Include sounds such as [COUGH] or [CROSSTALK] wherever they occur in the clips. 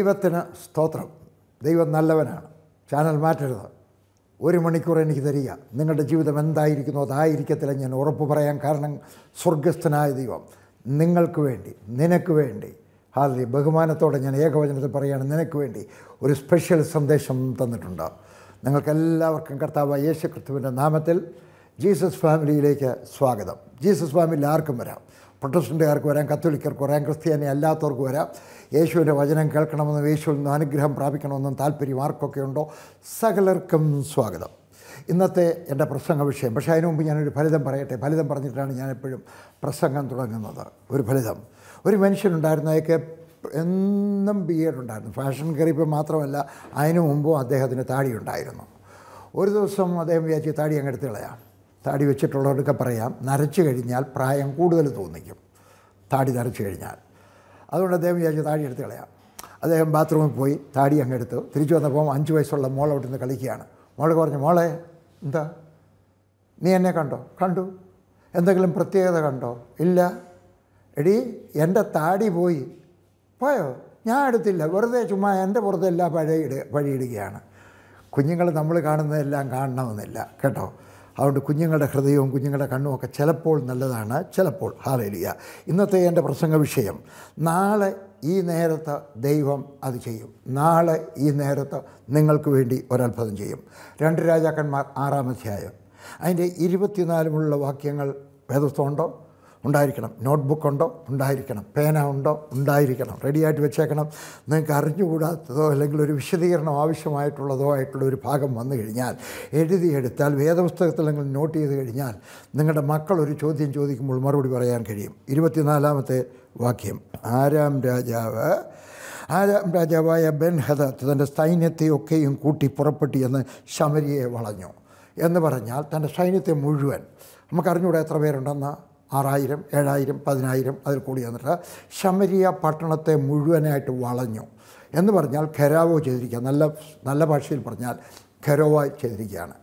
ദൈവത്തിന് സ്തോത്രം ദൈവം നല്ലവനാണ് ചാനൽ മാറ്റരുത് ഒരു മണിക്കൂർ എനിക്ക് തരിക നിങ്ങളുടെ ജീവിതം എന്തായിരിക്കുന്നു അതായിരിക്കത്തില്ല ഞാൻ ഉറപ്പ് പറയാൻ കാരണം സ്വർഗസ്ഥനായ ദൈവം നിങ്ങൾക്ക് വേണ്ടി നിനക്ക് വേണ്ടി ഹാർലി ബഹുമാനത്തോടെ ഞാൻ ഏകവചനത്തിൽ പറയുകയാണ് നിനക്ക് വേണ്ടി ഒരു സ്പെഷ്യൽ സന്ദേശം തന്നിട്ടുണ്ട് നിങ്ങൾക്കെല്ലാവർക്കും കർത്താവ് യേശു ക്രിസ്തുവിൻ്റെ നാമത്തിൽ ജീസസ് ഫാമിലിയിലേക്ക് സ്വാഗതം ജീസസ് ഫാമിലി ആർക്കും വരാം പ്രൊട്ടസ്റ്റൻ്റുകാർക്ക് വരാം കത്തോലിക്കർക്ക് വരാം ക്രിസ്ത്യാനി അല്ലാത്തവർക്ക് വരാം യേശുവിൻ്റെ വചനം കേൾക്കണമെന്നും യേശുവിൽ നിന്ന് അനുഗ്രഹം പ്രാപിക്കണമെന്നും താല്പര്യം ആർക്കൊക്കെ ഉണ്ടോ സകലർക്കും സ്വാഗതം ഇന്നത്തെ എൻ്റെ പ്രസംഗ വിഷയം പക്ഷേ അതിനു മുമ്പ് ഞാനൊരു ഫലിതം പറയട്ടെ ഫലിതം പറഞ്ഞിട്ടാണ് ഞാനെപ്പോഴും പ്രസംഗം തുടങ്ങുന്നത് ഒരു ഫലിതം ഒരു മനുഷ്യനുണ്ടായിരുന്നു അയാൾക്ക് എന്നും ബി എഡ് ഉണ്ടായിരുന്നു ഫാഷൻ കറിപ്പ് മാത്രമല്ല അതിനു മുമ്പും അദ്ദേഹത്തിന് താടി ഉണ്ടായിരുന്നു ഒരു ദിവസം അദ്ദേഹം വിചാരിച്ച് താടി അങ്ങെടുത്ത് കളയാം താടി വെച്ചിട്ടുള്ളവർക്ക് പറയാം നരച്ചു കഴിഞ്ഞാൽ പ്രായം കൂടുതൽ തോന്നിക്കും താടി നരച്ചു കഴിഞ്ഞാൽ അതുകൊണ്ട് അദ്ദേഹം വിചാരിച്ചു താടി എടുത്ത് കളയാം അദ്ദേഹം ബാത്റൂമിൽ പോയി താടി അങ്ങ് എടുത്തു തിരിച്ചു വന്നപ്പോൾ അഞ്ച് വയസ്സുള്ള മോൾ വിട്ടിന്ന് കളിക്കുകയാണ് മോളെ പറഞ്ഞു മോളെ എന്താ നീ എന്നെ കണ്ടോ കണ്ടു എന്തെങ്കിലും പ്രത്യേകത കണ്ടോ ഇല്ല എടി എൻ്റെ താടി പോയി പോയോ ഞാൻ എടുത്തില്ല വെറുതെ ചുമ്മാ എൻ്റെ പുറത്തെല്ലാം പഴയിടുക പഴയിടുകയാണ് കുഞ്ഞുങ്ങൾ നമ്മൾ കാണുന്നതെല്ലാം കാണണമെന്നില്ല കേട്ടോ അതുകൊണ്ട് കുഞ്ഞുങ്ങളുടെ ഹൃദയവും കുഞ്ഞുങ്ങളുടെ കണ്ണും ഒക്കെ ചിലപ്പോൾ നല്ലതാണ് ചിലപ്പോൾ ഹാലലിയ ഇന്നത്തെ എൻ്റെ പ്രസംഗ വിഷയം നാളെ ഈ നേരത്ത് ദൈവം അത് ചെയ്യും നാളെ ഈ നേരത്ത് നിങ്ങൾക്ക് വേണ്ടി ഒരത്ഭുതം ചെയ്യും രണ്ട് രാജാക്കന്മാർ ആറാം അധ്യായം അതിൻ്റെ ഇരുപത്തിനാലുമുള്ള വാക്യങ്ങൾ വേദസ്ഥമുണ്ടോ ഉണ്ടായിരിക്കണം നോട്ട്ബുക്ക് ഉണ്ടോ ഉണ്ടായിരിക്കണം പേന ഉണ്ടോ ഉണ്ടായിരിക്കണം റെഡിയായിട്ട് വെച്ചേക്കണം നിങ്ങൾക്ക് അറിഞ്ഞുകൂടാത്തതോ അല്ലെങ്കിൽ ഒരു വിശദീകരണം ആവശ്യമായിട്ടുള്ളതോ ആയിട്ടുള്ള ഒരു ഭാഗം വന്നു കഴിഞ്ഞാൽ എഴുതിയെടുത്താൽ വേദപുസ്തകത്തിൽ നിങ്ങൾ നോട്ട് ചെയ്ത് കഴിഞ്ഞാൽ നിങ്ങളുടെ മക്കൾ ഒരു ചോദ്യം ചോദിക്കുമ്പോൾ മറുപടി പറയാൻ കഴിയും ഇരുപത്തിനാലാമത്തെ വാക്യം ആരാം രാജാവ് ആരാം രാജാവായ ബെൻ ഹദത്ത് തൻ്റെ സൈന്യത്തെയൊക്കെയും കൂട്ടി പുറപ്പെട്ടി എന്ന് ശമരിയെ വളഞ്ഞു എന്ന് പറഞ്ഞാൽ തൻ്റെ സൈന്യത്തെ മുഴുവൻ നമുക്കറിഞ്ഞൂടെ എത്ര പേരുണ്ടെന്നാണ് ആറായിരം ഏഴായിരം പതിനായിരം അതിൽ കൂടി വന്നിട്ട് ശമരിയ പട്ടണത്തെ മുഴുവനായിട്ട് വളഞ്ഞു എന്ന് പറഞ്ഞാൽ ഖരാവോ ചെയ്തിരിക്കുക നല്ല നല്ല ഭാഷയിൽ പറഞ്ഞാൽ ഖെരോവ ചെയ്തിരിക്കുകയാണ്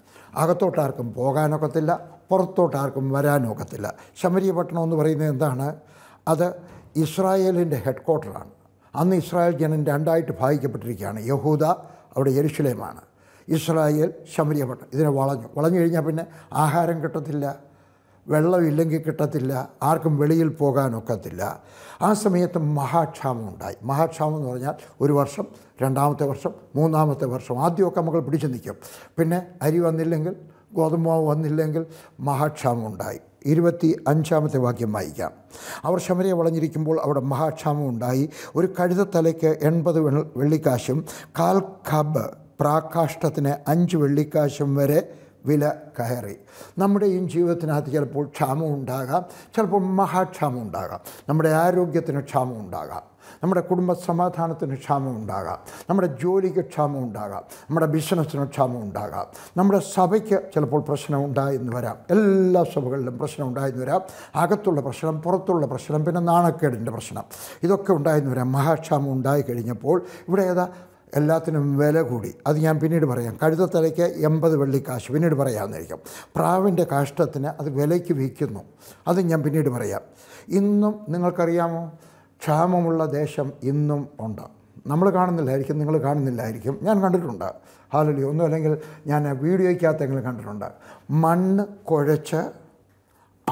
അകത്തോട്ടാർക്കും പോകാനൊക്കത്തില്ല പുറത്തോട്ടാർക്കും വരാനൊക്കത്തില്ല ശമരിയ പട്ടണം എന്ന് പറയുന്നത് എന്താണ് അത് ഇസ്രായേലിൻ്റെ ഹെഡ് ക്വാർട്ടറാണ് അന്ന് ഇസ്രായേൽ ജനം രണ്ടായിട്ട് ഭാഗിക്കപ്പെട്ടിരിക്കുകയാണ് യഹൂദ അവിടെ യരുഷലേമാണ് ഇസ്രായേൽ ശമരിയ പട്ടണം ഇതിനെ വളഞ്ഞു വളഞ്ഞു കഴിഞ്ഞാൽ പിന്നെ ആഹാരം കിട്ടത്തില്ല വെള്ളമില്ലെങ്കിൽ കിട്ടത്തില്ല ആർക്കും വെളിയിൽ പോകാനൊക്കത്തില്ല ആ സമയത്ത് മഹാക്ഷാമം ഉണ്ടായി മഹാക്ഷാമം എന്ന് പറഞ്ഞാൽ ഒരു വർഷം രണ്ടാമത്തെ വർഷം മൂന്നാമത്തെ വർഷം ആദ്യമൊക്കെ നമുക്ക് പിടിച്ചു നിൽക്കും പിന്നെ അരി വന്നില്ലെങ്കിൽ ഗോതമ്പ് മാവ് വന്നില്ലെങ്കിൽ മഹാക്ഷാമം ഉണ്ടായി ഇരുപത്തി അഞ്ചാമത്തെ വാക്യം വായിക്കാം അവർ ശമരയെ വളഞ്ഞിരിക്കുമ്പോൾ അവിടെ മഹാക്ഷാമം ഉണ്ടായി ഒരു കഴുതത്തലയ്ക്ക് എൺപത് വെള്ളിക്കാശും കാൽ കബ് പ്രാകാഷ്ഠത്തിന് അഞ്ച് വെള്ളിക്കാശും വരെ വില കയറി നമ്മുടെയും ജീവിതത്തിനകത്ത് ചിലപ്പോൾ ക്ഷാമം ഉണ്ടാകാം ചിലപ്പോൾ മഹാക്ഷാമം ഉണ്ടാകാം നമ്മുടെ ആരോഗ്യത്തിന് ക്ഷാമം ഉണ്ടാകാം നമ്മുടെ കുടുംബ സമാധാനത്തിന് ക്ഷാമം ഉണ്ടാകാം നമ്മുടെ ജോലിക്ക് ക്ഷാമം ഉണ്ടാകാം നമ്മുടെ ബിസിനസ്സിന് ക്ഷാമം ഉണ്ടാകാം നമ്മുടെ സഭയ്ക്ക് ചിലപ്പോൾ പ്രശ്നം ഉണ്ടായെന്ന് വരാം എല്ലാ സഭകളിലും പ്രശ്നം ഉണ്ടായെന്ന് വരാം അകത്തുള്ള പ്രശ്നം പുറത്തുള്ള പ്രശ്നം പിന്നെ നാണക്കേടിൻ്റെ പ്രശ്നം ഇതൊക്കെ ഉണ്ടായെന്ന് വരാം മഹാക്ഷാമം ഉണ്ടായി കഴിഞ്ഞപ്പോൾ ഇവിടെ ഏതാ എല്ലാത്തിനും വില കൂടി അത് ഞാൻ പിന്നീട് പറയാം കഴുതത്തലയ്ക്ക് എൺപത് വെള്ളിക്കാശ് പിന്നീട് പറയാമെന്നായിരിക്കും പ്രാവിൻ്റെ കാഷ്ടത്തിന് അത് വിലയ്ക്ക് വിൽക്കുന്നു അത് ഞാൻ പിന്നീട് പറയാം ഇന്നും നിങ്ങൾക്കറിയാമോ ക്ഷാമമുള്ള ദേശം ഇന്നും ഉണ്ട് നമ്മൾ കാണുന്നില്ലായിരിക്കും നിങ്ങൾ കാണുന്നില്ലായിരിക്കും ഞാൻ കണ്ടിട്ടുണ്ട് ഹാലലി ഒന്നും അല്ലെങ്കിൽ ഞാൻ വീഡിയോയ്ക്കകത്തെങ്കിലും കണ്ടിട്ടുണ്ട് മണ്ണ് കുഴച്ച്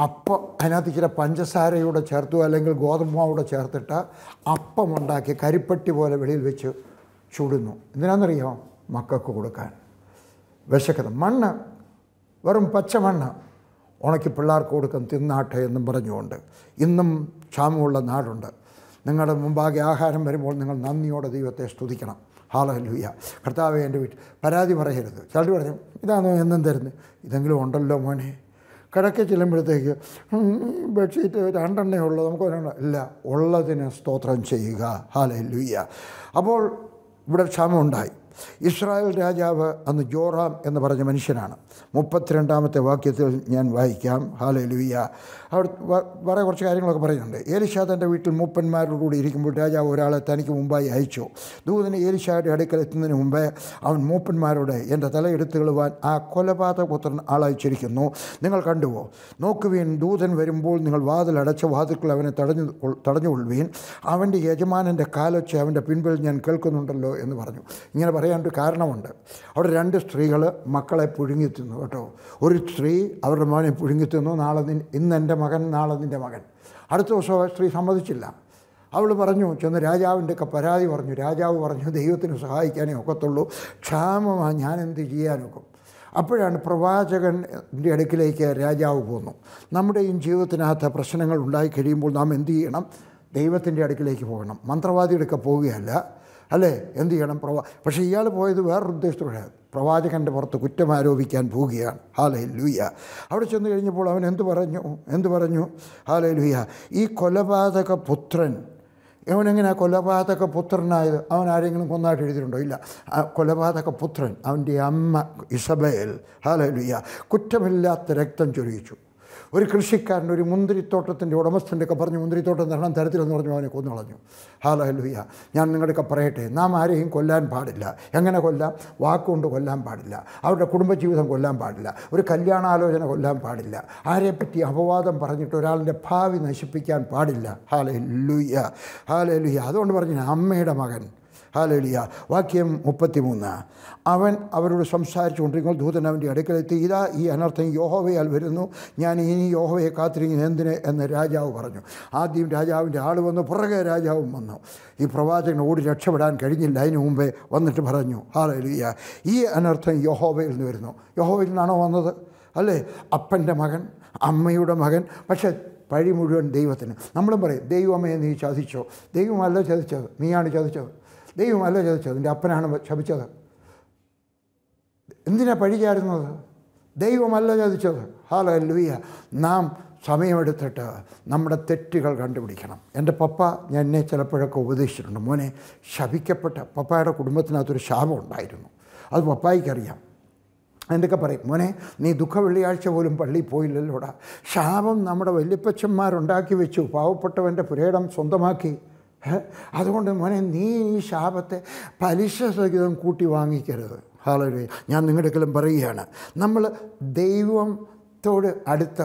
അപ്പം അതിനകത്ത് ഇച്ചിരി പഞ്ചസാരയോടെ ചേർത്തു അല്ലെങ്കിൽ ഗോതമ്പ് മാവൂടെ ചേർത്തിട്ട് അപ്പം ഉണ്ടാക്കി കരിപ്പട്ടി പോലെ വെളിയിൽ വെച്ച് ചുടുന്നു എന്തിനാണെന്നറിയോ മക്കൾക്ക് കൊടുക്കാൻ വിശക്കുന്നത് മണ്ണ് വെറും മണ്ണ് ഉണക്കി പിള്ളേർക്ക് കൊടുക്കും തിന്നാട്ടെ എന്നും പറഞ്ഞുകൊണ്ട് ഇന്നും ക്ഷാമമുള്ള നാടുണ്ട് നിങ്ങളുടെ മുമ്പാകെ ആഹാരം വരുമ്പോൾ നിങ്ങൾ നന്ദിയോടെ ദൈവത്തെ സ്തുതിക്കണം ഹാളലൂയ കർത്താവ് എൻ്റെ വീട്ടിൽ പരാതി പറയരുത് ചിലർ പറഞ്ഞു ഇതാണോ എന്നും തരുന്നത് ഇതെങ്കിലും ഉണ്ടല്ലോ മോനെ കിഴക്ക് ചെല്ലുമ്പോഴത്തേക്ക് ബെഡ്ഷീറ്റ് രണ്ടെണ്ണേ ഉള്ളൂ നമുക്ക് ഒരെണ്ണം ഇല്ല ഉള്ളതിന് സ്തോത്രം ചെയ്യുക ഹാലലൂയ അപ്പോൾ ഇവിടെ ക്ഷാമമുണ്ടായി ഇസ്രായേൽ രാജാവ് അന്ന് ജോറാം എന്ന് പറഞ്ഞ മനുഷ്യനാണ് മുപ്പത്തിരണ്ടാമത്തെ വാക്യത്തിൽ ഞാൻ വായിക്കാം ഹാല ലുവിയ അവിടെ വേറെ കുറച്ച് കാര്യങ്ങളൊക്കെ പറയുന്നുണ്ട് ഏലിഷാ തൻ്റെ വീട്ടിൽ കൂടി ഇരിക്കുമ്പോൾ രാജാവ് ഒരാളെ തനിക്ക് മുമ്പായി അയച്ചു ദൂതിന് ഏലിഷായുടെ അടുക്കൽ എത്തുന്നതിന് മുമ്പേ അവൻ മൂപ്പന്മാരോട് എൻ്റെ തലയെടുത്ത് കളുവാൻ ആ കൊലപാതകപുത്രൻ ആളയച്ചിരിക്കുന്നു നിങ്ങൾ കണ്ടുവോ നോക്കുവീൻ ദൂതൻ വരുമ്പോൾ നിങ്ങൾ വാതിലടച്ച വാതിൽക്കൽ അവനെ തടഞ്ഞു തടഞ്ഞുകൊള്ളുവീൻ അവൻ്റെ യജമാനൻ്റെ കാലൊച്ച അവൻ്റെ പിൻപിൽ ഞാൻ കേൾക്കുന്നുണ്ടല്ലോ എന്ന് പറഞ്ഞു ഇങ്ങനെ പറയാനൊരു കാരണമുണ്ട് അവിടെ രണ്ട് സ്ത്രീകൾ മക്കളെ പുഴുങ്ങി തിന്നു കേട്ടോ ഒരു സ്ത്രീ അവരുടെ മകനെ പുഴുങ്ങി തിന്നു നാളെ നിൻ ഇന്ന് എൻ്റെ മകൻ നാളെ നിൻ്റെ മകൻ അടുത്ത ദിവസം ആ സ്ത്രീ സമ്മതിച്ചില്ല അവൾ പറഞ്ഞു ചെന്ന് രാജാവിൻ്റെ ഒക്കെ പരാതി പറഞ്ഞു രാജാവ് പറഞ്ഞു ദൈവത്തിന് സഹായിക്കാനേ ഒക്കത്തുള്ളൂ ക്ഷാമമാണ് ഞാൻ എന്ത് ചെയ്യാനൊക്കും അപ്പോഴാണ് പ്രവാചകൻ്റെ അടുക്കിലേക്ക് രാജാവ് പോന്നു നമ്മുടെയും ജീവിതത്തിനകത്ത് പ്രശ്നങ്ങൾ ഉണ്ടായി കഴിയുമ്പോൾ നാം എന്ത് ചെയ്യണം ദൈവത്തിൻ്റെ അടുക്കിലേക്ക് പോകണം മന്ത്രവാദിയുടെ ഒക്കെ പോവുകയല്ല അല്ലേ എന്ത് ചെയ്യണം പ്രവാ പക്ഷേ ഇയാൾ പോയത് വേറൊരു ഉദ്ദേശത്തോടെയാണ് പ്രവാചകൻ്റെ പുറത്ത് കുറ്റം ആരോപിക്കാൻ പോവുകയാണ് ഹാലേ ലൂയ അവിടെ ചെന്ന് കഴിഞ്ഞപ്പോൾ അവൻ എന്ത് പറഞ്ഞു എന്ത് പറഞ്ഞു ഹാലേ ഈ കൊലപാതക പുത്രൻ അവനെങ്ങനെ കൊലപാതക പുത്രനായത് അവൻ ആരെങ്കിലും കൊന്നായിട്ട് എഴുതിയിട്ടുണ്ടോ ഇല്ല കൊലപാതക പുത്രൻ അവൻ്റെ അമ്മ ഇസബേൽ ഹാലലുയ്യ കുറ്റമില്ലാത്ത രക്തം ചൊരിയിച്ചു ഒരു കൃഷിക്കാരൻ ഒരു മുന്തിരിത്തോട്ടത്തിൻ്റെ ഒക്കെ പറഞ്ഞു മുന്തിരിത്തോട്ടം തരണം തരത്തിലെന്ന് പറഞ്ഞു അവനെ കൊന്നു കളഞ്ഞു ഹാലോ ഹലുയ്യ ഞാൻ ഒക്കെ പറയട്ടെ നാം ആരെയും കൊല്ലാൻ പാടില്ല എങ്ങനെ കൊല്ലാം വാക്കുകൊണ്ട് കൊല്ലാൻ പാടില്ല അവരുടെ കുടുംബജീവിതം കൊല്ലാൻ പാടില്ല ഒരു കല്യാണാലോചന കൊല്ലാൻ പാടില്ല ആരെപ്പറ്റി അപവാദം പറഞ്ഞിട്ട് ഒരാളിൻ്റെ ഭാവി നശിപ്പിക്കാൻ പാടില്ല ഹാലലുയ്യ ഹാലലുയ്യ അതുകൊണ്ട് പറഞ്ഞു അമ്മയുടെ മകൻ ഹാലലിയ വാക്യം മൂന്ന് അവൻ അവരോട് സംസാരിച്ചുകൊണ്ടിരിക്കുമ്പോൾ ദൂതൻ അവൻ്റെ അടുക്കലെത്തി ഇതാ ഈ അനർത്ഥം യോഹോവയാൽ വരുന്നു ഞാൻ ഇനി യോഹോവയെ കാത്തിരിക്കുന്നു എന്തിന് എന്ന് രാജാവ് പറഞ്ഞു ആദ്യം രാജാവിൻ്റെ ആൾ വന്നു പുറകെ രാജാവും വന്നു ഈ പ്രവാചകൻ ഓടി രക്ഷപ്പെടാൻ കഴിഞ്ഞില്ല അതിന് മുമ്പേ വന്നിട്ട് പറഞ്ഞു ഹാലലിയ ഈ അനർത്ഥം യഹോവയിൽ നിന്ന് വരുന്നു യോഹോവയിൽ നിന്നാണോ വന്നത് അല്ലേ അപ്പൻ്റെ മകൻ അമ്മയുടെ മകൻ പക്ഷേ പഴി മുഴുവൻ ദൈവത്തിന് നമ്മളും പറയും ദൈവമേ നീ ചതിച്ചോ ദൈവമല്ല ചതിച്ചത് നീയാണ് ചതിച്ചത് ദൈവമല്ല ചോദിച്ചത് നിൻ്റെ അപ്പനാണ് ശപിച്ചത് എന്തിനാ പഴിചാരുന്നത് ദൈവമല്ല ചോദിച്ചത് ഹാലോ ലൂയ്യ നാം സമയമെടുത്തിട്ട് നമ്മുടെ തെറ്റുകൾ കണ്ടുപിടിക്കണം എൻ്റെ പപ്പ ഞാൻ എന്നെ ചിലപ്പോഴൊക്കെ ഉപദേശിച്ചിട്ടുണ്ട് മോനെ ശപിക്കപ്പെട്ട പപ്പായുടെ കുടുംബത്തിനകത്തൊരു ശാപം ഉണ്ടായിരുന്നു അത് പപ്പായിക്കറിയാം എന്തൊക്കെ പറയും മോനെ നീ ദുഃഖ വെള്ളിയാഴ്ച പോലും പള്ളിയിൽ പോയില്ലല്ലോടാ ശാപം നമ്മുടെ വല്യപ്പച്ചന്മാരുണ്ടാക്കി വെച്ചു പാവപ്പെട്ടവൻ്റെ പുരേടം സ്വന്തമാക്കി അതുകൊണ്ട് മോനെ നീ ഈ ശാപത്തെ പലിശ സഹിതം കൂട്ടി വാങ്ങിക്കരുത് ഹാളോ ഞാൻ നിങ്ങളുടെ അടുക്കലും പറയുകയാണ് നമ്മൾ ദൈവം ദൈവത്തോട് അടുത്ത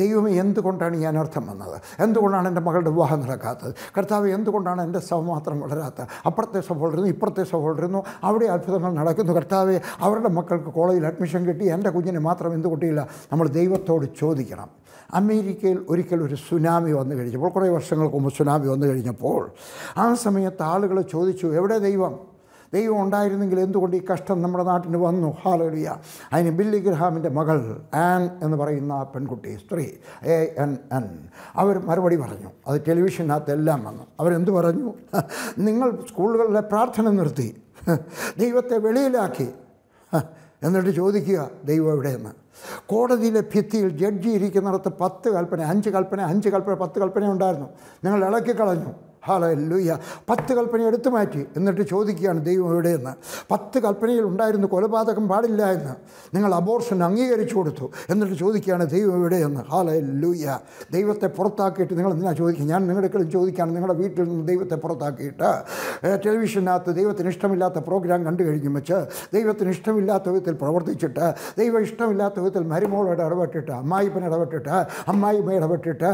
ദൈവം എന്തുകൊണ്ടാണ് ഈ അനർത്ഥം വന്നത് എന്തുകൊണ്ടാണ് എൻ്റെ മകളുടെ വിവാഹം നടക്കാത്തത് കർത്താവ് എന്തുകൊണ്ടാണ് എൻ്റെ മാത്രം വളരാത്തത് അപ്പുറത്തെ വളരുന്നു ഇപ്പുറത്തെ വളരുന്നു അവിടെ അത്ഭുതങ്ങൾ നടക്കുന്നു കർത്താവ് അവരുടെ മക്കൾക്ക് കോളേജിൽ അഡ്മിഷൻ കിട്ടി എൻ്റെ കുഞ്ഞിന് മാത്രം എന്ത് കിട്ടിയില്ല നമ്മൾ ദൈവത്തോട് ചോദിക്കണം അമേരിക്കയിൽ ഒരിക്കൽ ഒരു സുനാമി വന്നു കഴിഞ്ഞപ്പോൾ കുറേ വർഷങ്ങൾക്ക് മുമ്പ് സുനാമി വന്നു കഴിഞ്ഞപ്പോൾ ആ സമയത്ത് ആളുകൾ ചോദിച്ചു എവിടെ ദൈവം ദൈവം ഉണ്ടായിരുന്നെങ്കിൽ എന്തുകൊണ്ട് ഈ കഷ്ടം നമ്മുടെ നാട്ടിന് വന്നു ഹാലലിയ അതിന് ബില്ലി ഗ്രഹാമിൻ്റെ മകൾ ആൻ എന്ന് പറയുന്ന പെൺകുട്ടി സ്ത്രീ എ എൻ എൻ അവർ മറുപടി പറഞ്ഞു അത് ടെലിവിഷനകത്തെല്ലാം വന്നു അവരെന്ത് പറഞ്ഞു [LAUGHS] നിങ്ങൾ സ്കൂളുകളിലെ പ്രാർത്ഥന നിർത്തി [LAUGHS] ദൈവത്തെ വെളിയിലാക്കി [LAUGHS] എന്നിട്ട് ചോദിക്കുക ദൈവം എവിടെയെന്ന് കോടതിയിലെ ഭിത്തിയിൽ ജഡ്ജി ഇരിക്കുന്നിടത്ത് പത്ത് കൽപ്പന അഞ്ച് കൽപ്പന അഞ്ച് കൽപ്പന പത്ത് കൽപ്പന ഉണ്ടായിരുന്നു നിങ്ങൾ ഇളക്കി കളഞ്ഞു ലൂയ്യ പത്ത് കൽപ്പന എടുത്തു മാറ്റി എന്നിട്ട് ചോദിക്കുകയാണ് ദൈവം എവിടെയെന്ന് പത്ത് കൽപ്പനയിൽ ഉണ്ടായിരുന്നു കൊലപാതകം പാടില്ല എന്ന് നിങ്ങൾ അബോർഷൻ അംഗീകരിച്ചു കൊടുത്തു എന്നിട്ട് ചോദിക്കുകയാണ് ദൈവം എവിടെയെന്ന് ലൂയ്യ ദൈവത്തെ പുറത്താക്കിയിട്ട് നിങ്ങൾ എന്തിനാ ചോദിക്കുക ഞാൻ നിങ്ങളുടെ കളി ചോദിക്കുകയാണ് നിങ്ങളുടെ വീട്ടിൽ നിന്ന് ദൈവത്തെ പുറത്താക്കിയിട്ട് ടെലിവിഷനകത്ത് ദൈവത്തിന് ഇഷ്ടമില്ലാത്ത പ്രോഗ്രാം കണ്ടു കഴിഞ്ഞു വെച്ച് ദൈവത്തിന് ഇഷ്ടമില്ലാത്ത വിധത്തിൽ പ്രവർത്തിച്ചിട്ട് ദൈവം ഇഷ്ടമില്ലാത്ത വിധത്തിൽ മരുമോളോട് ഇടപെട്ടിട്ട് അമ്മായിപ്പൻ ഇടപെട്ടിട്ട് അമ്മായിമ്മ ഇടപെട്ടിട്ട്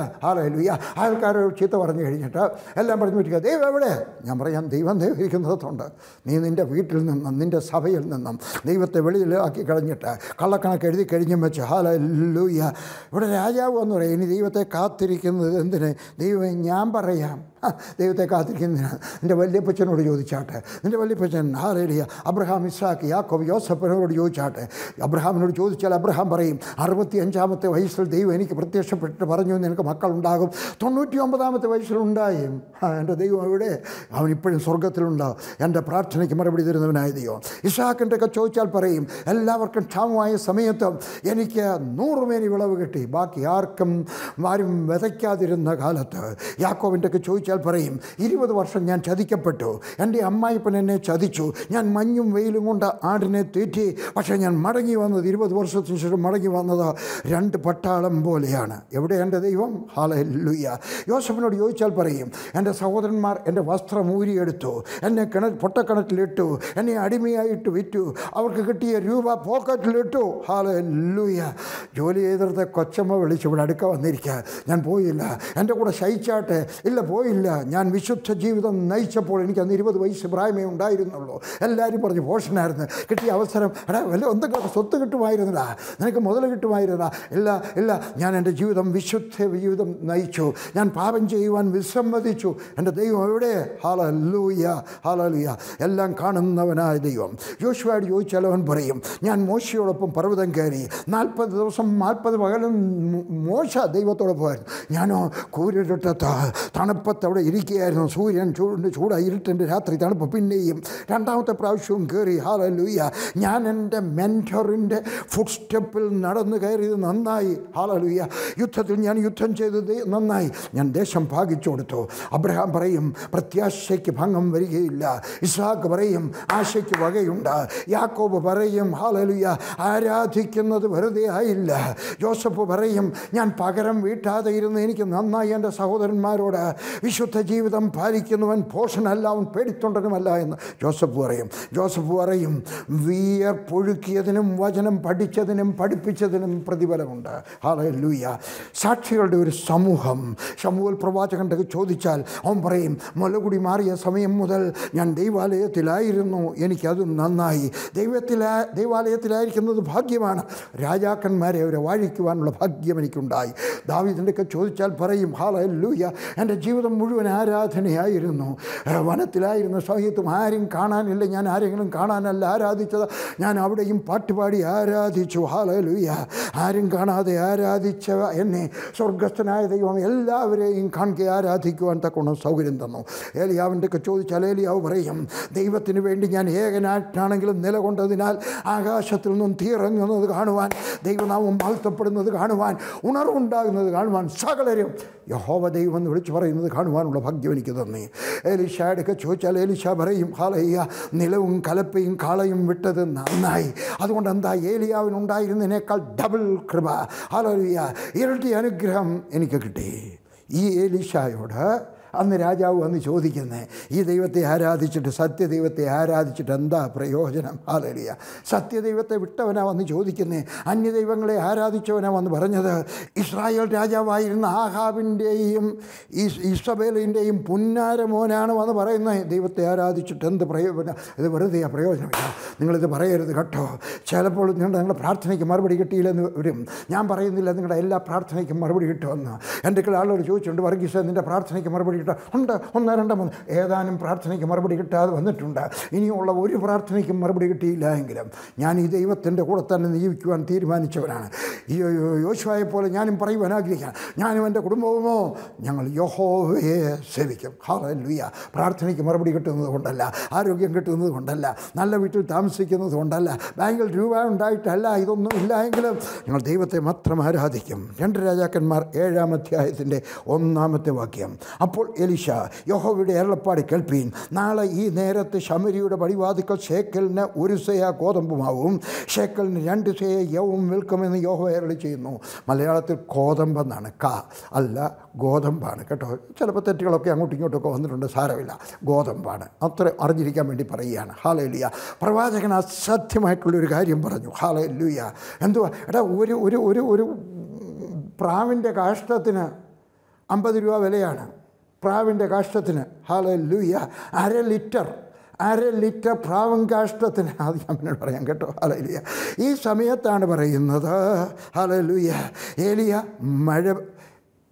ലൂയ്യ ആൾക്കാരോട് ചീത്ത പറഞ്ഞു കഴിഞ്ഞിട്ട് എല്ലാ ഞാൻ പറഞ്ഞു വിട്ടിരിക്കുക ദൈവം എവിടെ ഞാൻ പറയാം ദൈവം ദൈവിരിക്കുന്നിടത്തുണ്ട് നീ നിൻ്റെ വീട്ടിൽ നിന്നും നിൻ്റെ സഭയിൽ നിന്നും ദൈവത്തെ വെളിയിലാക്കി കളഞ്ഞിട്ട് കള്ളക്കണക്ക് എഴുതി കഴിഞ്ഞും വെച്ച് ഹാലൂയ്യ ഇവിടെ രാജാവ് എന്ന് പറയാം ഇനി ദൈവത്തെ കാത്തിരിക്കുന്നത് എന്തിന് ദൈവം ഞാൻ പറയാം ദൈവത്തെ കാത്തിരിക്കുന്നതിനാണ് എൻ്റെ വല്യപ്പച്ചനോട് ചോദിച്ചാട്ടെ എൻ്റെ വല്യപ്പച്ചൻ ആരേലിയ അബ്രഹാം ഇസ്രാഖ് യാക്കോബ് യോസഫനോട് ചോദിച്ചാട്ടെ അബ്രഹാമിനോട് ചോദിച്ചാൽ അബ്രഹാം പറയും അറുപത്തി അഞ്ചാമത്തെ വയസ്സിൽ ദൈവം എനിക്ക് പ്രത്യക്ഷപ്പെട്ടിട്ട് പറഞ്ഞു എനിക്ക് മക്കളുണ്ടാകും തൊണ്ണൂറ്റി ഒമ്പതാമത്തെ വയസ്സിലുണ്ടായും എൻ്റെ ദൈവം അവിടെ അവൻ ഇപ്പോഴും സ്വർഗത്തിലുണ്ടാവും എൻ്റെ പ്രാർത്ഥനയ്ക്ക് മറുപടി തരുന്നവനായ ദൈവം ഇഷാക്കിൻ്റെ ഒക്കെ ചോദിച്ചാൽ പറയും എല്ലാവർക്കും ക്ഷാമമായ സമയത്ത് എനിക്ക് നൂറുമേനി മേനി വിളവ് കിട്ടി ബാക്കി ആർക്കും ആരും വിതയ്ക്കാതിരുന്ന കാലത്ത് യാക്കോവിൻ്റെ ഒക്കെ ചോദിച്ചാൽ ചോദിച്ചാൽ പറയും ഇരുപത് വർഷം ഞാൻ ചതിക്കപ്പെട്ടു എൻ്റെ അമ്മായിപ്പൻ എന്നെ ചതിച്ചു ഞാൻ മഞ്ഞും വെയിലും കൊണ്ട് ആടിനെ തീറ്റി പക്ഷേ ഞാൻ മടങ്ങി വന്നത് ഇരുപത് വർഷത്തിന് ശേഷം മടങ്ങി വന്നത് രണ്ട് പട്ടാളം പോലെയാണ് എവിടെ എൻ്റെ ദൈവം ഹാലല്ലുയ്യ യോസഫിനോട് ചോദിച്ചാൽ പറയും എൻ്റെ സഹോദരന്മാർ എൻ്റെ വസ്ത്രം ഊരിയെടുത്തു എന്നെ കിണ പൊട്ടക്കിണറ്റിലിട്ടു എന്നെ അടിമയായിട്ട് വിറ്റു അവർക്ക് കിട്ടിയ രൂപ പോക്കറ്റിലിട്ടു ഹാലല്ലുയ്യ ജോലി ചെയ്തിടത്തെ കൊച്ചമ്മ വിളിച്ചു ഇവിടെ അടുക്ക വന്നിരിക്കുക ഞാൻ പോയില്ല എൻ്റെ കൂടെ ശയിച്ചാട്ടെ ഇല്ല പോയില്ല ഇല്ല ഞാൻ വിശുദ്ധ ജീവിതം നയിച്ചപ്പോൾ എനിക്ക് അന്ന് ഇരുപത് വയസ്സ് പ്രായമേ ഉണ്ടായിരുന്നുള്ളൂ എല്ലാവരും പറഞ്ഞു പോഷനായിരുന്നു കിട്ടിയ അവസരം എടാ വല്ല എന്തൊക്കെ സ്വത്ത് കിട്ടുമായിരുന്നില്ല നിനക്ക് മുതൽ കിട്ടുമായിരുന്നില്ല ഇല്ല ഇല്ല ഞാൻ എൻ്റെ ജീവിതം വിശുദ്ധ ജീവിതം നയിച്ചു ഞാൻ പാപം ചെയ്യുവാൻ വിസമ്മതിച്ചു എൻ്റെ ദൈവം എവിടെ ഹാലൂയ ഹാലൂയ എല്ലാം കാണുന്നവനായ ദൈവം ജോഷുവായിട്ട് ചോദിച്ചാൽ അവൻ പറയും ഞാൻ മോശയോടൊപ്പം പർവ്വതം കയറി നാൽപ്പത് ദിവസം നാൽപ്പത് പകലും മോശ ദൈവത്തോടൊപ്പമായിരുന്നു ഞാനോ കൂരിട്ടത്ത് തണുപ്പത്ത് അവിടെ ഇരിക്കുകയായിരുന്നു സൂര്യൻ ചൂടിൻ്റെ ചൂടായി ഇരുട്ടിൻ്റെ രാത്രി തണുപ്പ് പിന്നെയും രണ്ടാമത്തെ പ്രാവശ്യവും കയറി ഹാല ലൂയ ഞാൻ എൻ്റെ മെൻറ്ററിൻ്റെ ഫുഡ് സ്റ്റെപ്പിൽ നടന്നു കയറിയത് നന്നായി ഹാല ലൂയ യുദ്ധത്തിൽ ഞാൻ യുദ്ധം ചെയ്തത് നന്നായി ഞാൻ ദേശം ഭാഗിച്ചു കൊടുത്തു അബ്രഹാം പറയും പ്രത്യാശയ്ക്ക് ഭംഗം വരികയില്ല ഇസ്ഹാക്ക് പറയും ആശയ്ക്ക് വകയുണ്ട് യാക്കോബ് പറയും ഹാലലുയ ആരാധിക്കുന്നത് വെറുതെ ആയില്ല ജോസഫ് പറയും ഞാൻ പകരം വീട്ടാതെ ഇരുന്ന് എനിക്ക് നന്നായി എൻ്റെ സഹോദരന്മാരോട് പരിശുദ്ധ ജീവിതം ഭാരിക്കുന്നവൻ പോഷനല്ല അവൻ പേടിത്തൊണ്ടനുമല്ല എന്ന് ജോസഫ് പറയും ജോസഫ് പറയും വിയർ പുഴുക്കിയതിനും വചനം പഠിച്ചതിനും പഠിപ്പിച്ചതിനും പ്രതിഫലമുണ്ട് ഹാളെ ലൂയ സാക്ഷികളുടെ ഒരു സമൂഹം ശമൂൽ പ്രവാചകൻ്റെ ചോദിച്ചാൽ അവൻ പറയും മുലകുടി മാറിയ സമയം മുതൽ ഞാൻ ദൈവാലയത്തിലായിരുന്നു എനിക്കത് നന്നായി ദൈവത്തിലാ ദൈവാലയത്തിലായിരിക്കുന്നത് ഭാഗ്യമാണ് രാജാക്കന്മാരെ അവരെ വാഴിക്കുവാനുള്ള ഭാഗ്യം എനിക്കുണ്ടായി ദാവിദിൻ്റെയൊക്കെ ചോദിച്ചാൽ പറയും ഹാളെ ലൂയ എൻ്റെ ജീവിതം മുഴുവൻ ആരാധനയായിരുന്നു വനത്തിലായിരുന്ന സമയത്തും ആരും കാണാനില്ല ഞാൻ ആരെങ്കിലും കാണാനല്ല ആരാധിച്ചത് ഞാൻ അവിടെയും പാട്ടുപാടി ആരാധിച്ചു ഹാലലുയ ആരും കാണാതെ ആരാധിച്ച എന്നെ സ്വർഗസ്ഥനായ ദൈവം എല്ലാവരെയും കാണുക ആരാധിക്കുവാൻ തക്കോണം സൗകര്യം തന്നു ഒക്കെ ചോദിച്ചാൽ ഏലിയാവ് പറയും ദൈവത്തിന് വേണ്ടി ഞാൻ ഏകനായിട്ടാണെങ്കിലും നിലകൊണ്ടതിനാൽ ആകാശത്തിൽ നിന്നും തീറങ്ങുന്നത് കാണുവാൻ ദൈവനാമം വാഴ്ത്തപ്പെടുന്നത് കാണുവാൻ ഉണർവുണ്ടാകുന്നത് കാണുവാൻ സകലരും യഹോവ ദൈവം എന്ന് വിളിച്ചു പറയുന്നത് കാണുവാൻ കാണുവാനുള്ള ഭാഗ്യം എനിക്ക് തന്നെ എലിഷാടൊക്കെ ചോദിച്ചാൽ എലിഷ പറയും ഹാലയ്യ നിലവും കലപ്പയും കാളയും വിട്ടത് നന്നായി അതുകൊണ്ട് എന്താ ഏലിയാവിനുണ്ടായിരുന്നതിനേക്കാൾ ഡബിൾ കൃപ ഹാലയ്യ ഇരട്ടി അനുഗ്രഹം എനിക്ക് കിട്ടി ഈ ഏലിഷായോട് അന്ന് രാജാവ് വന്ന് ചോദിക്കുന്നത് ഈ ദൈവത്തെ ആരാധിച്ചിട്ട് സത്യദൈവത്തെ ആരാധിച്ചിട്ട് എന്താ പ്രയോജനം ആലിയ സത്യദൈവത്തെ വിട്ടവനാ വന്ന് ചോദിക്കുന്നത് അന്യദൈവങ്ങളെ ആരാധിച്ചവനാ വന്ന് പറഞ്ഞത് ഇസ്രായേൽ രാജാവായിരുന്ന ആഹാബിൻ്റെയും ഇസബേലിൻ്റെയും പുന്നാരമോനാണ് വന്ന് പറയുന്നത് ദൈവത്തെ ആരാധിച്ചിട്ട് എന്ത് പ്രയോജനം ഇത് വെറുതെ പ്രയോജനമില്ല നിങ്ങളിത് പറയരുത് കേട്ടോ ചിലപ്പോൾ നിങ്ങളുടെ നിങ്ങളുടെ പ്രാർത്ഥനയ്ക്ക് മറുപടി കിട്ടിയില്ലെന്ന് വരും ഞാൻ പറയുന്നില്ല നിങ്ങളുടെ എല്ലാ പ്രാർത്ഥനയ്ക്കും മറുപടി കിട്ടുമെന്ന് എൻ്റെ ആളോട് ചോദിച്ചിട്ടുണ്ട് വർഗീസ് നിൻ്റെ പ്രാർത്ഥനയ്ക്ക് മറുപടി കിട്ടുക ഉണ്ട് ഒന്ന് രണ്ട് മൂന്ന് ഏതാനും പ്രാർത്ഥനയ്ക്ക് മറുപടി കിട്ടാതെ വന്നിട്ടുണ്ട് ഇനിയുള്ള ഒരു പ്രാർത്ഥനയ്ക്കും മറുപടി കിട്ടിയില്ല എങ്കിലും ഞാൻ ഈ ദൈവത്തിൻ്റെ കൂടെ തന്നെ നിയമിക്കുവാൻ തീരുമാനിച്ചവനാണ് ഈ യോശുവായെ പോലെ ഞാനും പറയുവാൻ ആഗ്രഹിക്കാം ഞാനും എൻ്റെ കുടുംബവുമോ ഞങ്ങൾ യഹോവയെ സേവിക്കും ഹാലൂയ പ്രാർത്ഥനയ്ക്ക് മറുപടി കിട്ടുന്നത് കൊണ്ടല്ല ആരോഗ്യം കിട്ടുന്നത് കൊണ്ടല്ല നല്ല വീട്ടിൽ താമസിക്കുന്നത് കൊണ്ടല്ല ബാങ്കിൽ രൂപ ഉണ്ടായിട്ടല്ല ഇതൊന്നും ഇല്ല എങ്കിലും ഞങ്ങൾ ദൈവത്തെ മാത്രം ആരാധിക്കും രണ്ട് രാജാക്കന്മാർ ഏഴാം അധ്യായത്തിൻ്റെ ഒന്നാമത്തെ വാക്യം അപ്പോൾ എലിഷ യഹോവയുടെ ഏറെപ്പാട് കേൾപ്പീൻ നാളെ ഈ നേരത്ത് ശമരിയുടെ പടിവാതിക്കൽ ഷേക്കലിന് ഒരു സേയ കോതമ്പുമാവും ഷേക്കലിന് രണ്ട് സേയ യവും വിൽക്കുമെന്ന് യോഹോ ഏറളി ചെയ്യുന്നു മലയാളത്തിൽ കോതമ്പെന്നാണ് ക അല്ല ഗോതമ്പാണ് കേട്ടോ ചിലപ്പോൾ തെറ്റുകളൊക്കെ അങ്ങോട്ടും ഇങ്ങോട്ടൊക്കെ വന്നിട്ടുണ്ട് സാരമില്ല ഗോതമ്പാണ് അത്ര അറിഞ്ഞിരിക്കാൻ വേണ്ടി പറയുകയാണ് ഹാലയിലുയ പ്രവാചകൻ അസാധ്യമായിട്ടുള്ളൊരു കാര്യം പറഞ്ഞു ഹാലയിലുയ എന്തുവാ എടാ ഒരു ഒരു ഒരു പ്രാവിൻ്റെ കാഷ്ടത്തിന് അമ്പത് രൂപ വിലയാണ് പ്രാവിൻ്റെ കാഷ്ടത്തിന് ഹാല ലൂയ അര ലിറ്റർ അര ലിറ്റർ പ്രാവും കാഷ്ടത്തിന് [LAUGHS] ആദ്യം ഞാൻ പറയാം കേട്ടോ ഹലലിയ ഈ സമയത്താണ് പറയുന്നത് ഹലലുയ ഏലിയ മഴ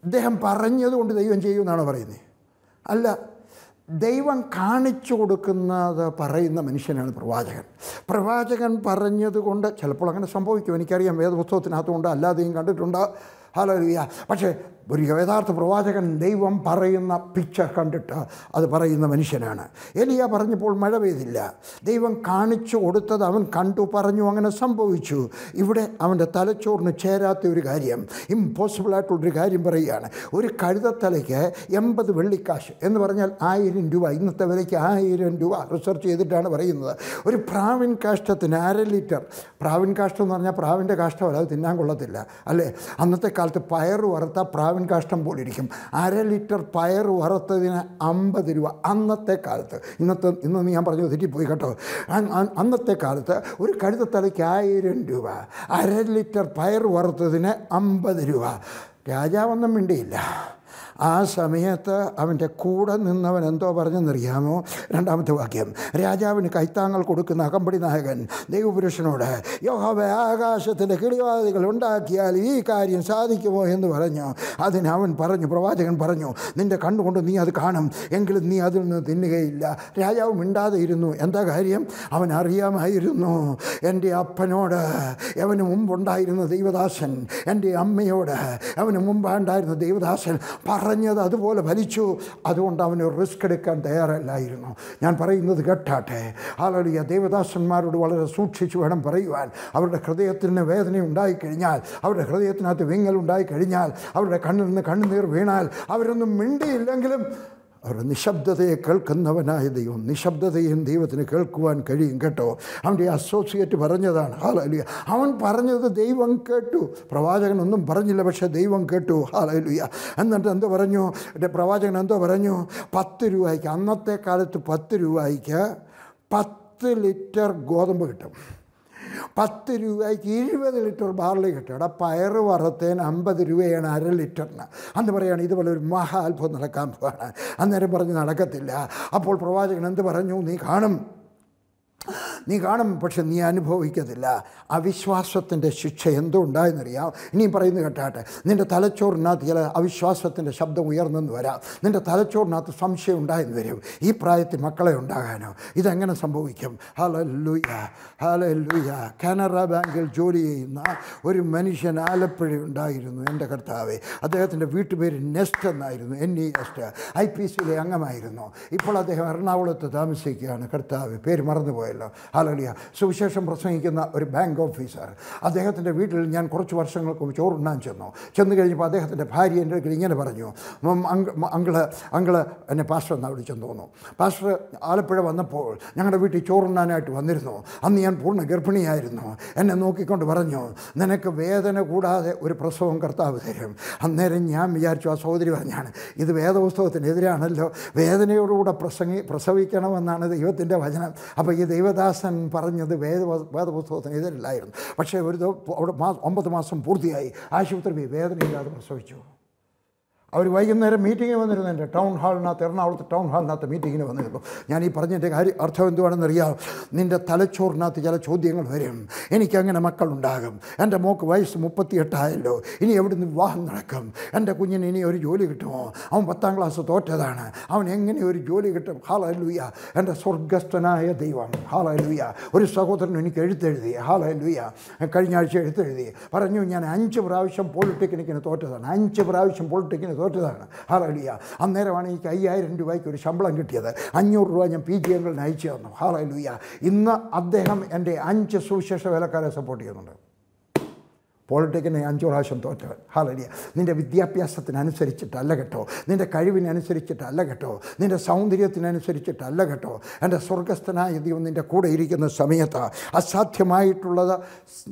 ഇദ്ദേഹം പറഞ്ഞതുകൊണ്ട് ദൈവം ചെയ്യുമെന്നാണ് പറയുന്നത് അല്ല ദൈവം കാണിച്ചു കൊടുക്കുന്നത് പറയുന്ന മനുഷ്യനാണ് പ്രവാചകൻ പ്രവാചകൻ പറഞ്ഞതുകൊണ്ട് ചിലപ്പോൾ അങ്ങനെ സംഭവിക്കും എനിക്കറിയാം വേദപുസ്തകത്തിനകത്തുകൊണ്ട് അല്ലാതെയും കണ്ടിട്ടുണ്ട് ഹലോ പക്ഷേ ഒരു യഥാർത്ഥ പ്രവാചകൻ ദൈവം പറയുന്ന പിക്ചർ കണ്ടിട്ട് അത് പറയുന്ന മനുഷ്യനാണ് എലിയ പറഞ്ഞപ്പോൾ മഴ പെയ്തില്ല ദൈവം കാണിച്ചു കൊടുത്തത് അവൻ കണ്ടു പറഞ്ഞു അങ്ങനെ സംഭവിച്ചു ഇവിടെ അവൻ്റെ തലച്ചോറിന് ചേരാത്ത ഒരു കാര്യം ഇമ്പോസിബിളായിട്ടുള്ളൊരു കാര്യം പറയുകയാണ് ഒരു കഴുതത്തലയ്ക്ക് എൺപത് വെള്ളിക്കാശ് എന്ന് പറഞ്ഞാൽ ആയിരം രൂപ ഇന്നത്തെ വിലയ്ക്ക് ആയിരം രൂപ റിസർച്ച് ചെയ്തിട്ടാണ് പറയുന്നത് ഒരു പ്രാവിൻ കാഷ്ടത്തിന് അര ലിറ്റർ പ്രാവിൻ കാഷ്ടം എന്ന് പറഞ്ഞാൽ പ്രാവിൻ്റെ കാഷ്ടം അത് തിന്നാൻ കൊള്ളത്തില്ല അല്ലേ അന്നത്തെ കാലത്ത് പയർ വറുത്ത പ്രാവ് പ്ലാവിൻ കാഷ്ടം പോലിരിക്കും അര ലിറ്റർ പയർ വറുത്തതിന് അമ്പത് രൂപ അന്നത്തെ കാലത്ത് ഇന്നത്തെ ഇന്ന് ഞാൻ പറഞ്ഞു തെറ്റിപ്പോയി കേട്ടോ അന്നത്തെ കാലത്ത് ഒരു കഴുത്തത്തലയ്ക്ക് ആയിരം രൂപ അര ലിറ്റർ പയർ വറുത്തതിന് അമ്പത് രൂപ രാജാവൊന്നും മിണ്ടിയില്ല ആ സമയത്ത് അവൻ്റെ കൂടെ നിന്നവൻ എന്തോ പറഞ്ഞെന്നറിയാമോ രണ്ടാമത്തെ വാക്യം രാജാവിന് കൈത്താങ്ങൾ കൊടുക്കുന്ന അകമ്പടി നായകൻ ദൈവപുരുഷനോട് യോഹവ ആകാശത്തിൻ്റെ കിളിവാദികൾ ഉണ്ടാക്കിയാൽ ഈ കാര്യം സാധിക്കുമോ എന്ന് പറഞ്ഞു അതിന് അവൻ പറഞ്ഞു പ്രവാചകൻ പറഞ്ഞു നിൻ്റെ കണ്ണുകൊണ്ട് നീ അത് കാണും എങ്കിലും നീ അതിൽ നിന്ന് തിന്നുകയില്ല രാജാവ് മിണ്ടാതെ ഇരുന്നു എന്താ കാര്യം അവൻ അറിയാമായിരുന്നു എൻ്റെ അപ്പനോട് അവന് മുമ്പുണ്ടായിരുന്ന ദൈവദാസൻ എൻ്റെ അമ്മയോട് അവന് മുമ്പുണ്ടായിരുന്ന ദൈവദാസൻ പറ പറഞ്ഞത് അതുപോലെ ഫലിച്ചു അതുകൊണ്ട് അവന് റിസ്ക് എടുക്കാൻ തയ്യാറല്ലായിരുന്നു ഞാൻ പറയുന്നത് കേട്ടാട്ടെ ആലോലിയ ദേവദാസന്മാരോട് വളരെ സൂക്ഷിച്ചു വേണം പറയുവാൻ അവരുടെ ഹൃദയത്തിന് വേദന ഉണ്ടായിക്കഴിഞ്ഞാൽ അവരുടെ ഹൃദയത്തിനകത്ത് വിങ്ങൽ ഉണ്ടായിക്കഴിഞ്ഞാൽ അവരുടെ കണ്ണിൽ നിന്ന് കണ്ണുനീർ വീണാൽ അവരൊന്നും മിണ്ടിയില്ലെങ്കിലും അവർ നിശബ്ദതയെ കേൾക്കുന്നവനായ ദൈവം നിശബ്ദതയും ദൈവത്തിന് കേൾക്കുവാൻ കഴിയും കേട്ടോ അവൻ്റെ അസോസിയേറ്റ് പറഞ്ഞതാണ് ഹാലലുയ അവൻ പറഞ്ഞത് ദൈവം കേട്ടു പ്രവാചകൻ ഒന്നും പറഞ്ഞില്ല പക്ഷേ ദൈവം കേട്ടു ഹാലലുയ എന്നിട്ട് എന്തോ പറഞ്ഞു എൻ്റെ പ്രവാചകൻ എന്തോ പറഞ്ഞു പത്ത് രൂപയ്ക്ക് അന്നത്തെ കാലത്ത് പത്ത് രൂപയ്ക്ക് പത്ത് ലിറ്റർ ഗോതമ്പ് കിട്ടും പത്ത് രൂപയ്ക്ക് ഇരുപത് ലിറ്റർ ബാർലി കിട്ടും അവിടെ പയറ് വറുത്തേന് അമ്പത് രൂപയാണ് അര ലിറ്ററിന് അന്ന് പറയുകയാണ് ഇതുപോലെ ഒരു മഹാത്ഭുതം നടക്കാൻ പോവാണ് അന്നേരം പറഞ്ഞ് നടക്കത്തില്ല അപ്പോൾ പ്രവാചകൻ എന്ത് പറഞ്ഞു നീ കാണും നീ കാണും പക്ഷെ നീ അനുഭവിക്കത്തില്ല അവിശ്വാസത്തിൻ്റെ ശിക്ഷ എന്തോ ഉണ്ടായെന്നറിയാം ഇനിയും പറയുന്നത് കേട്ടാട്ടെ നിൻ്റെ തലച്ചോറിനകത്ത് ചില അവിശ്വാസത്തിൻ്റെ ശബ്ദം ഉയർന്നെന്ന് വരാം നിൻ്റെ തലച്ചോറിനകത്ത് സംശയം ഉണ്ടായെന്ന് വരും ഈ പ്രായത്തിൽ മക്കളെ ഉണ്ടാകാനോ ഇതെങ്ങനെ സംഭവിക്കും ഹലല്ലുയ ഹലല്ലുയ കാനറ ബാങ്കിൽ ജോലി ചെയ്യുന്ന ഒരു മനുഷ്യൻ ആലപ്പുഴ ഉണ്ടായിരുന്നു എൻ്റെ കർത്താവെ അദ്ദേഹത്തിൻ്റെ വീട്ടുപേര് നെസ്റ്റ് എന്നായിരുന്നു N E S T I P സിയിലെ അംഗമായിരുന്നു ഇപ്പോൾ അദ്ദേഹം എറണാകുളത്ത് താമസിക്കുകയാണ് കർത്താവ് പേര് മറന്നുപോയത് ഉണ്ടായല്ലോ ഹലോലിയ സുവിശേഷം പ്രസംഗിക്കുന്ന ഒരു ബാങ്ക് ഓഫീസർ അദ്ദേഹത്തിൻ്റെ വീട്ടിൽ ഞാൻ കുറച്ച് വർഷങ്ങൾക്ക് മുമ്പ് ചോറുണ്ണാൻ ചെന്നു ചെന്ന് കഴിഞ്ഞപ്പോൾ അദ്ദേഹത്തിൻ്റെ ഭാര്യ എൻ്റെ അടുക്കൽ ഇങ്ങനെ പറഞ്ഞു അങ്കിള് അങ്കിള് എന്നെ പാസ്റ്റർ എന്നാ വിളിച്ചെന്ന് തോന്നുന്നു പാസ്റ്റർ ആലപ്പുഴ വന്നപ്പോൾ ഞങ്ങളുടെ വീട്ടിൽ ചോറുണ്ണാനായിട്ട് വന്നിരുന്നു അന്ന് ഞാൻ പൂർണ്ണ ഗർഭിണിയായിരുന്നു എന്നെ നോക്കിക്കൊണ്ട് പറഞ്ഞു നിനക്ക് വേദന കൂടാതെ ഒരു പ്രസവം കർത്താവ് തരും അന്നേരം ഞാൻ വിചാരിച്ചു ആ സഹോദരി പറഞ്ഞാണ് ഇത് വേദപുസ്തകത്തിനെതിരാണല്ലോ വേദനയോടുകൂടെ പ്രസംഗി പ്രസവിക്കണമെന്നാണ് ദൈവത്തിൻ്റെ വചനം അപ്പോൾ ഈ ദൈവം ദേവദാസൻ പറഞ്ഞത് വേദ വേദപുസ്തകത്തിന് ഇതല്ലായിരുന്നു പക്ഷേ ഒരു അവിടെ മാസം ഒമ്പത് മാസം പൂർത്തിയായി ആശുപത്രി വേദനയില്ലാതെ പ്രസവിച്ചു അവർ വൈകുന്നേരം മീറ്റിങ്ങിന് വന്നിരുന്നുണ്ട് ടൗൺ ഹാളിനകത്ത് എറണാകുളത്ത് ടൗൺ ഹാളിനകത്ത് മീറ്റിങ്ങിന് വന്നിരുന്നു ഞാൻ ഈ പറഞ്ഞതിൻ്റെ കാര്യം അർത്ഥം അറിയാം നിൻ്റെ തലച്ചോറിനകത്ത് ചില ചോദ്യങ്ങൾ വരും എനിക്കങ്ങനെ മക്കളുണ്ടാകും എൻ്റെ മോക്ക് വയസ്സ് മുപ്പത്തിയെട്ടായല്ലോ ഇനി നിന്ന് വിവാഹം നടക്കും എൻ്റെ കുഞ്ഞിന് ഇനി ഒരു ജോലി കിട്ടുമോ അവൻ പത്താം ക്ലാസ് തോറ്റതാണ് അവൻ എങ്ങനെ ഒരു ജോലി കിട്ടും ഹാളലുയ എൻ്റെ സ്വർഗസ്ഥനായ ദൈവം ഹാളലുയ ഒരു സഹോദരൻ എനിക്ക് എഴുത്തെഴുതി ഹാളലുയ കഴിഞ്ഞ ആഴ്ച എഴുത്തെഴുതി പറഞ്ഞു ഞാൻ അഞ്ച് പ്രാവശ്യം പോളിടെക്നിക്കിന് തോറ്റതാണ് അഞ്ച് പ്രാവശ്യം പോളിടെക്നിക്കിന് തോറ്റതാണ് ഹാലലുയ അന്നേരമാണ് എനിക്ക് അയ്യായിരം രൂപയ്ക്ക് ഒരു ശമ്പളം കിട്ടിയത് അഞ്ഞൂറ് രൂപ ഞാൻ പി ജി എങ്ങൾ നയിച്ചു തന്നു ഹാലലുയ ഇന്ന് അദ്ദേഹം എൻ്റെ അഞ്ച് സുവിശേഷ വേലക്കാരെ സപ്പോർട്ട് ചെയ്യുന്നുണ്ട് പോളിടെക്കിനെ അഞ്ചു പ്രാവശ്യം തോറ്റവൻ ഹാലിയ നിൻ്റെ വിദ്യാഭ്യാസത്തിനനുസരിച്ചിട്ടല്ല കേട്ടോ നിൻ്റെ കഴിവിനനുസരിച്ചിട്ടല്ല കേട്ടോ നിൻ്റെ സൗന്ദര്യത്തിനനുസരിച്ചിട്ടല്ല കേട്ടോ എൻ്റെ സ്വർഗസ്ഥനായ ദൈവം നിൻ്റെ കൂടെ ഇരിക്കുന്ന സമയത്ത് അസാധ്യമായിട്ടുള്ളത്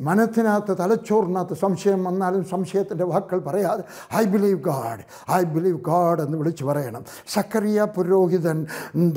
മനസ്സിനകത്ത് തലച്ചോറിനകത്ത് സംശയം വന്നാലും സംശയത്തിൻ്റെ വാക്കുകൾ പറയാതെ I believe God I believe God എന്ന് വിളിച്ചു പറയണം സക്കറിയ പുരോഹിതൻ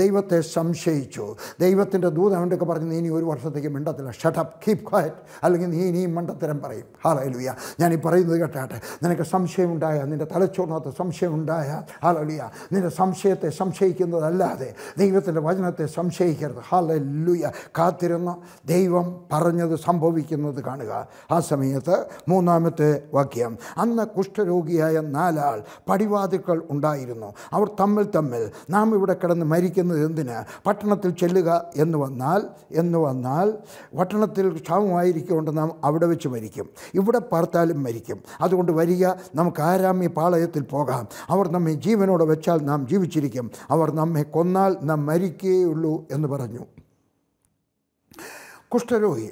ദൈവത്തെ സംശയിച്ചു ദൈവത്തിൻ്റെ ദൂതം എന്നൊക്കെ പറഞ്ഞ് നീ ഇനി ഒരു വർഷത്തേക്ക് മിണ്ടത്തില്ല ഷട്ടപ്പ് കീപ് ക്വയറ്റ് അല്ലെങ്കിൽ നീ ഇനിയും മണ്ടത്തരം പറയും ഹാല ഹാലലുയ ഞാനീ പറയുന്നത് കേട്ടാട്ടെ നിനക്ക് സംശയമുണ്ടായ നിൻ്റെ തലച്ചോറിനകത്ത് സംശയമുണ്ടായ ഹാലലുയ നിൻ്റെ സംശയത്തെ സംശയിക്കുന്നതല്ലാതെ ദൈവത്തിൻ്റെ വചനത്തെ സംശയിക്കരുത് ഹാലലുയ കാത്തിരുന്ന് ദൈവം പറഞ്ഞത് സംഭവിക്കുന്നത് കാണുക ആ സമയത്ത് മൂന്നാമത്തെ വാക്യം അന്ന് കുഷ്ഠരോഗിയായ നാലാൾ പടിവാതിക്കൾ ഉണ്ടായിരുന്നു അവർ തമ്മിൽ തമ്മിൽ നാം ഇവിടെ കിടന്ന് മരിക്കുന്നത് എന്തിന് പട്ടണത്തിൽ ചെല്ലുക എന്ന് വന്നാൽ എന്ന് വന്നാൽ പട്ടണത്തിൽ ക്ഷാമമായിരിക്കൊണ്ട് നാം അവിടെ വെച്ച് മരിക്കും ഇവിടെ എവിടെ പാർത്താലും മരിക്കും അതുകൊണ്ട് വരിക നമുക്ക് ആരാമ്യ പാളയത്തിൽ പോകാം അവർ നമ്മെ ജീവനോടെ വെച്ചാൽ നാം ജീവിച്ചിരിക്കും അവർ നമ്മെ കൊന്നാൽ നാം മരിക്കുകയുള്ളൂ എന്ന് പറഞ്ഞു കുഷ്ഠരോഗി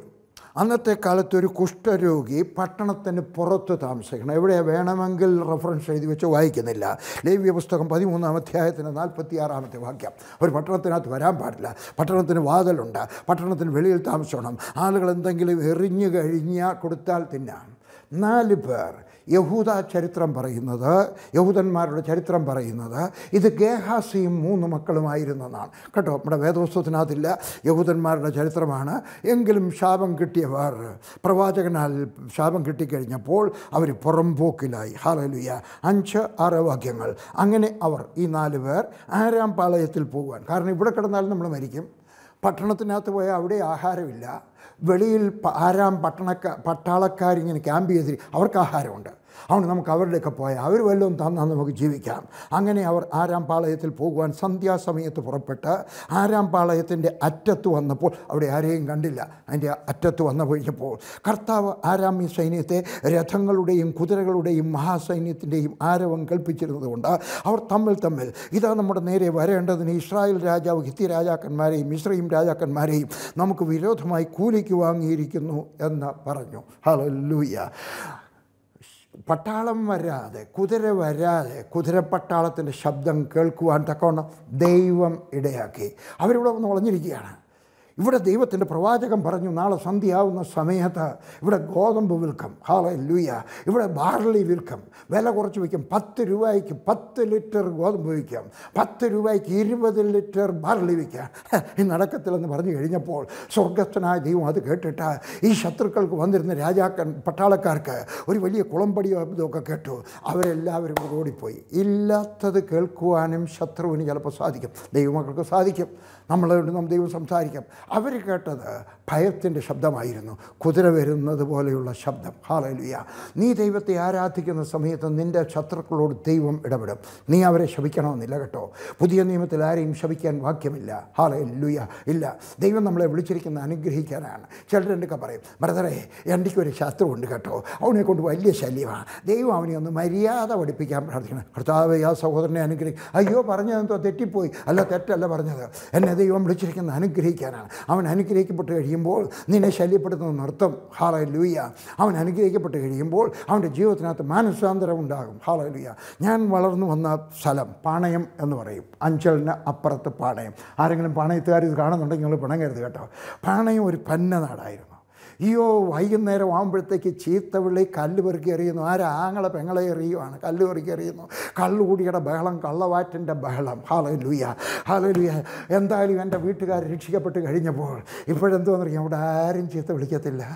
അന്നത്തെ കാലത്ത് ഒരു കുഷ്ഠരോഗി പട്ടണത്തിന് പുറത്ത് താമസിക്കണം എവിടെ വേണമെങ്കിൽ റെഫറൻസ് എഴുതി വെച്ച് വായിക്കുന്നില്ല ലേവ്യ പുസ്തകം പതിമൂന്നാം അധ്യായത്തിന് നാൽപ്പത്തി ആറാമത്തെ വാക്യം ഒരു പട്ടണത്തിനകത്ത് വരാൻ പാടില്ല പട്ടണത്തിന് വാതലുണ്ട് പട്ടണത്തിന് വെളിയിൽ താമസിക്കണം ആളുകൾ എന്തെങ്കിലും എറിഞ്ഞു കഴിഞ്ഞാൽ കൊടുത്താൽ തിന്നാം നാല് പേർ യഹൂദ ചരിത്രം പറയുന്നത് യഹൂദന്മാരുടെ ചരിത്രം പറയുന്നത് ഇത് ഗേഹാസിയും മൂന്ന് മക്കളുമായിരുന്നതാണ് കേട്ടോ നമ്മുടെ വേദോസ്വത്തിനകത്തില്ല യഹൂദന്മാരുടെ ചരിത്രമാണ് എങ്കിലും ശാപം കിട്ടിയവർ പ്രവാചകനാൽ ശാപം കിട്ടിക്കഴിഞ്ഞപ്പോൾ അവർ പുറംപോക്കിലായി ഹാലലുയ അഞ്ച് ആറ് വാക്യങ്ങൾ അങ്ങനെ അവർ ഈ നാല് പേർ ആരാം പാളയത്തിൽ പോകുവാൻ കാരണം ഇവിടെ കിടന്നാലും നമ്മൾ മരിക്കും പട്ടണത്തിനകത്ത് പോയാൽ അവിടെ ആഹാരമില്ല വെളിയിൽ ആരാം പട്ടണക്ക പട്ടാളക്കാരിങ്ങനെ ക്യാമ്പ് ചെയ്തിരി അവർക്ക് ആഹാരമുണ്ട് അതുകൊണ്ട് നമുക്ക് അവരുടെയൊക്കെ പോയാൽ അവർ വല്ലതും തന്നാൽ നമുക്ക് ജീവിക്കാം അങ്ങനെ അവർ ആരാം പാളയത്തിൽ പോകുവാൻ സന്ധ്യാസമയത്ത് പുറപ്പെട്ട് ആരാം പാളയത്തിൻ്റെ അറ്റത്ത് വന്നപ്പോൾ അവിടെ ആരെയും കണ്ടില്ല അതിൻ്റെ അറ്റത്ത് വന്ന വഴിഞ്ഞപ്പോൾ കർത്താവ് ആരാമ്യ സൈന്യത്തെ രഥങ്ങളുടെയും കുതിരകളുടെയും മഹാസൈന്യത്തിൻ്റെയും ആരവം കൽപ്പിച്ചിരുന്നതുകൊണ്ട് അവർ തമ്മിൽ തമ്മിൽ ഇതാ നമ്മുടെ നേരെ വരേണ്ടതിന് ഇസ്രായേൽ രാജാവ് ഹിത്തി രാജാക്കന്മാരെയും മിശ്രയും രാജാക്കന്മാരെയും നമുക്ക് വിരോധമായി കൂലിക്ക് വാങ്ങിയിരിക്കുന്നു എന്ന് പറഞ്ഞു ഹലോ ലൂയ്യ പട്ടാളം വരാതെ കുതിര വരാതെ കുതിരപ്പട്ടാളത്തിൻ്റെ ശബ്ദം കേൾക്കുവാൻ തക്കവണ്ണം ദൈവം ഇടയാക്കി അവരിവിടെ വന്ന് ഒളിഞ്ഞിരിക്കുകയാണ് ഇവിടെ ദൈവത്തിൻ്റെ പ്രവാചകൻ പറഞ്ഞു നാളെ സന്ധ്യയാവുന്ന സമയത്ത് ഇവിടെ ഗോതമ്പ് വിൽക്കം ഹാള ലൂയ ഇവിടെ ബാർലി വിൽക്കം വില കുറച്ച് വയ്ക്കും പത്ത് രൂപയ്ക്ക് പത്ത് ലിറ്റർ ഗോതമ്പ് വയ്ക്കാം പത്ത് രൂപയ്ക്ക് ഇരുപത് ലിറ്റർ ബാർലി വയ്ക്കാം [LAUGHS] ഈ നടക്കത്തിലെന്ന് പറഞ്ഞു കഴിഞ്ഞപ്പോൾ സ്വർഗസ്ഥനായ ദൈവം അത് കേട്ടിട്ട് ഈ ശത്രുക്കൾക്ക് വന്നിരുന്ന രാജാക്കൻ പട്ടാളക്കാർക്ക് ഒരു വലിയ കുളമ്പടിയോ ഇതൊക്കെ കേട്ടു അവരെല്ലാവരും ഓടിപ്പോയി ഇല്ലാത്തത് കേൾക്കുവാനും ശത്രുവിന് ചിലപ്പോൾ സാധിക്കും ദൈവമക്കൾക്ക് സാധിക്കും നമ്മളോട് നാം ദൈവം സംസാരിക്കാം അവർ കേട്ടത് ഭയത്തിൻ്റെ ശബ്ദമായിരുന്നു കുതിര വരുന്നത് പോലെയുള്ള ശബ്ദം ഹാളലുയ നീ ദൈവത്തെ ആരാധിക്കുന്ന സമയത്ത് നിൻ്റെ ശത്രുക്കളോട് ദൈവം ഇടപെടും നീ അവരെ ശപിക്കണമെന്നില്ല കേട്ടോ പുതിയ നിയമത്തിൽ ആരെയും ശപിക്കാൻ വാക്യമില്ല ഹാളലുയ ഇല്ല ദൈവം നമ്മളെ വിളിച്ചിരിക്കുന്ന അനുഗ്രഹിക്കാനാണ് ചിലരെൻ്റെയൊക്കെ പറയും ബ്രദറെ എൻ്റെക്കൊരു ഒരു ശാസ്ത്രമുണ്ട് കേട്ടോ അവനെ കൊണ്ട് വലിയ ശല്യമാണ് ദൈവം അവനെ ഒന്ന് മര്യാദ പഠിപ്പിക്കാൻ പ്രാർത്ഥിക്കണം കർത്താവ് ആ സഹോദരനെ അനുഗ്രഹിക്കും അയ്യോ പറഞ്ഞതെന്തോ തെറ്റിപ്പോയി അല്ല തെറ്റല്ല പറഞ്ഞത് എന്നെ ദൈവം വിളിച്ചിരിക്കുന്നത് അനുഗ്രഹിക്കാനാണ് അവൻ അനുഗ്രഹിക്കപ്പെട്ട് കഴിയുമ്പോൾ നിന്നെ ശല്യപ്പെടുത്തുന്ന നൃത്തം ഹാള അവൻ അനുഗ്രഹിക്കപ്പെട്ട് കഴിയുമ്പോൾ അവൻ്റെ ജീവിതത്തിനകത്ത് മാനസാന്തരം ഉണ്ടാകും ഹാള ഞാൻ വളർന്നു വന്ന സ്ഥലം പാണയം എന്ന് പറയും അഞ്ചലിന് അപ്പുറത്ത് പാണയം ആരെങ്കിലും പാണയത്തുകാർ ഇത് കാണുന്നുണ്ടെങ്കിൽ നിങ്ങൾ പിണങ്ങരുത് കേട്ടോ പാണയം ഒരു പന്ന നാടായിരുന്നു അയ്യോ വൈകുന്നേരം ആകുമ്പോഴത്തേക്ക് ചീത്ത വിളി കല്ല് പെറുക്കി എറിയുന്നു ആരാങ്ങളെ പെങ്ങളെ എറിയുവാണ് കല്ല് പെറുക്കി എറിയുന്നു കള്ളുകൂടിയുടെ ബഹളം കള്ളവാറ്റിൻ്റെ ബഹളം ഹാലലുയ ഹാലലുയ എന്തായാലും എൻ്റെ വീട്ടുകാർ രക്ഷിക്കപ്പെട്ട് കഴിഞ്ഞപ്പോൾ ഇപ്പോഴെന്തോന്നറിയാം അവിടെ ആരും ചീത്ത വിളിക്കത്തില്ല [LAUGHS]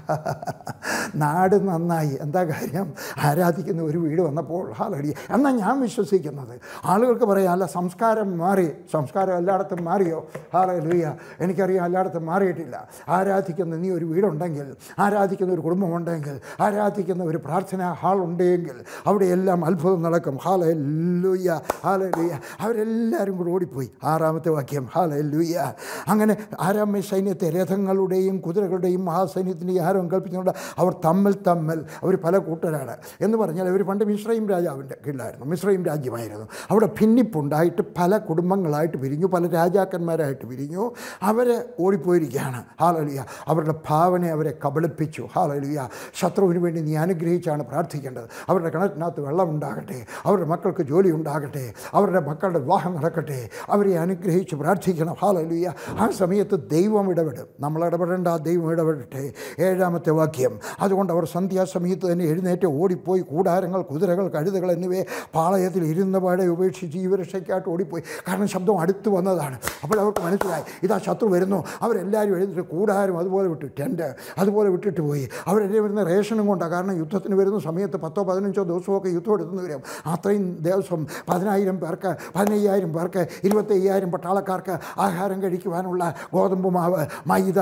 നാട് നന്നായി എന്താ കാര്യം ആരാധിക്കുന്ന ഒരു വീട് വന്നപ്പോൾ ഹാലടി എന്നാൽ ഞാൻ വിശ്വസിക്കുന്നത് ആളുകൾക്ക് പറയാം അല്ല സംസ്കാരം മാറി സംസ്കാരം എല്ലായിടത്തും മാറിയോ ഹാലലുയ്യ എനിക്കറിയാം എല്ലായിടത്തും മാറിയിട്ടില്ല ആരാധിക്കുന്ന നീ ഒരു വീടുണ്ടെങ്കിൽ ആരാധിക്കുന്ന ഒരു കുടുംബമുണ്ടെങ്കിൽ ആരാധിക്കുന്ന ഒരു പ്രാർത്ഥനാ ഹാൾ ഉണ്ടെങ്കിൽ അവിടെയെല്ലാം അത്ഭുതം നടക്കും ഹാലലുയ്യ ഹാലലുയ്യ അവരെല്ലാവരും കൂടെ ഓടിപ്പോയി ആറാമത്തെ വാക്യം ലൂയ്യ അങ്ങനെ ആരാമ്യ സൈന്യത്തെ രഥങ്ങളുടെയും കുതിരകളുടെയും മഹാസൈന്യത്തിൻ്റെ ആരോഗ്യം കൽപ്പിച്ചുകൊണ്ട് അവർ തമ്മിൽ തമ്മിൽ അവർ പല കൂട്ടരാണ് എന്ന് പറഞ്ഞാൽ ഇവർ പണ്ട് മിശ്രയും രാജാവിൻ്റെ കീഴിലായിരുന്നു മിശ്രയും രാജ്യമായിരുന്നു അവിടെ ഭിന്നിപ്പുണ്ടായിട്ട് പല കുടുംബങ്ങളായിട്ട് പിരിഞ്ഞു പല രാജാക്കന്മാരായിട്ട് പിരിഞ്ഞു അവർ ഓടിപ്പോയിരിക്കുകയാണ് ഹാലലിയ അവരുടെ ഭാവനയെ അവരെ കബളിപ്പിച്ചു ഹാലലിയ ശത്രുവിന് വേണ്ടി നീ അനുഗ്രഹിച്ചാണ് പ്രാർത്ഥിക്കേണ്ടത് അവരുടെ കിണറ്റിനകത്ത് വെള്ളം ഉണ്ടാകട്ടെ അവരുടെ മക്കൾക്ക് ജോലി ഉണ്ടാകട്ടെ അവരുടെ മക്കളുടെ വിവാഹം നടക്കട്ടെ അവരെ അനുഗ്രഹിച്ച് പ്രാർത്ഥിക്കണം ഹാലലിയ ആ സമയത്ത് ദൈവം ഇടപെടും നമ്മൾ ഇടപെടേണ്ട ആ ദൈവം ഇടപെടട്ടെ ഏഴാമത്തെ വാക്യം അതുകൊണ്ട് അവർ സന്ധ്യാസമയത്ത് തന്നെ എഴുന്നേറ്റ് ഓടിപ്പോയി കൂടാരങ്ങൾ കുതിരകൾ കഴുതകൾ എന്നിവയെ പാളയത്തിൽ ഇരുന്നപാടെ ഉപേക്ഷിച്ച് ജീവരക്ഷയ്ക്കായിട്ട് ഓടിപ്പോയി കാരണം ശബ്ദം അടുത്ത് വന്നതാണ് അപ്പോൾ അവർക്ക് മനസ്സിലായി ഇതാ ശത്രു വരുന്നു അവരെല്ലാവരും എഴുന്നേറ്റ് കൂടാരം അതുപോലെ വിട്ടു ടെൻറ്റ് അതുപോലെ വിട്ടിട്ട് പോയി അവരെല്ലാം വരുന്ന റേഷനും കൊണ്ടാണ് കാരണം യുദ്ധത്തിന് വരുന്ന സമയത്ത് പത്തോ പതിനഞ്ചോ ദിവസമൊക്കെ യുദ്ധം എടുത്തു വരും അത്രയും ദിവസം പതിനായിരം പേർക്ക് പതിനയ്യായിരം പേർക്ക് ഇരുപത്തയ്യായിരം പട്ടാളക്കാർക്ക് ആഹാരം കഴിക്കുവാനുള്ള ഗോതമ്പ് മാവ് മൈദ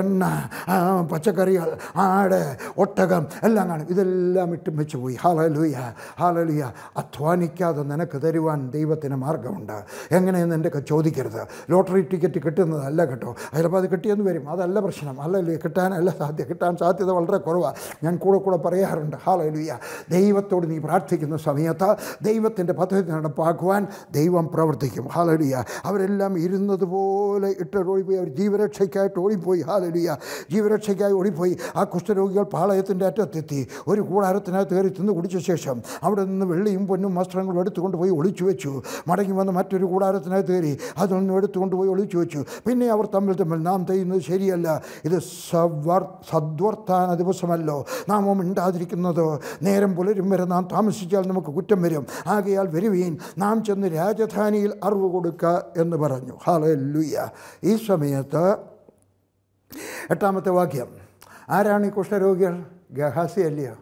എണ്ണ പച്ചക്കറികൾ ആട് ഒട്ടകം എല്ലാം കാണും ഇതെല്ലാം ഇട്ടും വെച്ച് പോയി ഹാലലുയ ഹാലലുയ അധ്വാനിക്കാതെ നിനക്ക് തരുവാൻ ദൈവത്തിന് മാർഗമുണ്ട് എങ്ങനെയെന്ന് എൻ്റെ ചോദിക്കരുത് ലോട്ടറി ടിക്കറ്റ് കിട്ടുന്നതല്ല കേട്ടോ ചിലപ്പോൾ അത് കിട്ടിയെന്ന് വരും അതല്ല പ്രശ്നം അല്ലല്ലേ കിട്ടാനല്ല സാധ്യത കിട്ടാൻ സാധ്യത വളരെ കുറവാണ് ഞാൻ കൂടെ കൂടെ പറയാറുണ്ട് ഹാലലുയ ദൈവത്തോട് നീ പ്രാർത്ഥിക്കുന്ന സമയത്ത് ദൈവത്തിൻ്റെ പദ്ധതി നടപ്പാക്കുവാൻ ദൈവം പ്രവർത്തിക്കും ഹാലലുയ അവരെല്ലാം ഇരുന്നത് പോലെ ഇട്ട് ഓടിപ്പോയി അവർ ജീവരക്ഷയ്ക്കായിട്ട് ഓടിപ്പോയി ഹാലലുയ ജീവരക്ഷയ്ക്കായി ഓടിപ്പോയി ആ കുഷ്ഠരോഗികൾ കുട്ടികൾ പാളയത്തിൻ്റെ അറ്റത്തെത്തി ഒരു കൂടാരത്തിനകത്ത് കയറി തിന്ന് കുടിച്ച ശേഷം അവിടെ നിന്ന് വെള്ളിയും പൊന്നും വസ്ത്രങ്ങളും എടുത്തുകൊണ്ട് പോയി ഒളിച്ചു വെച്ചു മടങ്ങി വന്ന് മറ്റൊരു കൂടാരത്തിനകത്ത് കയറി അതൊന്നും എടുത്തുകൊണ്ട് പോയി ഒളിച്ചു വെച്ചു പിന്നെ അവർ തമ്മിൽ തമ്മിൽ നാം ചെയ്യുന്നത് ശരിയല്ല ഇത് സവർ സദ്വർത്താന ദിവസമല്ലോ നാമോ മിണ്ടാതിരിക്കുന്നത് നേരം പുലരും വരെ നാം താമസിച്ചാൽ നമുക്ക് കുറ്റം വരും ആകയാൽ വരുവീൻ നാം ചെന്ന് രാജധാനിയിൽ അറിവ് കൊടുക്കുക എന്ന് പറഞ്ഞു ഹാലല്ലുയ്യ ഈ സമയത്ത് എട്ടാമത്തെ വാക്യം ആരാണ് ഈ കുഷ്ഠരോഗികൾ ഗഹാസി അല്ലയോ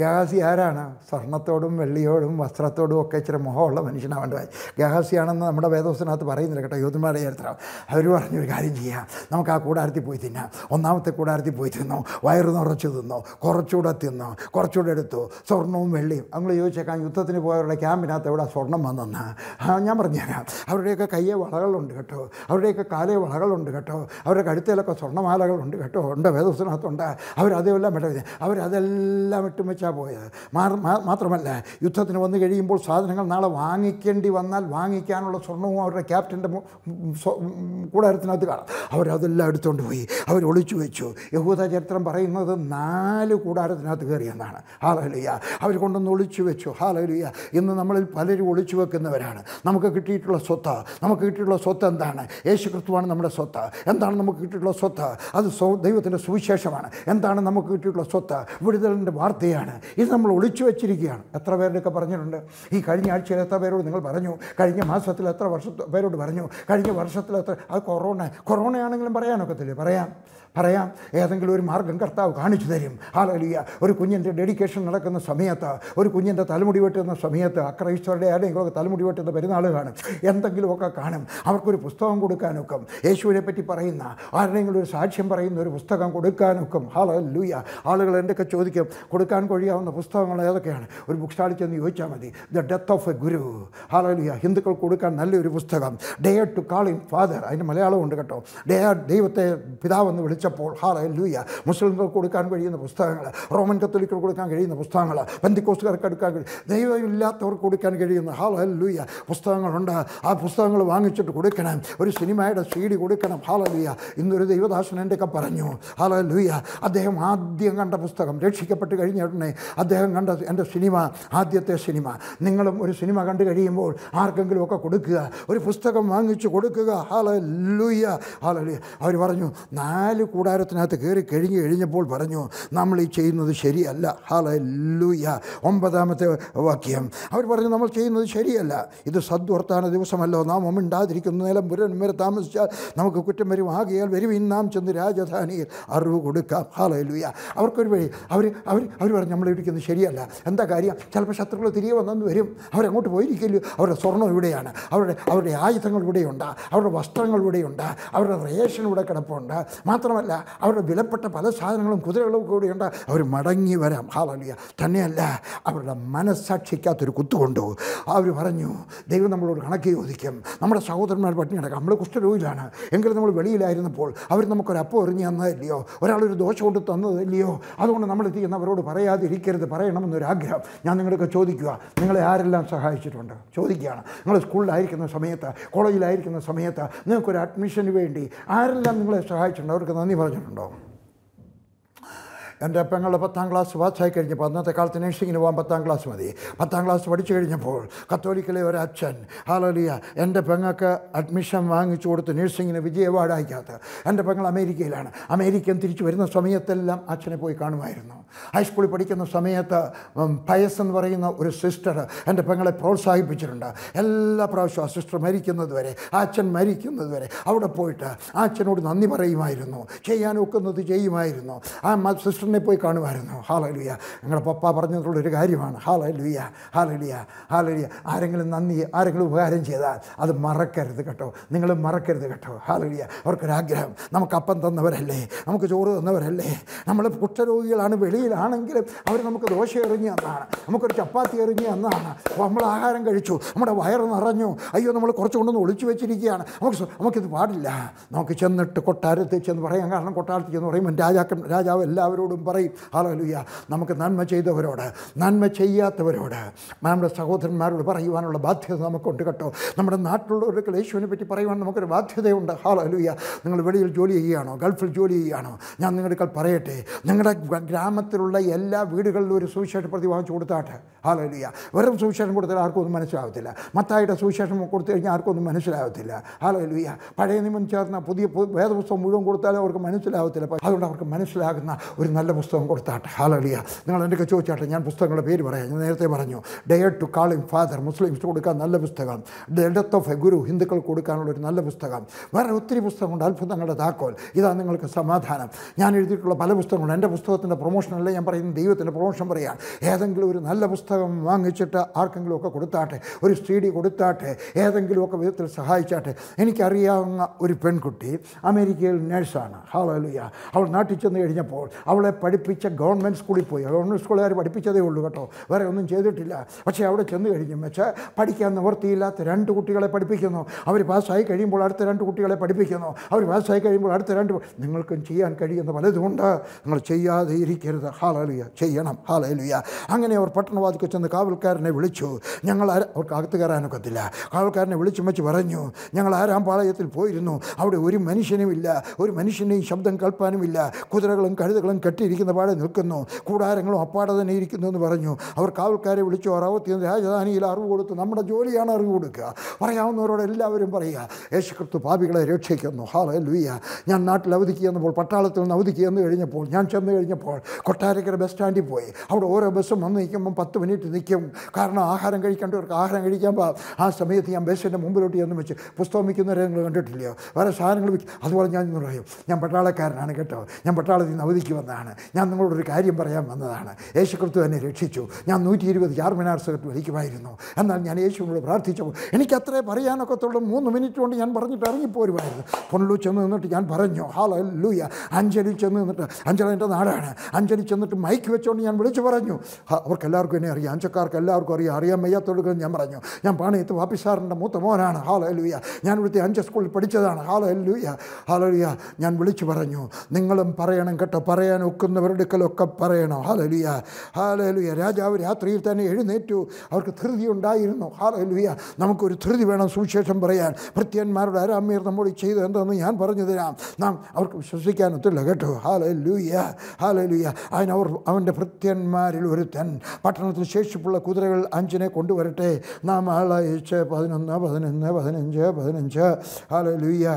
ഗഹാസി ആരാണ് സ്വർണത്തോടും വെള്ളിയോടും വസ്ത്രത്തോടും ഒക്കെ ഇച്ചിരി മുഖമുള്ള മനുഷ്യനാവേണ്ടതായി ഗഹാസിയാണെന്ന് നമ്മുടെ വേദോസിനകത്ത് പറയുന്നില്ല കേട്ടോ യോധന്മാരുടെ ചരിത്രം അവർ പറഞ്ഞൊരു കാര്യം ചെയ്യാം നമുക്ക് ആ കൂടാരത്തിൽ പോയി തിന്നാം ഒന്നാമത്തെ കൂടാരത്തിൽ പോയി തിന്നോ വയറ് നിറച്ച് തിന്നോ കുറച്ചുകൂടെ തിന്നോ കുറച്ചുകൂടെ എടുത്തു സ്വർണവും വെള്ളിയും അങ്ങനെ ചോദിച്ചേക്കാം യുദ്ധത്തിന് പോയവരുടെ ക്യാമ്പിനകത്ത് എവിടെ സ്വർണം വന്നെന്ന് ഞാൻ പറഞ്ഞുതരാം അവരുടെയൊക്കെ കയ്യെ വളകളുണ്ട് കേട്ടോ അവരുടെയൊക്കെ കാലേ വളകളുണ്ട് കേട്ടോ അവരുടെ കഴുത്തിലൊക്കെ സ്വർണ്ണമാലകളുണ്ട് കേട്ടോ ഉണ്ട് വേദോസിനകത്തുണ്ട് അവരതെല്ലാം ഇട്ട് അവരതെല്ലാം ഇട്ടും വെച്ച് വെച്ചാൽ പോയത് മാത്രമല്ല യുദ്ധത്തിന് വന്നു കഴിയുമ്പോൾ സാധനങ്ങൾ നാളെ വാങ്ങിക്കേണ്ടി വന്നാൽ വാങ്ങിക്കാനുള്ള സ്വർണവും അവരുടെ ക്യാപ്റ്റൻ്റെ കൂടാരത്തിനകത്ത് കാണാം അവരതെല്ലാം എടുത്തുകൊണ്ട് പോയി അവർ ഒളിച്ചു വെച്ചു യഹൂദ ചരിത്രം പറയുന്നത് നാല് കൂടാരത്തിനകത്ത് കയറിയെന്നാണ് ഹാലഹലിയ അവർ കൊണ്ടൊന്ന് ഒളിച്ചു വെച്ചു ഹാലഹലിയ ഇന്ന് നമ്മളിൽ പലരും ഒളിച്ചു വെക്കുന്നവരാണ് നമുക്ക് കിട്ടിയിട്ടുള്ള സ്വത്ത് നമുക്ക് കിട്ടിയിട്ടുള്ള സ്വത്ത് എന്താണ് യേശു ക്രിസ്തുവാണ് നമ്മുടെ സ്വത്ത് എന്താണ് നമുക്ക് കിട്ടിയിട്ടുള്ള സ്വത്ത് അത് ദൈവത്തിൻ്റെ സുവിശേഷമാണ് എന്താണ് നമുക്ക് കിട്ടിയിട്ടുള്ള സ്വത്ത് വിടുതലിൻ്റെ വാർത്തയാണ് ഇതാണ് ഇത് നമ്മൾ ഒളിച്ചു വെച്ചിരിക്കുകയാണ് എത്ര പേരുടെയൊക്കെ പറഞ്ഞിട്ടുണ്ട് ഈ കഴിഞ്ഞ ആഴ്ചയിൽ എത്ര പേരോട് നിങ്ങൾ പറഞ്ഞു കഴിഞ്ഞ മാസത്തിൽ എത്ര വർഷ പേരോട് പറഞ്ഞു കഴിഞ്ഞ വർഷത്തിൽ എത്ര അത് കൊറോണ കൊറോണയാണെങ്കിലും പറയാനൊക്കത്തില്ല പറയാം പറയാം ഏതെങ്കിലും ഒരു മാർഗം കർത്താവ് കാണിച്ചു തരും ആളലിയ ഒരു കുഞ്ഞിൻ്റെ ഡെഡിക്കേഷൻ നടക്കുന്ന സമയത്ത് ഒരു കുഞ്ഞിൻ്റെ തലമുടി വെട്ടുന്ന സമയത്ത് അക്രൈസ്തവരുടെ ആരെങ്കിലുമൊക്കെ തലമുടി വെട്ടുന്ന പെരുന്നാൾ കാണും എന്തെങ്കിലുമൊക്കെ കാണും അവർക്കൊരു പുസ്തകം കൊടുക്കാനൊക്കെ യേശുവിനെ പറ്റി പറയുന്ന ആരുടെയെങ്കിലും ഒരു സാക്ഷ്യം പറയുന്ന ഒരു പുസ്തകം കൊടുക്കാനൊക്കെ ഹാള ലൂയ ആളുകൾ എന്തൊക്കെ ചോദിക്കും കൊടുക്കാൻ വഴിയാവുന്ന പുസ്തകങ്ങൾ ഏതൊക്കെയാണ് ഒരു ബുക്ക് സ്റ്റാളിൽ ചെന്ന് ചോദിച്ചാൽ മതി the death of a guru ഹാലലിയ ഹിന്ദുക്കൾക്ക് കൊടുക്കാൻ നല്ലൊരു പുസ്തകം dare to call him father അതിന് ഉണ്ട് കേട്ടോ ഡെയർ ദൈവത്തെ പിതാവെന്ന് വിളിച്ചപ്പോൾ ഹാലലൂയ മുസ്ലിംകൾക്ക് കൊടുക്കാൻ കഴിയുന്ന പുസ്തകങ്ങൾ റോമൻ കത്തോലിക്കൾ കൊടുക്കാൻ കഴിയുന്ന പുസ്തകങ്ങൾ പന്തിക്കോസ്റ്റുകാർക്ക് എടുക്കാൻ കഴിയും ദൈവമില്ലാത്തവർക്ക് കൊടുക്കാൻ കഴിയുന്ന ഹാലലൂയ പുസ്തകങ്ങളുണ്ട് ആ പുസ്തകങ്ങൾ വാങ്ങിച്ചിട്ട് കൊടുക്കണം ഒരു സിനിമയുടെ സീഡി കൊടുക്കണം ഹാലലൂയ ഇന്നൊരു ദൈവദാസൻ എൻ്റെയൊക്കെ പറഞ്ഞു ഹാലലൂയ അദ്ദേഹം ആദ്യം കണ്ട പുസ്തകം രക്ഷിക്കപ്പെട്ട് കഴിഞ്ഞ ഉടനെ അദ്ദേഹം കണ്ട എൻ്റെ സിനിമ ആദ്യത്തെ സിനിമ നിങ്ങളും ഒരു സിനിമ കണ്ടു കഴിയുമ്പോൾ ആർക്കെങ്കിലും ഒക്കെ കൊടുക്കുക ഒരു പുസ്തകം വാങ്ങിച്ച് കൊടുക്കുക ഹലലുയ്യ ഹലലുയ്യ അവർ പറഞ്ഞു നാല് കൂടാരത്തിനകത്ത് കയറി കഴിഞ്ഞ് കഴിഞ്ഞപ്പോൾ പറഞ്ഞു നമ്മൾ ഈ ചെയ്യുന്നത് ശരിയല്ല ഹലലുയ്യ ഒമ്പതാമത്തെ വാക്യം അവർ പറഞ്ഞു നമ്മൾ ചെയ്യുന്നത് ശരിയല്ല ഇത് സദ്വർത്താന ദിവസമല്ലോ നാം ഒമ്മിണ്ടാതിരിക്കുന്ന നേരം മുരൻ താമസിച്ചാൽ നമുക്ക് കുറ്റം വരും ആകിയാൽ വരുവിൻ നാം ചെന്ന് രാജധാനിയിൽ അറിവ് കൊടുക്കാം ഹലലുയ്യ അവർക്കൊരു വഴി അവർ അവർ അവർ പറഞ്ഞു നമ്മൾ ഇരിക്കുന്നത് ശരിയല്ല എന്താ കാര്യം ചിലപ്പോൾ ശത്രുക്കൾ തിരികെ വന്നെന്ന് വരും അവരങ്ങോട്ട് പോയിരിക്കില്ല അവരുടെ സ്വർണം ഇവിടെയാണ് അവരുടെ അവരുടെ ആയുധങ്ങൾ ഇവിടെയുണ്ട് അവരുടെ വസ്ത്രങ്ങൾ ഇവിടെയുണ്ട് അവരുടെ റേഷൻ ഇവിടെ കിടപ്പുണ്ട് മാത്രമല്ല അവരുടെ വിലപ്പെട്ട പല സാധനങ്ങളും കുതിരകളും കൂടിയുണ്ട് അവർ മടങ്ങി വരാം ഹാളിയ തന്നെയല്ല അവരുടെ മനസ്സാക്ഷിക്കകത്തൊരു കുത്തുകൊണ്ടു അവർ പറഞ്ഞു ദൈവം നമ്മളോട് കണക്ക് ചോദിക്കും നമ്മുടെ സഹോദരന്മാർ പട്ടിണി കിടക്കാം നമ്മൾ കുഷ്ഠരോഗിലാണ് എങ്കിലും നമ്മൾ വെളിയിലായിരുന്നപ്പോൾ അവർ നമുക്കൊരു എറിഞ്ഞ് തന്നതല്ലയോ ഒരാളൊരു ദോഷം കൊണ്ട് തന്നതല്ലയോ അതുകൊണ്ട് നമ്മൾ അവരോട് പറയാതെ ഇരിക്കരുത് പറയണമെന്നൊരാഗ്രഹം ഞാൻ നിങ്ങൾക്ക് ചോദിക്കുക നിങ്ങളെ ആരെല്ലാം സഹായിച്ചിട്ടുണ്ട് ചോദിക്കുകയാണ് നിങ്ങൾ സ്കൂളിലായിരിക്കുന്ന സമയത്ത് കോളേജിലായിരിക്കുന്ന സമയത്ത് നിങ്ങൾക്കൊരു അഡ്മിഷന് വേണ്ടി ആരെല്ലാം നിങ്ങളെ സഹായിച്ചിട്ടുണ്ട് അവർക്ക് നന്ദി പറഞ്ഞിട്ടുണ്ടോ എൻ്റെ പെങ്ങളുടെ പത്താം ക്ലാസ് പാസ്സായി കഴിഞ്ഞപ്പോൾ അന്നത്തെ കാലത്ത് നേഴ്സിങ്ങിന് പോകാൻ പത്താം ക്ലാസ് മതി പത്താം ക്ലാസ് പഠിച്ചു കഴിഞ്ഞപ്പോൾ കത്തോലിക്കലെ ഒരു അച്ഛൻ ഹാലോലിയ എൻ്റെ പെങ്ങൾക്ക് അഡ്മിഷൻ വാങ്ങിച്ചു കൊടുത്ത് നേഴ്സിങ്ങിന് വിജയ അവാർഡ് അയക്കാത്ത എൻ്റെ പെങ്ങൾ അമേരിക്കയിലാണ് അമേരിക്കൻ തിരിച്ചു വരുന്ന സമയത്തെല്ലാം അച്ഛനെ പോയി കാണുമായിരുന്നു ഹൈസ്കൂളിൽ പഠിക്കുന്ന സമയത്ത് പയസ് എന്ന് പറയുന്ന ഒരു സിസ്റ്റർ എൻ്റെ പെങ്ങളെ പ്രോത്സാഹിപ്പിച്ചിട്ടുണ്ട് എല്ലാ പ്രാവശ്യവും ആ സിസ്റ്റർ മരിക്കുന്നത് വരെ അച്ഛൻ മരിക്കുന്നത് വരെ അവിടെ പോയിട്ട് ആ അച്ഛനോട് നന്ദി പറയുമായിരുന്നു ഒക്കുന്നത് ചെയ്യുമായിരുന്നു ആ സിസ്റ്ററിനെ പോയി കാണുമായിരുന്നു ഹാലലുയ ഞങ്ങളുടെ പപ്പ ഒരു കാര്യമാണ് ഹാലലുയ ഹാലലുയ ഹാലലുയ ആരെങ്കിലും നന്ദി ആരെങ്കിലും ഉപകാരം ചെയ്താൽ അത് മറക്കരുത് കേട്ടോ നിങ്ങൾ മറക്കരുത് കേട്ടോ ഹാലലുയ അവർക്കൊരാഗ്രഹം നമുക്ക് അപ്പം തന്നവരല്ലേ നമുക്ക് ചോറ് തന്നവരല്ലേ നമ്മൾ കുഷ്ഠരോഗികളാണ് വെളി വെളിയിലാണെങ്കിലും അവർ നമുക്ക് ദോശ എറിഞ്ഞു എന്നാണ് നമുക്കൊരു ചപ്പാത്തി എറിഞ്ഞു എന്നാണ് അപ്പോൾ നമ്മൾ ആഹാരം കഴിച്ചു നമ്മുടെ വയറ് നിറഞ്ഞു അയ്യോ നമ്മൾ കുറച്ച് കൊണ്ടൊന്ന് ഒളിച്ചു വെച്ചിരിക്കുകയാണ് നമുക്ക് നമുക്കിത് പാടില്ല നമുക്ക് ചെന്നിട്ട് കൊട്ടാരത്തിൽ ചെന്ന് പറയാം കാരണം കൊട്ടാരത്തിൽ ചെന്ന് പറയുമ്പോൾ രാജാക്കൻ രാജാവ് എല്ലാവരോടും പറയും ഹലലുയ്യ നമുക്ക് നന്മ ചെയ്തവരോട് നന്മ ചെയ്യാത്തവരോട് നമ്മുടെ സഹോദരന്മാരോട് പറയുവാനുള്ള ബാധ്യത നമുക്കുണ്ട് കേട്ടോ നമ്മുടെ നാട്ടിലുള്ളവർക്ക് യേശുവിനെ പറ്റി പറയുവാൻ നമുക്കൊരു ബാധ്യതയുണ്ട് ഹലലുയ്യ നിങ്ങൾ വെളിയിൽ ജോലി ചെയ്യുകയാണോ ഗൾഫിൽ ജോലി ചെയ്യുകയാണോ ഞാൻ നിങ്ങളുടെ പറയട്ടെ നിങ്ങളുടെ ഗ്രാമ ഗ്രാമത്തിലുള്ള എല്ലാ വീടുകളിലും ഒരു സുവിശേഷ പ്രതിഭാഗം കൊടുത്താട്ടെ ഹാലലിയ വെറും സുവിശേഷം കൊടുത്താൽ ആർക്കൊന്നും മനസ്സിലാവത്തില്ല മത്തായിട്ട് സുവിശേഷം കൊടുത്തു കഴിഞ്ഞാൽ ആർക്കൊന്നും മനസ്സിലാവത്തില്ല ഹാലലിയ പഴയ നിയമം ചേർന്ന പുതിയ വേദപുസ്തകം മുഴുവൻ കൊടുത്താലും അവർക്ക് മനസ്സിലാവത്തില്ല അതുകൊണ്ട് അവർക്ക് മനസ്സിലാകുന്ന ഒരു നല്ല പുസ്തകം കൊടുത്താട്ടെ ഹാലലിയ നിങ്ങൾ എൻ്റെ ചോദിച്ചാട്ടെ ഞാൻ പുസ്തകങ്ങളുടെ പേര് പറയാം ഞാൻ നേരത്തെ പറഞ്ഞു dare to call him father Muslims കൊടുക്കാൻ നല്ല പുസ്തകം ഡെത്ത് ഓഫ് എ ഗുരു ഹിന്ദുക്കൾ കൊടുക്കാനുള്ള ഒരു നല്ല പുസ്തകം വേറെ ഒത്തിരി പുസ്തകമുണ്ട് അത്ഭുതങ്ങളുടെ താക്കോൽ ഇതാ നിങ്ങൾക്ക് സമാധാനം ഞാൻ എഴുതിയിട്ടുള്ള പല പുസ്തകങ്ങളും എൻ്റെ പുസ്തകത്തിൻ്റെ പ്രൊമോഷനല്ല ഞാൻ പറയുന്നത് ദൈവത്തിൻ്റെ പ്രൊമോഷൻ പറയുക ഏതെങ്കിലും ഒരു നല്ല പുസ്തകം പുസ്തകം വാങ്ങിച്ചിട്ട് ആർക്കെങ്കിലുമൊക്കെ കൊടുത്താട്ടെ ഒരു സ്ത്രീ ഡി കൊടുത്താട്ടെ ഏതെങ്കിലുമൊക്കെ വിധത്തിൽ സഹായിച്ചാട്ടെ എനിക്കറിയാവുന്ന ഒരു പെൺകുട്ടി അമേരിക്കയിൽ നേഴ്സാണ് ഹാളലുയ അവൾ നാട്ടിൽ ചെന്ന് കഴിഞ്ഞപ്പോൾ അവളെ പഠിപ്പിച്ച ഗവൺമെൻറ് സ്കൂളിൽ പോയി ഗവൺമെൻറ് സ്കൂളുകാർ പഠിപ്പിച്ചതേ ഉള്ളൂ കേട്ടോ വേറെ ഒന്നും ചെയ്തിട്ടില്ല പക്ഷേ അവിടെ ചെന്ന് കഴിഞ്ഞും വെച്ചാൽ പഠിക്കാൻ നിവർത്തിയില്ലാത്ത രണ്ട് കുട്ടികളെ പഠിപ്പിക്കുന്നു അവർ പാസ്സായി കഴിയുമ്പോൾ അടുത്ത രണ്ട് കുട്ടികളെ പഠിപ്പിക്കുന്നു അവർ പാസ്സായി കഴിയുമ്പോൾ അടുത്ത രണ്ട് നിങ്ങൾക്കും ചെയ്യാൻ കഴിയുന്ന പലതുമുണ്ട് നിങ്ങൾ ചെയ്യാതെ ഇരിക്കരുത് ഹാളലുയ ചെയ്യണം ഹാളലുയ അങ്ങനെ അവർ പട്ടണവാദി ഭാഗത്തേക്ക് ചെന്ന് കാവൽക്കാരനെ വിളിച്ചു ഞങ്ങൾ അവർക്ക് അകത്ത് കയറാനൊക്കത്തില്ല കാവൽക്കാരനെ വിളിച്ചുമച്ച് പറഞ്ഞു ഞങ്ങൾ ആരാം പാളയത്തിൽ പോയിരുന്നു അവിടെ ഒരു മനുഷ്യനുമില്ല ഒരു മനുഷ്യനെയും ശബ്ദം ഇല്ല കുതിരകളും കഴുതകളും കെട്ടിയിരിക്കുന്ന പാടെ നിൽക്കുന്നു കൂടാരങ്ങളും അപ്പാടെ തന്നെ ഇരിക്കുന്നു എന്ന് പറഞ്ഞു അവർ കാവൽക്കാരെ വിളിച്ചു അറാവത്തി രാജധാനിയിൽ അറിവ് കൊടുത്തു നമ്മുടെ ജോലിയാണ് അറിവ് കൊടുക്കുക പറയാവുന്നവരോട് എല്ലാവരും പറയുക യേശുക്രിസ്തു പാപികളെ രക്ഷിക്കുന്നു ഹാളെ ലുയ്യ ഞാൻ നാട്ടിൽ അവധിക്ക് ചെന്നപ്പോൾ പട്ടാളത്തിൽ നിന്ന് അവധിക്ക് ചെന്ന് കഴിഞ്ഞപ്പോൾ ഞാൻ ചെന്ന് കഴിഞ്ഞപ്പോൾ കൊട്ടാരക്കര ബസ് സ്റ്റാൻഡിൽ പോയി അവിടെ ഓരോ ബസ്സും വന്ന് നിൽക്കുമ്പം പത്ത് മുന്നിട്ട് നിൽക്കും കാരണം ആഹാരം കഴിക്കേണ്ടവർക്ക് ആഹാരം കഴിക്കാൻ പാ ആ സമയത്ത് ഞാൻ ബസ്സിൻ്റെ മുമ്പിലോട്ട് ചെന്ന് വെച്ച് പുസ്തകം വയ്ക്കുന്നവരെ നിങ്ങൾ കണ്ടിട്ടില്ലയോ വേറെ സാധനങ്ങൾ വിൽക്കും അതുപോലെ ഞാൻ ഇന്ന് പറയും ഞാൻ പട്ടാളക്കാരനാണ് കേട്ടോ ഞാൻ പട്ടാളത്തിൽ നിന്ന് അവധിക്ക് വന്നതാണ് ഞാൻ നിങ്ങളോടൊരു കാര്യം പറയാൻ വന്നതാണ് യേശുക്രിസ്തു എന്നെ രക്ഷിച്ചു ഞാൻ നൂറ്റി ഇരുപത് ചാർമിനാർ സെക്രട്ടറി വലിക്കുമായിരുന്നു എന്നാൽ ഞാൻ യേശുവിനോട് പ്രാർത്ഥിച്ചപ്പോൾ എനിക്ക് അത്രേ പറയാനൊക്കത്തുള്ളൂ മൂന്ന് മിനിറ്റ് കൊണ്ട് ഞാൻ പറഞ്ഞിട്ട് ഇറങ്ങിപ്പോരുമായിരുന്നു പൊണ്ണു ചെന്ന് നിന്നിട്ട് ഞാൻ പറഞ്ഞു ഹാളോ ലൂയ അഞ്ചലി ചെന്ന് നിന്നിട്ട് അഞ്ചല എൻ്റെ നാടാണ് അഞ്ചലി ചെന്നിട്ട് മൈക്ക് വെച്ചുകൊണ്ട് ഞാൻ വിളിച്ചു പറഞ്ഞു അവർക്കെല്ലാവർക്കും എന്നെ അറിയാം അഞ്ചക്കാർക്ക് എല്ലാവർക്കും അറിയാം അറിയാൻ വയ്യാത്തവർക്ക് ഞാൻ പറഞ്ഞു ഞാൻ പാണയത്ത് വാപ്പിസാറിൻ്റെ മൂത്ത മോനാണ് ഹാലോ ലൂയ ഞാൻ ഇവിടുത്തെ അഞ്ച് സ്കൂളിൽ പഠിച്ചതാണ് ഹാലോ ലൂയ ഹാലോ ഞാൻ വിളിച്ചു പറഞ്ഞു നിങ്ങളും പറയണം കേട്ടോ പറയാൻ ഒക്കുന്നവരുടെ അടുക്കലൊക്കെ പറയണം ഹാൽ ഹാലലുയ രാജാവ് രാത്രിയിൽ തന്നെ എഴുന്നേറ്റു അവർക്ക് ധൃതി ഉണ്ടായിരുന്നു ഹാലലുയ നമുക്കൊരു ധൃതി വേണം സുവിശേഷം പറയാൻ ഭൃത്യന്മാരുടെ ആരാമീർ നമ്മോട് ചെയ്തു എന്തെന്ന് ഞാൻ പറഞ്ഞു തരാം നാം അവർക്ക് വിശ്വസിക്കാനൊത്തില്ല കേട്ടോ ഹാൽ ഹാലലുയ അതിനവർ അവൻ്റെ ഭൃത്യന്മാരിൽ ഒരുത്തൻ പട്ടണത്തിൽ ശേഷിപ്പുള്ള കുതിരകൾ അഞ്ചിനെ കൊണ്ടുവരട്ടെ നാം ആളയച്ച് പതിനൊന്ന് പതിനൊന്ന് പതിനഞ്ച് പതിനഞ്ച് ആല ലൂയ്യ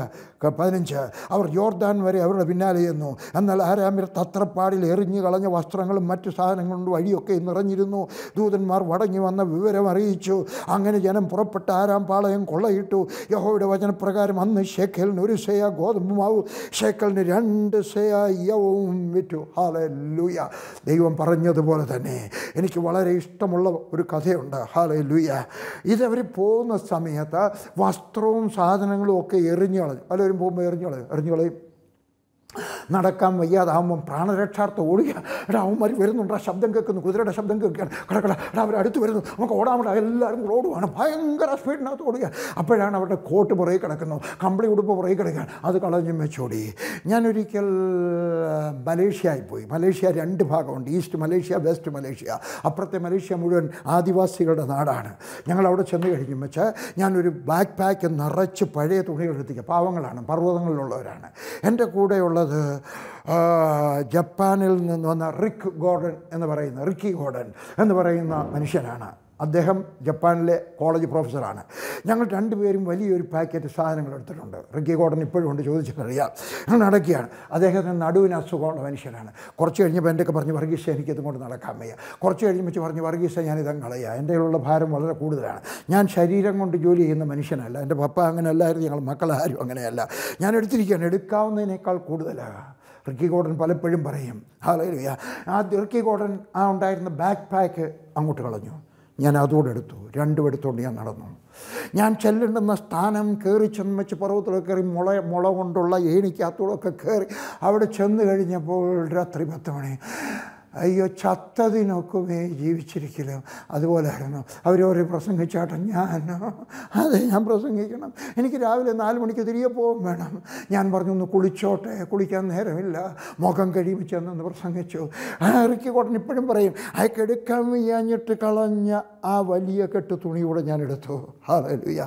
പതിനഞ്ച് അവർ യോർദാൻ വരെ അവരുടെ പിന്നാലെ ചെന്നു എന്നാൽ ആരാമിർ തത്രപ്പാടിൽ എറിഞ്ഞു കളഞ്ഞ വസ്ത്രങ്ങളും മറ്റു സാധനങ്ങളും വഴിയൊക്കെ നിറഞ്ഞിരുന്നു ദൂതന്മാർ വടങ്ങി വന്ന വിവരം അറിയിച്ചു അങ്ങനെ ജനം പുറപ്പെട്ട ആരാം പാളയം കൊള്ളയിട്ടു യഹോയുടെ വചനപ്രകാരം അന്ന് ഷേഖലിന് ഒരു സേയ ഗോതമ്പുമാവും ഷേക്കലിന് രണ്ട് സേയ യവും വിറ്റു ഹാലൂയ ദൈവം പറഞ്ഞതുപോലെ തന്നെ എനിക്ക് വളരെ ഇഷ്ടമുള്ള ഒരു കഥയുണ്ട് ഹാലോ ലുയ ഇതവർ പോകുന്ന സമയത്ത് വസ്ത്രവും സാധനങ്ങളും ഒക്കെ എറിഞ്ഞു കളഞ്ഞു പലരും പോകുമ്പോൾ എറിഞ്ഞു കളയും എറിഞ്ഞു കളയും നടക്കാൻ വയ്യാതാവുമ്പം പ്രാണരക്ഷാർത്ഥം ഓടുക എടാ അവന്മാർ വരുന്നുണ്ട് ആ ശബ്ദം കേൾക്കുന്നു കുതിരയുടെ ശബ്ദം കേൾക്കുകയാണ് കടക്കട എടാ അവരടുത്ത് വരുന്നു നമുക്ക് ഓടാൻ വേണ്ട എല്ലാവരും കൂടെ ഓടുവാണ് ഭയങ്കര സ്പീഡിനകത്ത് ഓടുക അപ്പോഴാണ് അവരുടെ കോട്ട് പുറകെ കിടക്കുന്നത് കമ്പിളി ഉടുപ്പ് പുറകെ കിടക്കുകയാണ് അത് കളഞ്ഞും വെച്ചോടി ഞാനൊരിക്കൽ മലേഷ്യയിൽ പോയി മലേഷ്യ രണ്ട് ഭാഗമുണ്ട് ഈസ്റ്റ് മലേഷ്യ വെസ്റ്റ് മലേഷ്യ അപ്പുറത്തെ മലേഷ്യ മുഴുവൻ ആദിവാസികളുടെ നാടാണ് ഞങ്ങൾ അവിടെ ചെന്ന് കഴിഞ്ഞു വെച്ച് ഞാനൊരു ബാക്ക് പാക്ക് നിറച്ച് പഴയ തുണികൾ എത്തിക്കുക പാവങ്ങളാണ് പർവ്വതങ്ങളിലുള്ളവരാണ് എൻ്റെ കൂടെയുള്ള ഉള്ളത് ജപ്പാനിൽ നിന്ന് വന്ന റിക്ക് ഗോർഡൻ എന്ന് പറയുന്ന റിക്കി ഗോർഡൻ എന്ന് പറയുന്ന മനുഷ്യനാണ് അദ്ദേഹം ജപ്പാനിലെ കോളേജ് പ്രൊഫസറാണ് ഞങ്ങൾ രണ്ടുപേരും വലിയൊരു പാക്കറ്റ് സാധനങ്ങൾ എടുത്തിട്ടുണ്ട് റിക്കി കോട്ടൺ ഇപ്പോഴും ഉണ്ട് ചോദിച്ചിട്ടറിയാം ഞങ്ങൾ നടക്കുകയാണ് അദ്ദേഹത്തിന് നടുവിന് അസുഖമുള്ള മനുഷ്യനാണ് കുറച്ച് കഴിഞ്ഞപ്പോൾ എൻ്റെയൊക്കെ പറഞ്ഞു വർഗീസ് എനിക്കിതും കൊണ്ട് നടക്കാൻ വയ്യ കുറച്ച് കഴിഞ്ഞ് വെച്ച് പറഞ്ഞു വർഗീസ് ഞാനിതങ്ങ് കളയുക എൻ്റെ ഉള്ള ഭാരം വളരെ കൂടുതലാണ് ഞാൻ ശരീരം കൊണ്ട് ജോലി ചെയ്യുന്ന മനുഷ്യനല്ല എൻ്റെ പപ്പ അങ്ങനെ അല്ലായിരുന്നു ഞങ്ങൾ മക്കളാരും അങ്ങനെയല്ല ഞാൻ എടുത്തിരിക്കുകയാണ് എടുക്കാവുന്നതിനേക്കാൾ കൂടുതലാകാം റിക്കി കോടൻ പലപ്പോഴും പറയും ഹലോ ആ റിക്കി കോടൻ ആ ഉണ്ടായിരുന്ന ബാക്ക് പാക്ക് അങ്ങോട്ട് കളഞ്ഞു ഞാൻ അതുകൂടെ എടുത്തു രണ്ടും എടുത്തുകൊണ്ട് ഞാൻ നടന്നു ഞാൻ ചെല്ലേണ്ടുന്ന സ്ഥാനം കയറി ചെന്ന് വെച്ച് പർവ്വതത്തിൽ കയറി മുള മുള കൊണ്ടുള്ള ഏണിക്കകത്തോടൊക്കെ കയറി അവിടെ ചെന്ന് കഴിഞ്ഞപ്പോൾ രാത്രി പത്ത് മണി അയ്യോ ചത്തതിനൊക്കുമേ ജീവിച്ചിരിക്കില്ല അതുപോലെ ആയിരുന്നു അവരോരെ പ്രസംഗിച്ചാട്ടെ ഞാൻ അതെ ഞാൻ പ്രസംഗിക്കണം എനിക്ക് രാവിലെ നാല് മണിക്ക് തിരികെ പോകും വേണം ഞാൻ പറഞ്ഞു ഒന്ന് കുളിച്ചോട്ടെ കുളിക്കാൻ നേരമില്ല മുഖം കഴിയുമ്പോൾ ചെന്നൊന്ന് പ്രസംഗിച്ചു ഇറക്കി കൊടൻ ഇപ്പോഴും പറയും അയക്കെടുക്കാൻ വയ്യാഞ്ഞിട്ട് കളഞ്ഞ ആ വലിയ കെട്ട് തുണിയൂടെ ഞാൻ എടുത്തു ഹാലുയ്യ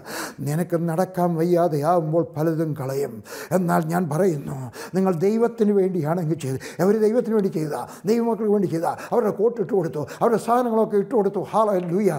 നിനക്ക് നടക്കാൻ വയ്യാതെ ആവുമ്പോൾ പലതും കളയും എന്നാൽ ഞാൻ പറയുന്നു നിങ്ങൾ ദൈവത്തിന് വേണ്ടിയാണെങ്കിൽ ചെയ്ത് അവർ ദൈവത്തിന് വേണ്ടി ചെയ്താൽ ദൈവമക്കൾ വേണ്ടി ചെയ്ത അവരുടെ കോട്ട് ഇട്ട് കൊടുത്തു അവരുടെ സാധനങ്ങളൊക്കെ ഇട്ട് കൊടുത്തു ഹാല ലൂയ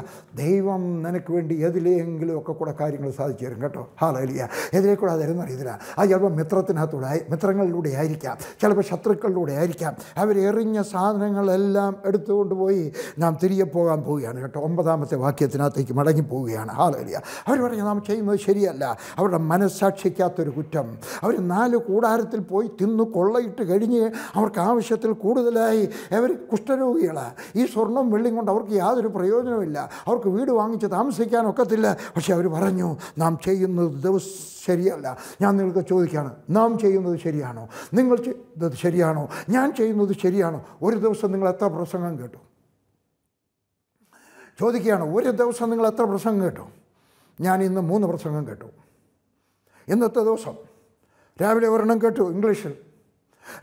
ദൈവം നിനക്ക് വേണ്ടി എതിലെങ്കിലും ഒക്കെ കൂടെ കാര്യങ്ങൾ സാധിച്ചു തരും കേട്ടോ ഹാല ലിയ ഏതിലേ കൂടെ അതായിരുന്നു അറിയത്തില്ല ആ ചിലപ്പോൾ മിത്രത്തിനകത്തൂടെ മിത്രങ്ങളിലൂടെ ആയിരിക്കാം ചിലപ്പോൾ ശത്രുക്കളിലൂടെ ആയിരിക്കാം അവരെറിഞ്ഞ സാധനങ്ങളെല്ലാം എടുത്തുകൊണ്ട് പോയി നാം തിരികെ പോകാൻ പോവുകയാണ് കേട്ടോ ഒമ്പതാമത്തെ വാക്യത്തിനകത്തേക്ക് മടങ്ങി പോവുകയാണ് ഹാലലിയ അവർ പറഞ്ഞു നാം ചെയ്യുന്നത് ശരിയല്ല അവരുടെ മനസ്സാക്ഷിക്കാത്തൊരു കുറ്റം അവർ നാല് കൂടാരത്തിൽ പോയി തിന്നു കൊള്ളയിട്ട് കഴിഞ്ഞ് അവർക്ക് ആവശ്യത്തിൽ കൂടുതലായി അവർ കുഷ്ഠരോഗികളാണ് ഈ സ്വർണ്ണം വെള്ളിയും കൊണ്ട് അവർക്ക് യാതൊരു പ്രയോജനമില്ല അവർക്ക് വീട് വാങ്ങിച്ച് താമസിക്കാൻ ഒക്കത്തില്ല പക്ഷേ അവർ പറഞ്ഞു നാം ചെയ്യുന്നത് ദിവസം ശരിയല്ല ഞാൻ നിങ്ങൾക്ക് ചോദിക്കുകയാണ് നാം ചെയ്യുന്നത് ശരിയാണോ നിങ്ങൾ ചെയ്യുന്നത് ശരിയാണോ ഞാൻ ചെയ്യുന്നത് ശരിയാണോ ഒരു ദിവസം നിങ്ങൾ എത്ര പ്രസംഗം കേട്ടു ചോദിക്കുകയാണ് ഒരു ദിവസം നിങ്ങൾ എത്ര പ്രസംഗം കേട്ടു ഞാൻ ഇന്ന് മൂന്ന് പ്രസംഗം കേട്ടു ഇന്നത്തെ ദിവസം രാവിലെ ഒരെണ്ണം കേട്ടു ഇംഗ്ലീഷിൽ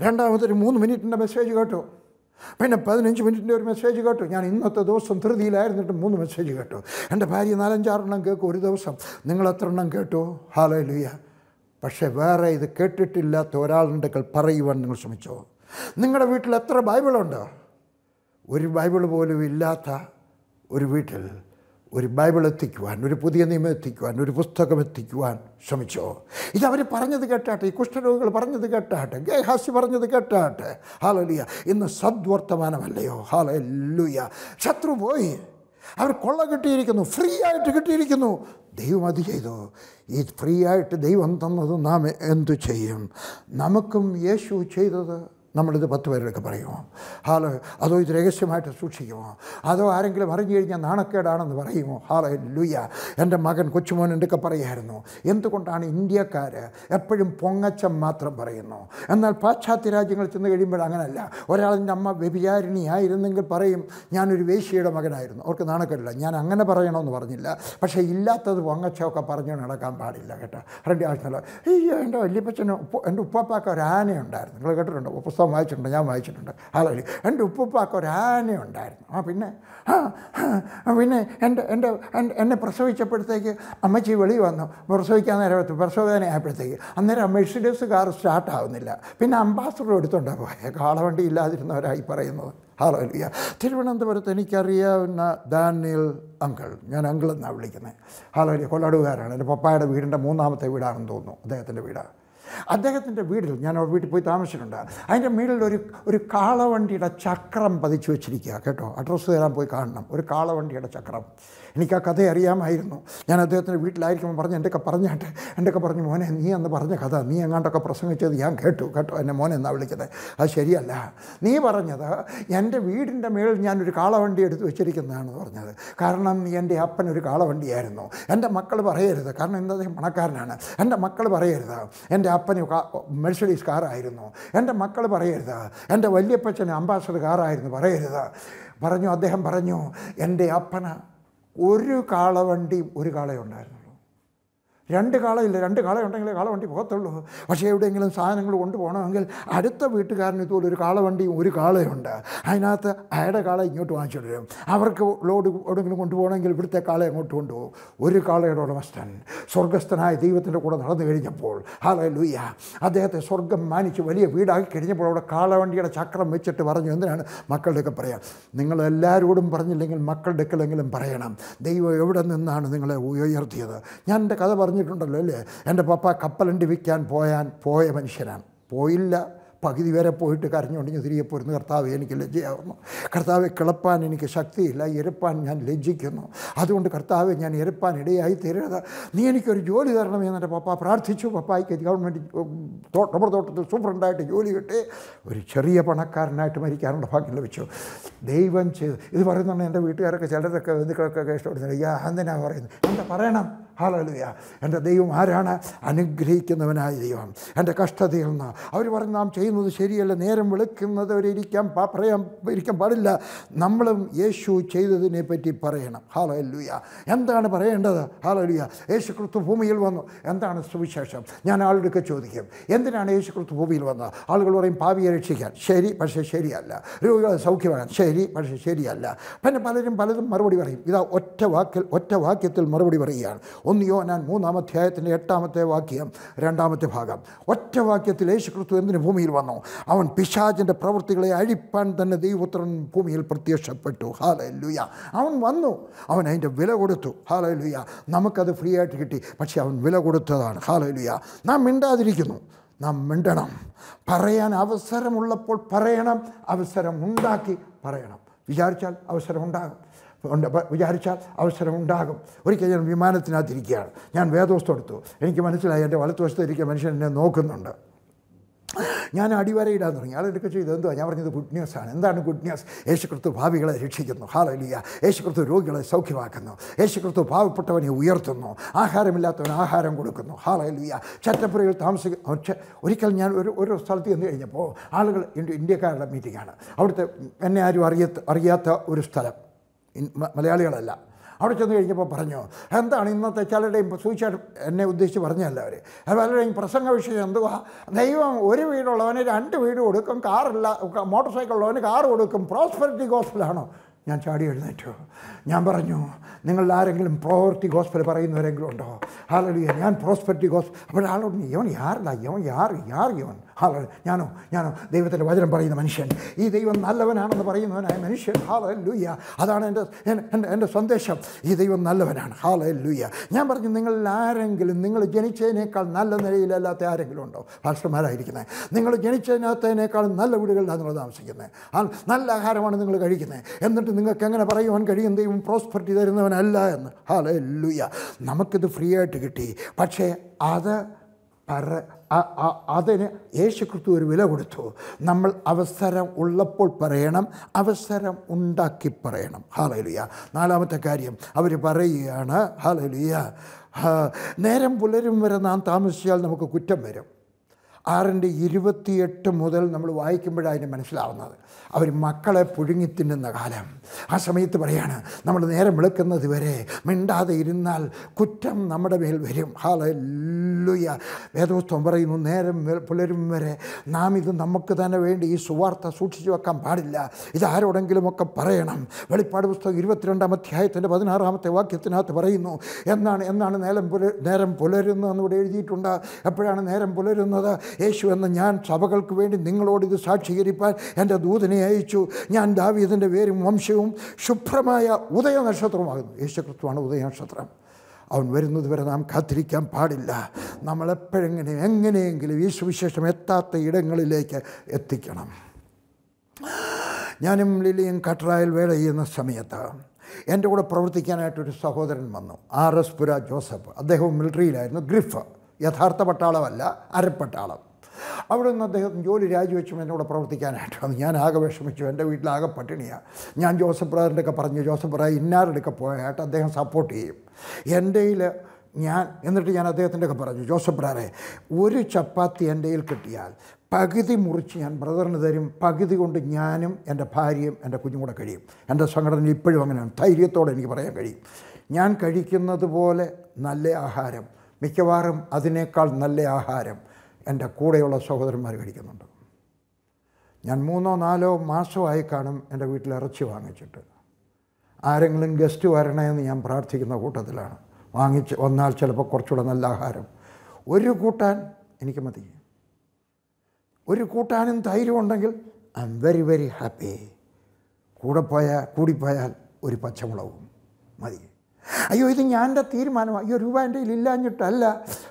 രണ്ടാമതൊരു മൂന്ന് മിനിറ്റിൻ്റെ മെസ്സേജ് കേട്ടു പിന്നെ പതിനഞ്ച് മിനിറ്റിൻ്റെ ഒരു മെസ്സേജ് കേട്ടു ഞാൻ ഇന്നത്തെ ദിവസം ധൃതിയിലായിരുന്നിട്ട് മൂന്ന് മെസ്സേജ് കേട്ടു എൻ്റെ ഭാര്യ നാലഞ്ചാറെണ്ണം കേൾക്കും ഒരു ദിവസം നിങ്ങൾ എത്ര എണ്ണം കേട്ടു ഹാലോ ലുയ പക്ഷേ വേറെ ഇത് കേട്ടിട്ടില്ലാത്ത ഒരാളുണ്ടെങ്കിൽ പറയുവാൻ നിങ്ങൾ ശ്രമിച്ചോ നിങ്ങളുടെ വീട്ടിൽ എത്ര ബൈബിളുണ്ട് ഒരു ബൈബിൾ പോലും ഇല്ലാത്ത ഒരു വീട്ടിൽ ഒരു ബൈബിൾ എത്തിക്കുവാൻ ഒരു പുതിയ നിയമം എത്തിക്കുവാൻ ഒരു പുസ്തകം എത്തിക്കുവാൻ ശ്രമിച്ചോ ഇതവർ പറഞ്ഞത് കേട്ടാട്ടെ ഈ കുഷ്ഠരോഗികൾ പറഞ്ഞത് കേട്ടാട്ടെ ഗേഹാസി പറഞ്ഞത് കേട്ടാട്ടെ ഹാലലിയ ഇന്ന് സദ്വർത്തമാനമല്ലയോ ഹാലല്ലുയ ശത്രു പോയി അവർ കൊള്ള കിട്ടിയിരിക്കുന്നു ഫ്രീ ആയിട്ട് കിട്ടിയിരിക്കുന്നു ദൈവം അത് ചെയ്തു ഈ ഫ്രീ ആയിട്ട് ദൈവം തന്നത് നാം എന്തു ചെയ്യും നമുക്കും യേശു ചെയ്തത് നമ്മളിത് പത്ത് പേരെടുക്കെ പറയുമോ ഹാലോ അതോ ഇത് രഹസ്യമായിട്ട് സൂക്ഷിക്കുമോ അതോ ആരെങ്കിലും അറിഞ്ഞു കഴിഞ്ഞാൽ നാണക്കേടാണെന്ന് പറയുമോ ഹാലോ ലുയ്യ എൻ്റെ മകൻ കൊച്ചുമോൻ എൻ്റെയൊക്കെ പറയായിരുന്നു എന്തുകൊണ്ടാണ് ഇന്ത്യക്കാർ എപ്പോഴും പൊങ്ങച്ചം മാത്രം പറയുന്നു എന്നാൽ പാശ്ചാത്യ രാജ്യങ്ങളിൽ ചെന്ന് കഴിയുമ്പോൾ അങ്ങനല്ല ഒരാളിൻ്റെ അമ്മ വ്യഭിചാരിണിയായിരുന്നെങ്കിൽ പറയും ഞാനൊരു വേശിയുടെ മകനായിരുന്നു അവർക്ക് നാണക്കേടില്ല ഞാൻ അങ്ങനെ പറയണമെന്ന് പറഞ്ഞില്ല പക്ഷേ ഇല്ലാത്തത് പൊങ്ങച്ചമൊക്കെ പറഞ്ഞു നടക്കാൻ പാടില്ല കേട്ടോ രണ്ട് ആഴ്ച ഈ എൻ്റെ വല്യപ്പച്ചനോ എൻ്റെ ഉപ്പാപ്പാക്ക ഒരു ആനയുണ്ടായിരുന്നു നിങ്ങൾ കേട്ടിട്ടുണ്ടോ പുസ്തകം പുസ്തകം വായിച്ചിട്ടുണ്ട് ഞാൻ വായിച്ചിട്ടുണ്ട് ആളുകളി എൻ്റെ ഉപ്പുപ്പാക്ക് ഒരു ആന ഉണ്ടായിരുന്നു ആ പിന്നെ പിന്നെ എൻ്റെ എൻ്റെ എന്നെ പ്രസവിച്ചപ്പോഴത്തേക്ക് അമ്മച്ചി വെളി വന്നു പ്രസവിക്കാൻ നേരത്ത് പ്രസവവേദന ആയപ്പോഴത്തേക്ക് അന്നേരം മെഴ്സിഡസ് കാർ സ്റ്റാർട്ടാവുന്നില്ല പിന്നെ അംബാസഡർ എടുത്തുകൊണ്ടാണ് പോയത് കാളവണ്ടി ഇല്ലാതിരുന്നവരായി പറയുന്നത് ഹാലോലിയ തിരുവനന്തപുരത്ത് എനിക്കറിയാവുന്ന ദാനിയൽ അങ്കിൾ ഞാൻ അങ്കിൾ എന്നാണ് വിളിക്കുന്നത് ഹാലോലിയ കൊല്ലാടുകാരാണ് എൻ്റെ പപ്പായുടെ വീടിൻ്റെ മൂന്നാമത്തെ വീടാണെന്ന് തോന്നുന്നു അദ്ദേഹത്തിൻ്റെ വീടാണ് അദ്ദേഹത്തിൻ്റെ വീടിൽ ഞാൻ അവിടെ വീട്ടിൽ പോയി താമസിച്ചിട്ടുണ്ട് അതിൻ്റെ മീടിൽ ഒരു ഒരു കാളവണ്ടിയുടെ ചക്രം പതിച്ചു വെച്ചിരിക്കുക കേട്ടോ അഡ്രസ്സ് തരാൻ പോയി കാണണം ഒരു കാളവണ്ടിയുടെ ചക്രം എനിക്ക് ആ കഥ അറിയാമായിരുന്നു ഞാൻ അദ്ദേഹത്തിൻ്റെ വീട്ടിലായിരിക്കുമ്പോൾ പറഞ്ഞ് എൻ്റെയൊക്കെ പറഞ്ഞാട്ടെ എൻ്റെയൊക്കെ പറഞ്ഞു മോനെ നീ അന്ന് പറഞ്ഞ കഥ നീ എങ്ങാണ്ടൊക്കെ പ്രസംഗിച്ചത് ഞാൻ കേട്ടു കേട്ടോ എൻ്റെ മോനെ എന്നാ വിളിച്ചത് അത് ശരിയല്ല നീ പറഞ്ഞത് എൻ്റെ വീടിൻ്റെ മേളിൽ ഞാനൊരു കാളവണ്ടി എടുത്ത് വെച്ചിരിക്കുന്നതാണ് പറഞ്ഞത് കാരണം എൻ്റെ അപ്പൻ ഒരു കാളവണ്ടിയായിരുന്നു എൻ്റെ മക്കൾ പറയരുത് കാരണം എന്താ പണക്കാരനാണ് എൻ്റെ മക്കൾ പറയരുത് എൻ്റെ അപ്പന് മെഴ്സഡീസ് കാറായിരുന്നു എൻ്റെ മക്കൾ പറയരുത് എൻ്റെ വല്യപ്പച്ചന് അംബാസഡർ കാറായിരുന്നു പറയരുത് പറഞ്ഞു അദ്ദേഹം പറഞ്ഞു എൻ്റെ അപ്പന ഒരു കാളവണ്ടിയും ഒരു കാളയുണ്ടായിരുന്നു രണ്ട് കാളയില്ല രണ്ട് കാള ഉണ്ടെങ്കിലേ വണ്ടി പോകത്തുള്ളൂ പക്ഷേ എവിടെയെങ്കിലും സാധനങ്ങൾ കൊണ്ടുപോകണമെങ്കിൽ അടുത്ത വീട്ടുകാരന് ഇതുപോലെ ഒരു കാളവണ്ടിയും ഒരു കാളയുണ്ട് അതിനകത്ത് അയാളുടെ കാള ഇങ്ങോട്ട് വാങ്ങിച്ചു വരും അവർക്ക് ലോഡ് എവിടെയെങ്കിലും കൊണ്ടുപോകണമെങ്കിൽ ഇവിടുത്തെ കാള അങ്ങോട്ട് കൊണ്ടുപോകും ഒരു കാളയുടെ ഉടമസ്ഥൻ സ്വർഗസ്ഥനായ ദൈവത്തിൻ്റെ കൂടെ നടന്നു കഴിഞ്ഞപ്പോൾ ഹാല ലൂയ്യ അദ്ദേഹത്തെ സ്വർഗം മാനിച്ച് വലിയ വീടാക്കി കഴിഞ്ഞപ്പോൾ അവിടെ കാളവണ്ടിയുടെ ചക്രം വെച്ചിട്ട് പറഞ്ഞു എന്തിനാണ് മക്കളുടെയൊക്കെ പറയാം നിങ്ങളെല്ലാവരോടും പറഞ്ഞില്ലെങ്കിൽ മക്കളുടെ പറയണം ദൈവം എവിടെ നിന്നാണ് നിങ്ങളെ ഉയർത്തിയത് ഞാൻ എൻ്റെ കഥ പറഞ്ഞു പറഞ്ഞിട്ടുണ്ടല്ലോ അല്ലേ എൻ്റെ പപ്പ കപ്പലണ്ടി വിൽക്കാൻ പോയാൻ പോയ മനുഷ്യനാണ് പോയില്ല പകുതി വരെ പോയിട്ട് ഞാൻ തിരികെ പോരുന്ന കർത്താവ് എനിക്ക് ലജ്ജയാകുന്നു കർത്താവെ കിളപ്പാൻ എനിക്ക് ശക്തിയില്ല ഇരപ്പാൻ ഞാൻ ലജ്ജിക്കുന്നു അതുകൊണ്ട് കർത്താവ് ഞാൻ ഇരപ്പാൻ ഇടയായി തരരുത് നീ എനിക്കൊരു ജോലി തരണമെന്ന് എൻ്റെ പപ്പ പ്രാർത്ഥിച്ചു പപ്പായ്ക്ക് ഗവൺമെൻറ് റബ്ബർ തോട്ടത്തിൽ സൂപ്രണ്ടായിട്ട് ജോലി കിട്ടി ഒരു ചെറിയ പണക്കാരനായിട്ട് മരിക്കാനുള്ള ഭാഗ്യം ലഭിച്ചു ദൈവം ചെയ്തു ഇത് പറയുന്നുണ്ടെങ്കിൽ എൻ്റെ വീട്ടുകാരൊക്കെ ചിലരൊക്കെ ബന്ധുക്കളൊക്കെ ഇഷ്ടപ്പെടുന്നില്ല എന്തിനാണ് പറയുന്നത് എന്താ പറയണം ഹാലലുയ എൻ്റെ ദൈവം ആരാണ് അനുഗ്രഹിക്കുന്നവനായ ദൈവം എൻ്റെ കഷ്ടതയിൽ നിന്ന് അവർ പറഞ്ഞ് നാം ചെയ്യുന്നത് ശരിയല്ല നേരം വെളുക്കുന്നത് ഇരിക്കാൻ പറയാൻ ഇരിക്കാൻ പാടില്ല നമ്മളും യേശു ചെയ്തതിനെ പറ്റി പറയണം ഹാലലുയ എന്താണ് പറയേണ്ടത് ഹാലലുയ യേശു ക്രിസ്തു ഭൂമിയിൽ വന്നു എന്താണ് സുവിശേഷം ഞാൻ ആളെടുക്കെ ചോദിക്കും എന്തിനാണ് യേശു ക്രിസ്തു ഭൂമിയിൽ വന്നത് ആളുകൾ പറയും പാവിയെ രക്ഷിക്കാൻ ശരി പക്ഷേ ശരിയല്ല രോഗികളെ സൗഖ്യമാണ് ശരി പക്ഷേ ശരിയല്ല പിന്നെ പലരും പലതും മറുപടി പറയും ഇതാ ഒറ്റ വാക്കിൽ ഒറ്റ വാക്യത്തിൽ മറുപടി പറയുകയാണ് ഒന്ന് യോനാൻ മൂന്നാം അധ്യായത്തിൻ്റെ എട്ടാമത്തെ വാക്യം രണ്ടാമത്തെ ഭാഗം ഒറ്റ വാക്യത്തിൽ യേശു ക്രിസ്തു എന്തിനു ഭൂമിയിൽ വന്നു അവൻ പിശാചിൻ്റെ പ്രവൃത്തികളെ അഴിപ്പാൻ തന്നെ ദൈവപുത്രൻ ഭൂമിയിൽ പ്രത്യക്ഷപ്പെട്ടു ഹാല ലുയ അവൻ വന്നു അവൻ അതിൻ്റെ വില കൊടുത്തു ഹാല ലുയ നമുക്കത് ഫ്രീ ആയിട്ട് കിട്ടി പക്ഷേ അവൻ വില കൊടുത്തതാണ് ഹാല ലുയ നാം മിണ്ടാതിരിക്കുന്നു നാം മിണ്ടണം പറയാൻ അവസരമുള്ളപ്പോൾ പറയണം അവസരം ഉണ്ടാക്കി പറയണം വിചാരിച്ചാൽ അവസരമുണ്ടാകും ഉണ്ട് വിചാരിച്ചാൽ അവസരം ഉണ്ടാകും ഒരിക്കൽ ഞാൻ വിമാനത്തിനകത്തിരിക്കുകയാണ് ഞാൻ വേദോസ്തം എടുത്തു എനിക്ക് മനസ്സിലായി എൻ്റെ വലത്തുവശത്ത് ഇരിക്കുക മനുഷ്യൻ എന്നെ നോക്കുന്നുണ്ട് ഞാൻ അടിവരയിടാൻ തുടങ്ങി ആളെടുക്കുക ചെയ്തു എന്തുവാ ഞാൻ പറഞ്ഞത് ഗുഡ് ന്യൂസ് ആണ് എന്താണ് ഗുഡ് ന്യൂസ് യേശുക്രിസ്തു ഭാവികളെ രക്ഷിക്കുന്നു ഹാലലിയ യേശുക്രിസ്തു രോഗികളെ സൗഖ്യമാക്കുന്നു യേശുക്രിസ്തു പാവപ്പെട്ടവനെ ഉയർത്തുന്നു ആഹാരമില്ലാത്തവന് ആഹാരം കൊടുക്കുന്നു ഹാലലിയ ചറ്റപ്പുറയിൽ താമസിക്കുന്ന ഒരിക്കൽ ഞാൻ ഒരു ഒരു സ്ഥലത്ത് ചെന്ന് കഴിഞ്ഞപ്പോൾ ആളുകൾ ഇന്ത്യക്കാരുടെ മീറ്റിംഗാണ് അവിടുത്തെ എന്നെ ആരും അറിയാത്ത അറിയാത്ത ഒരു സ്ഥലം മലയാളികളല്ല അവിടെ ചെന്ന് കഴിഞ്ഞപ്പോൾ പറഞ്ഞു എന്താണ് ഇന്നത്തെ ചിലരുടെയും സൂചിച്ചായിട്ട് എന്നെ ഉദ്ദേശിച്ച് പറഞ്ഞല്ല അവർ പലരുടെയും പ്രസംഗ വിഷയം എന്തുവാ ദൈവം ഒരു വീടുള്ളവന് രണ്ട് വീട് കൊടുക്കും കാറില്ല മോട്ടോർ സൈക്കിൾ ഉള്ളവന് കാർ കൊടുക്കും പ്രോസ്പെരിറ്റി ഗോസ്പലാണോ ഞാൻ ചാടി എഴുന്നേറ്റു ഞാൻ പറഞ്ഞു നിങ്ങളിൽ ആരെങ്കിലും പ്രോവർട്ടി ഗോസ്പൽ പറയുന്നവരെങ്കിലും ഉണ്ടോ ആളുകൾ ഞാൻ പ്രോസ്പെരിറ്റി ഗോസ് അപ്പോൾ ആളോട് യവൻ യാറില്ല യവൻ യാർ യാർ യവൻ ഹാലൽ ഞാനോ ഞാനോ ദൈവത്തിൻ്റെ വചനം പറയുന്ന മനുഷ്യൻ ഈ ദൈവം നല്ലവനാണെന്ന് പറയുന്നവനായ മനുഷ്യൻ ഹാലൽ ലൂയ്യ അതാണ് എൻ്റെ എൻ്റെ സന്ദേശം ഈ ദൈവം നല്ലവനാണ് ഹാലൽ ലൂയ്യ ഞാൻ പറഞ്ഞു നിങ്ങളിൽ ആരെങ്കിലും നിങ്ങൾ ജനിച്ചതിനേക്കാൾ നല്ല നിലയിലല്ലാത്ത ആരെങ്കിലും ഉണ്ടോ ഭാഷമാരായിരിക്കുന്നത് നിങ്ങൾ ജനിച്ചതിനകത്തതിനേക്കാൾ നല്ല വീടുകളിലാണ് നിങ്ങൾ താമസിക്കുന്നത് നല്ല ആഹാരമാണ് നിങ്ങൾ കഴിക്കുന്നത് എന്നിട്ട് നിങ്ങൾക്ക് എങ്ങനെ പറയുവാൻ കഴിയും ദൈവം പ്രോസ്പെർട്ടി തരുന്നവനല്ല എന്ന് ഹാലൽ ലൂയ്യ നമുക്കിത് ഫ്രീ ആയിട്ട് കിട്ടി പക്ഷേ അത് പറ അതിന് യേശുക്രിസ്തു ഒരു വില കൊടുത്തു നമ്മൾ അവസരം ഉള്ളപ്പോൾ പറയണം അവസരം ഉണ്ടാക്കി പറയണം ഹാലലിയ നാലാമത്തെ കാര്യം അവർ പറയുകയാണ് ഹാലലിയ നേരം പുലരും വരെ നാം താമസിച്ചാൽ നമുക്ക് കുറ്റം വരും ആറിൻ്റെ ഇരുപത്തിയെട്ട് മുതൽ നമ്മൾ വായിക്കുമ്പോഴാണ് മനസ്സിലാവുന്നത് അവർ മക്കളെ പുഴുങ്ങി തിന്നുന്ന കാലം ആ സമയത്ത് പറയാണ് നമ്മൾ നേരം വിളിക്കുന്നത് വരെ മിണ്ടാതെ ഇരുന്നാൽ കുറ്റം നമ്മുടെ മേൽ വരും ഹാലല്ലുയ വേദോസ്തവം പറയുന്നു നേരം പുലരും വരെ നാം ഇത് നമുക്ക് തന്നെ വേണ്ടി ഈ സുവാർത്ത സൂക്ഷിച്ചു വെക്കാൻ പാടില്ല ഇത് ആരോടെങ്കിലുമൊക്കെ പറയണം വെളിപ്പാട് പുസ്തകം ഇരുപത്തിരണ്ടാം അധ്യായത്തിൻ്റെ പതിനാറാമത്തെ വാക്യത്തിനകത്ത് പറയുന്നു എന്നാണ് എന്നാണ് നേരം പുല നേരം പുലരുന്നതെന്ന് എന്നിവിടെ എഴുതിയിട്ടുണ്ട് എപ്പോഴാണ് നേരം പുലരുന്നത് യേശു എന്ന് ഞാൻ സഭകൾക്ക് വേണ്ടി നിങ്ങളോട് ഇത് സാക്ഷീകരിപ്പാൻ എൻ്റെ ദൂതനെ അയച്ചു ഞാൻ ദാവിയതിൻ്റെ പേരും വംശ വർഷവും ശുഭ്രമായ ഉദയനക്ഷത്രവുമാകുന്നു യേശുക്രിസ്തുവാണ് ഉദയനക്ഷത്രം അവൻ വരുന്നത് വരെ നാം കാത്തിരിക്കാൻ പാടില്ല നമ്മളെപ്പോഴെങ്ങനെ എങ്ങനെയെങ്കിലും ഈ സുവിശേഷം എത്താത്ത ഇടങ്ങളിലേക്ക് എത്തിക്കണം ഞാനും ലിലിയും കട്ടറായിൽ വേള ചെയ്യുന്ന സമയത്ത് എൻ്റെ കൂടെ പ്രവർത്തിക്കാനായിട്ടൊരു സഹോദരൻ വന്നു ആർ എസ് പുര ജോസഫ് അദ്ദേഹവും മിലിറ്ററിയിലായിരുന്നു ഗ്രിഫ് യഥാർത്ഥ പട്ടാളമല്ല അരപ്പട്ടാളം അവിടെ നിന്ന് അദ്ദേഹം ജോലി രാജിവെച്ചു എന്നോട് പ്രവർത്തിക്കാനായിട്ട് വന്നു ഞാൻ ആകെ വിഷമിച്ചു എൻ്റെ വീട്ടിലാകെ പട്ടിണിയാണ് ഞാൻ ജോസഫ് ബ്രാറിൻ്റെ ഒക്കെ പറഞ്ഞു ജോസഫ് ബ്രദർ ഇന്നാരുടെയൊക്കെ പോയായിട്ട് അദ്ദേഹം സപ്പോർട്ട് ചെയ്യും എൻ്റെയിൽ ഞാൻ എന്നിട്ട് ഞാൻ അദ്ദേഹത്തിൻ്റെ ഒക്കെ പറഞ്ഞു ജോസഫ് ബ്രാറെ ഒരു ചപ്പാത്തി എൻ്റെ കയ്യിൽ കിട്ടിയാൽ പകുതി മുറിച്ച് ഞാൻ ബ്രദറിന് തരും പകുതി കൊണ്ട് ഞാനും എൻ്റെ ഭാര്യയും എൻ്റെ കുഞ്ഞും കൂടെ കഴിയും എൻ്റെ സംഘടന ഇപ്പോഴും അങ്ങനെയാണ് ധൈര്യത്തോടെ എനിക്ക് പറയാൻ കഴിയും ഞാൻ കഴിക്കുന്നത് പോലെ നല്ല ആഹാരം മിക്കവാറും അതിനേക്കാൾ നല്ല ആഹാരം എൻ്റെ കൂടെയുള്ള സഹോദരന്മാർ കഴിക്കുന്നുണ്ട് ഞാൻ മൂന്നോ നാലോ മാസമായി കാണും എൻ്റെ വീട്ടിൽ ഇറച്ചി വാങ്ങിച്ചിട്ട് ആരെങ്കിലും ഗസ്റ്റ് വരണേ എന്ന് ഞാൻ പ്രാർത്ഥിക്കുന്ന കൂട്ടത്തിലാണ് വാങ്ങിച്ച് വന്നാൽ ചിലപ്പോൾ കുറച്ചുകൂടെ നല്ല ആഹാരം ഒരു കൂട്ടാൻ എനിക്ക് മതി ഒരു കൂട്ടാനും ധൈര്യം ഉണ്ടെങ്കിൽ I'm very very happy കൂടെ പോയാൽ കൂടിപ്പോയാൽ ഒരു പച്ചമുളകും മതി അയ്യോ ഇത് ഞാൻ എൻ്റെ തീരുമാനമാണ് അയ്യോ രൂപ എൻ്റെ കയ്യിൽ ഇല്ലാഞ്ഞിട്ടല്ല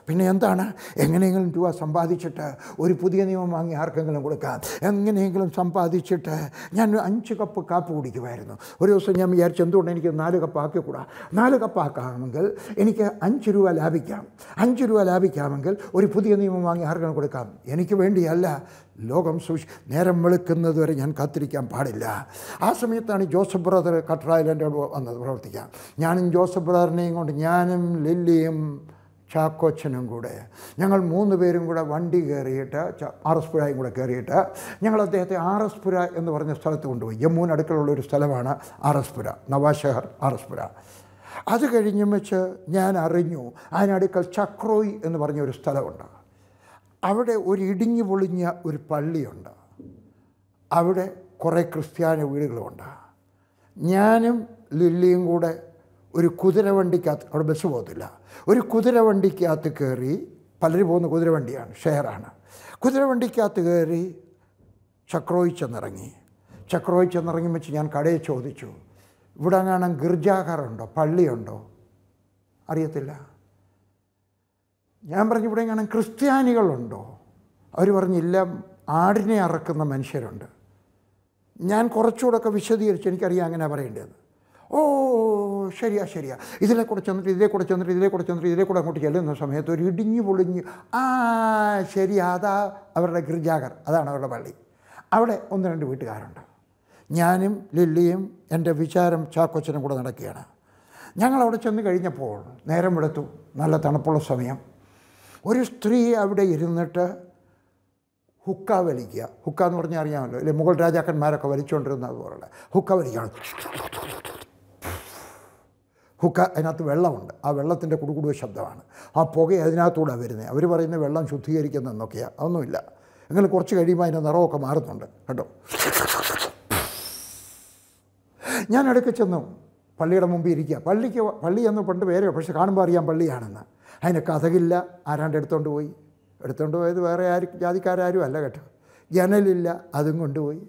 പിന്നെ എന്താണ് എങ്ങനെയെങ്കിലും രൂപ സമ്പാദിച്ചിട്ട് ഒരു പുതിയ നിയമം വാങ്ങി ആർക്കെങ്കിലും കൊടുക്കാം എങ്ങനെയെങ്കിലും സമ്പാദിച്ചിട്ട് ഞാൻ അഞ്ച് കപ്പ് കാപ്പ് കുടിക്കുമായിരുന്നു ഒരു ദിവസം ഞാൻ വിചാരിച്ചു എന്തുകൊണ്ട് എനിക്ക് നാല് കപ്പ് ആക്കിക്കൂടാ നാല് കപ്പ് ആക്കാമെങ്കിൽ എനിക്ക് അഞ്ച് രൂപ ലാഭിക്കാം അഞ്ച് രൂപ ലാഭിക്കാമെങ്കിൽ ഒരു പുതിയ നിയമം വാങ്ങി ആർക്കെങ്കിലും കൊടുക്കാം എനിക്ക് വേണ്ടിയല്ല ലോകം സൂക്ഷി നേരം വെളുക്കുന്നത് വരെ ഞാൻ കാത്തിരിക്കാൻ പാടില്ല ആ സമയത്താണ് ജോസഫ് ബ്രദർ കട്ടറായിൽ വന്നത് പ്രവർത്തിക്കാം ഞാനും ജോസഫ് ബ്രദറിനെയും കൊണ്ട് ഞാനും ലില്ലിയും ചാക്കോച്ചനും കൂടെ ഞങ്ങൾ മൂന്ന് പേരും കൂടെ വണ്ടി കയറിയിട്ട് ആർ എസ് പുഴയും കൂടെ കയറിയിട്ട് ഞങ്ങൾ അദ്ദേഹത്തെ ആർ എസ് പുര എന്ന് പറഞ്ഞ സ്ഥലത്ത് കൊണ്ടുപോയി ജമ്മുവിന് അടുക്കളുള്ള ഒരു സ്ഥലമാണ് ആർ എസ് പുര നവാഷഹർ ആർ എസ് പുര അത് കഴിഞ്ഞും വെച്ച് ഞാൻ അറിഞ്ഞു അതിനടുക്കൽ ചക്രോയ് എന്ന് പറഞ്ഞ ഒരു സ്ഥലമുണ്ട് അവിടെ ഒരു ഇടിഞ്ഞു പൊളിഞ്ഞ ഒരു പള്ളിയുണ്ട് അവിടെ കുറേ ക്രിസ്ത്യാനി വീടുകളുണ്ട് ഞാനും ലില്ലിയും കൂടെ ഒരു കുതിരവണ്ടിക്കകത്ത് അവിടെ ബസ് പോകത്തില്ല ഒരു കുതിരവണ്ടിക്കകത്ത് കയറി പലരും പോകുന്ന കുതിരവണ്ടിയാണ് ഷെയറാണ് കുതിരവണ്ടിക്കകത്ത് കയറി ചക്രോയി ചെന്നിറങ്ങി ചക്രോയി ചെന്നിറങ്ങി വെച്ച് ഞാൻ കടയിൽ ചോദിച്ചു ഇവിടെ അങ്ങനെ ഗിർജാഘറുണ്ടോ പള്ളിയുണ്ടോ അറിയത്തില്ല ഞാൻ പറഞ്ഞു ഇവിടെ എങ്ങനെ ക്രിസ്ത്യാനികളുണ്ടോ അവർ പറഞ്ഞില്ല ആടിനെ അറക്കുന്ന മനുഷ്യരുണ്ട് ഞാൻ കുറച്ചുകൂടെ ഒക്കെ വിശദീകരിച്ച് എനിക്കറിയാം അങ്ങനെ പറയേണ്ടത് ഓ ശരിയാ ശരിയാ ഇതിലെ കുറച്ച് ചെന്നിട്ട് ഇതിലെ കുറച്ച് ചെന്നിട്ട് ഇതിലെ കുറച്ച് ചെന്നിട്ട് ഇതിലെ കൂടെ അങ്ങോട്ട് ചെല്ലുന്ന സമയത്ത് ഒരു ഇടിഞ്ഞ് പൊളിഞ്ഞ് ആ ശരി അതാ അവരുടെ ഗിർജാകർ അതാണ് അവരുടെ പള്ളി അവിടെ ഒന്ന് രണ്ട് വീട്ടുകാരുണ്ട് ഞാനും ലില്ലിയും എൻ്റെ വിചാരം ചാക്കൊച്ചനും കൂടെ നടക്കുകയാണ് ഞങ്ങൾ അവിടെ ചെന്ന് കഴിഞ്ഞപ്പോൾ നേരം വെളുത്തു നല്ല തണുപ്പുള്ള സമയം ഒരു സ്ത്രീ അവിടെ ഇരുന്നിട്ട് ഹുക്ക വലിക്കുക ഹുക്ക എന്ന് പറഞ്ഞാൽ അറിയാമല്ലോ അല്ലെ മുഗൾ രാജാക്കന്മാരൊക്കെ വലിച്ചുകൊണ്ടിരുന്ന പോലുള്ള ഹുക്ക വലിക്കുകയാണ് ഹുക്ക അതിനകത്ത് വെള്ളമുണ്ട് ആ വെള്ളത്തിൻ്റെ കുടുകുടു ശബ്ദമാണ് ആ പുക അതിനകത്തൂടെ വരുന്നത് അവർ പറയുന്ന വെള്ളം ശുദ്ധീകരിക്കുന്നതെന്നൊക്കെയാണ് അതൊന്നുമില്ല എങ്കിലും കുറച്ച് കഴിയുമ്പോൾ അതിൻ്റെ നിറമൊക്കെ മാറുന്നുണ്ട് കേട്ടോ ഞാൻ ഇടയ്ക്ക് ചെന്നു പള്ളിയുടെ മുമ്പിൽ ഇരിക്കുക പള്ളിക്ക് പള്ളി എന്ന് പണ്ട് പേരോ പക്ഷെ കാണുമ്പോൾ അറിയാം പള്ളിയാണെന്ന് അതിന് കഥകില്ല ആരാണ്ട് എടുത്തുകൊണ്ട് പോയി എടുത്തുകൊണ്ട് പോയത് വേറെ ആരും ജാതിക്കാരും അല്ല കേട്ടോ ജനലില്ല അതും കൊണ്ടുപോയി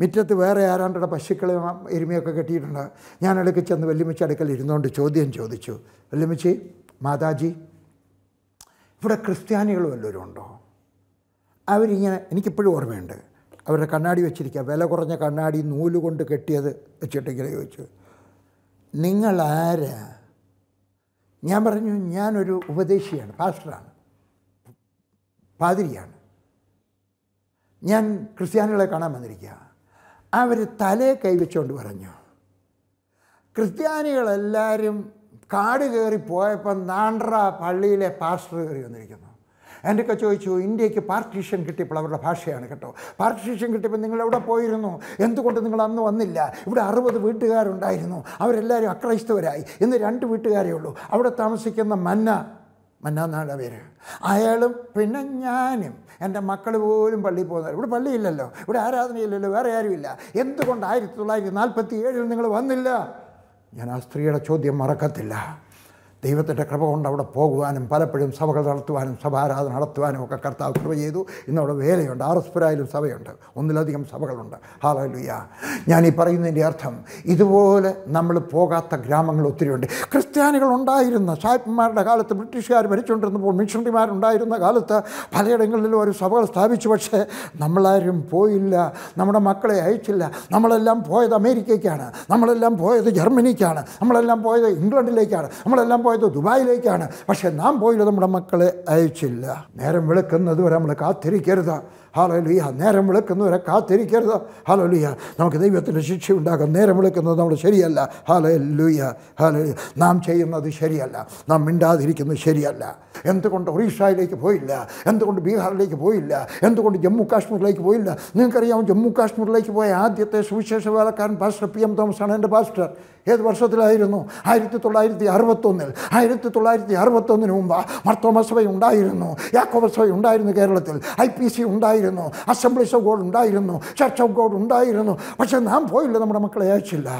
മുറ്റത്ത് വേറെ ആരാണ്ടുടെ പശുക്കളെ എരുമയൊക്കെ കെട്ടിയിട്ടുണ്ട് ഞാൻ ഇടയ്ക്ക് ചെന്ന് വെല്ലുമിച്ച് അടുക്കൽ ഇരുന്നുകൊണ്ട് ചോദ്യം ചോദിച്ചു വെല്ലുമിച്ച് മാതാജി ഇവിടെ ക്രിസ്ത്യാനികൾ വല്ലവരും ഉണ്ടോ അവരിങ്ങനെ എനിക്കിപ്പോഴും ഓർമ്മയുണ്ട് അവരുടെ കണ്ണാടി വെച്ചിരിക്കുക വില കുറഞ്ഞ കണ്ണാടി നൂല് കൊണ്ട് കെട്ടിയത് വെച്ചിട്ടിങ്ങനെ ചോദിച്ചു നിങ്ങൾ ആരാ ഞാൻ പറഞ്ഞു ഞാനൊരു ഉപദേശിയാണ് പാസ്റ്ററാണ് പാതിരിയാണ് ഞാൻ ക്രിസ്ത്യാനികളെ കാണാൻ വന്നിരിക്കുക അവർ തലയെ കൈവച്ചുകൊണ്ട് പറഞ്ഞു ക്രിസ്ത്യാനികളെല്ലാവരും കാട് കയറി പോയപ്പോൾ നാണ്ട്ര പള്ളിയിലെ പാസ്റ്റർ കയറി വന്നിരിക്കുന്നു എൻ്റെയൊക്കെ ചോദിച്ചു ഇന്ത്യക്ക് പാർട്ടീഷൻ കിട്ടിയപ്പോൾ അവരുടെ ഭാഷയാണ് കേട്ടോ പാർട്ടീഷൻ കിട്ടിയപ്പോൾ നിങ്ങൾ എവിടെ പോയിരുന്നു എന്തുകൊണ്ട് നിങ്ങൾ അന്ന് വന്നില്ല ഇവിടെ അറുപത് വീട്ടുകാരുണ്ടായിരുന്നു അവരെല്ലാവരും അക്രൈസ്തവരായി ഇന്ന് രണ്ട് വീട്ടുകാരേ ഉള്ളൂ അവിടെ താമസിക്കുന്ന മന്ന മന്ന എന്നാണ് പേര് അയാളും പിന്നെ ഞാനും എൻ്റെ മക്കൾ പോലും പള്ളിയിൽ പോകുന്നവർ ഇവിടെ പള്ളിയില്ലല്ലോ ഇവിടെ ആരാധനയില്ലല്ലോ വേറെ ആരുമില്ല എന്തുകൊണ്ട് ആയിരത്തി തൊള്ളായിരത്തി നാൽപ്പത്തി ഏഴിൽ നിങ്ങൾ വന്നില്ല ഞാൻ ആ സ്ത്രീയുടെ ചോദ്യം മറക്കത്തില്ല ദൈവത്തിൻ്റെ കൃപ കൊണ്ട് അവിടെ പോകുവാനും പലപ്പോഴും സഭകൾ നടത്തുവാനും സഭാരാധന നടത്തുവാനും ഒക്കെ കർത്താവ് കൃപ ചെയ്തു ഇന്നവിടെ വേലയുണ്ട് ആർ എസ് പുരായാലും സഭയുണ്ട് ഒന്നിലധികം സഭകളുണ്ട് ഹാലലുയ ഞാൻ ഈ പറയുന്നതിൻ്റെ അർത്ഥം ഇതുപോലെ നമ്മൾ പോകാത്ത ഗ്രാമങ്ങൾ ഒത്തിരിയുണ്ട് ക്രിസ്ത്യാനികൾ ഉണ്ടായിരുന്ന സാഹിബ്മാരുടെ കാലത്ത് ബ്രിട്ടീഷുകാർ ഭരിച്ചുകൊണ്ടിരുന്നപ്പോൾ മിഷണറിമാരുണ്ടായിരുന്ന കാലത്ത് പലയിടങ്ങളിലും ഒരു സഭകൾ സ്ഥാപിച്ചു പക്ഷേ നമ്മളാരും പോയില്ല നമ്മുടെ മക്കളെ അയച്ചില്ല നമ്മളെല്ലാം പോയത് അമേരിക്കയ്ക്കാണ് നമ്മളെല്ലാം പോയത് ജർമ്മനിക്കാണ് നമ്മളെല്ലാം പോയത് ഇംഗ്ലണ്ടിലേക്കാണ് നമ്മളെല്ലാം പോയത് പോയത് ദുബായിലേക്കാണ് പക്ഷേ നാം പോയില്ല നമ്മുടെ മക്കളെ അയച്ചില്ല നേരം വെളുക്കുന്നത് വരെ നമ്മൾ കാത്തിരിക്കരുത് ഹാലലുയ്യ നേരം വിളിക്കുന്നവരെ കാത്തിരിക്കരുത് ഹാലലുയ്യ നമുക്ക് ദൈവത്തിൻ്റെ ശിക്ഷ ഉണ്ടാകും നേരം വിളിക്കുന്നത് നമ്മൾ ശരിയല്ല ഹാലലുയ്യ ഹലോ നാം ചെയ്യുന്നത് ശരിയല്ല നാം മിണ്ടാതിരിക്കുന്നത് ശരിയല്ല എന്തുകൊണ്ട് ഒറീഷയിലേക്ക് പോയില്ല എന്തുകൊണ്ട് ബീഹാറിലേക്ക് പോയില്ല എന്തുകൊണ്ട് ജമ്മു കാശ്മീരിലേക്ക് പോയില്ല നിങ്ങൾക്കറിയാം ജമ്മു കാശ്മീരിലേക്ക് പോയ ആദ്യത്തെ സുവിശേഷ വേലക്കാരൻ പാസ്റ്റർ പി എം തോമസാണ് എൻ്റെ പാസ്റ്റർ ഏത് വർഷത്തിലായിരുന്നു ആയിരത്തി തൊള്ളായിരത്തി അറുപത്തൊന്നിൽ ആയിരത്തി തൊള്ളായിരത്തി അറുപത്തൊന്നിന് മുമ്പ് മർത്തോമസഭ ഉണ്ടായിരുന്നു യാക്കോബസഭ ഉണ്ടായിരുന്നു കേരളത്തിൽ ഐ പി സി ഉണ്ടായിരുന്നു ഉണ്ടായിരുന്നു അസംബ്ലീസ് ഓഫ് ഗോഡ് ഉണ്ടായിരുന്നു ചർച്ച് ഓഫ് ഗോഡ് ഉണ്ടായിരുന്നു പക്ഷേ നാം പോയില്ല നമ്മുടെ മക്കളെ അയച്ചില്ല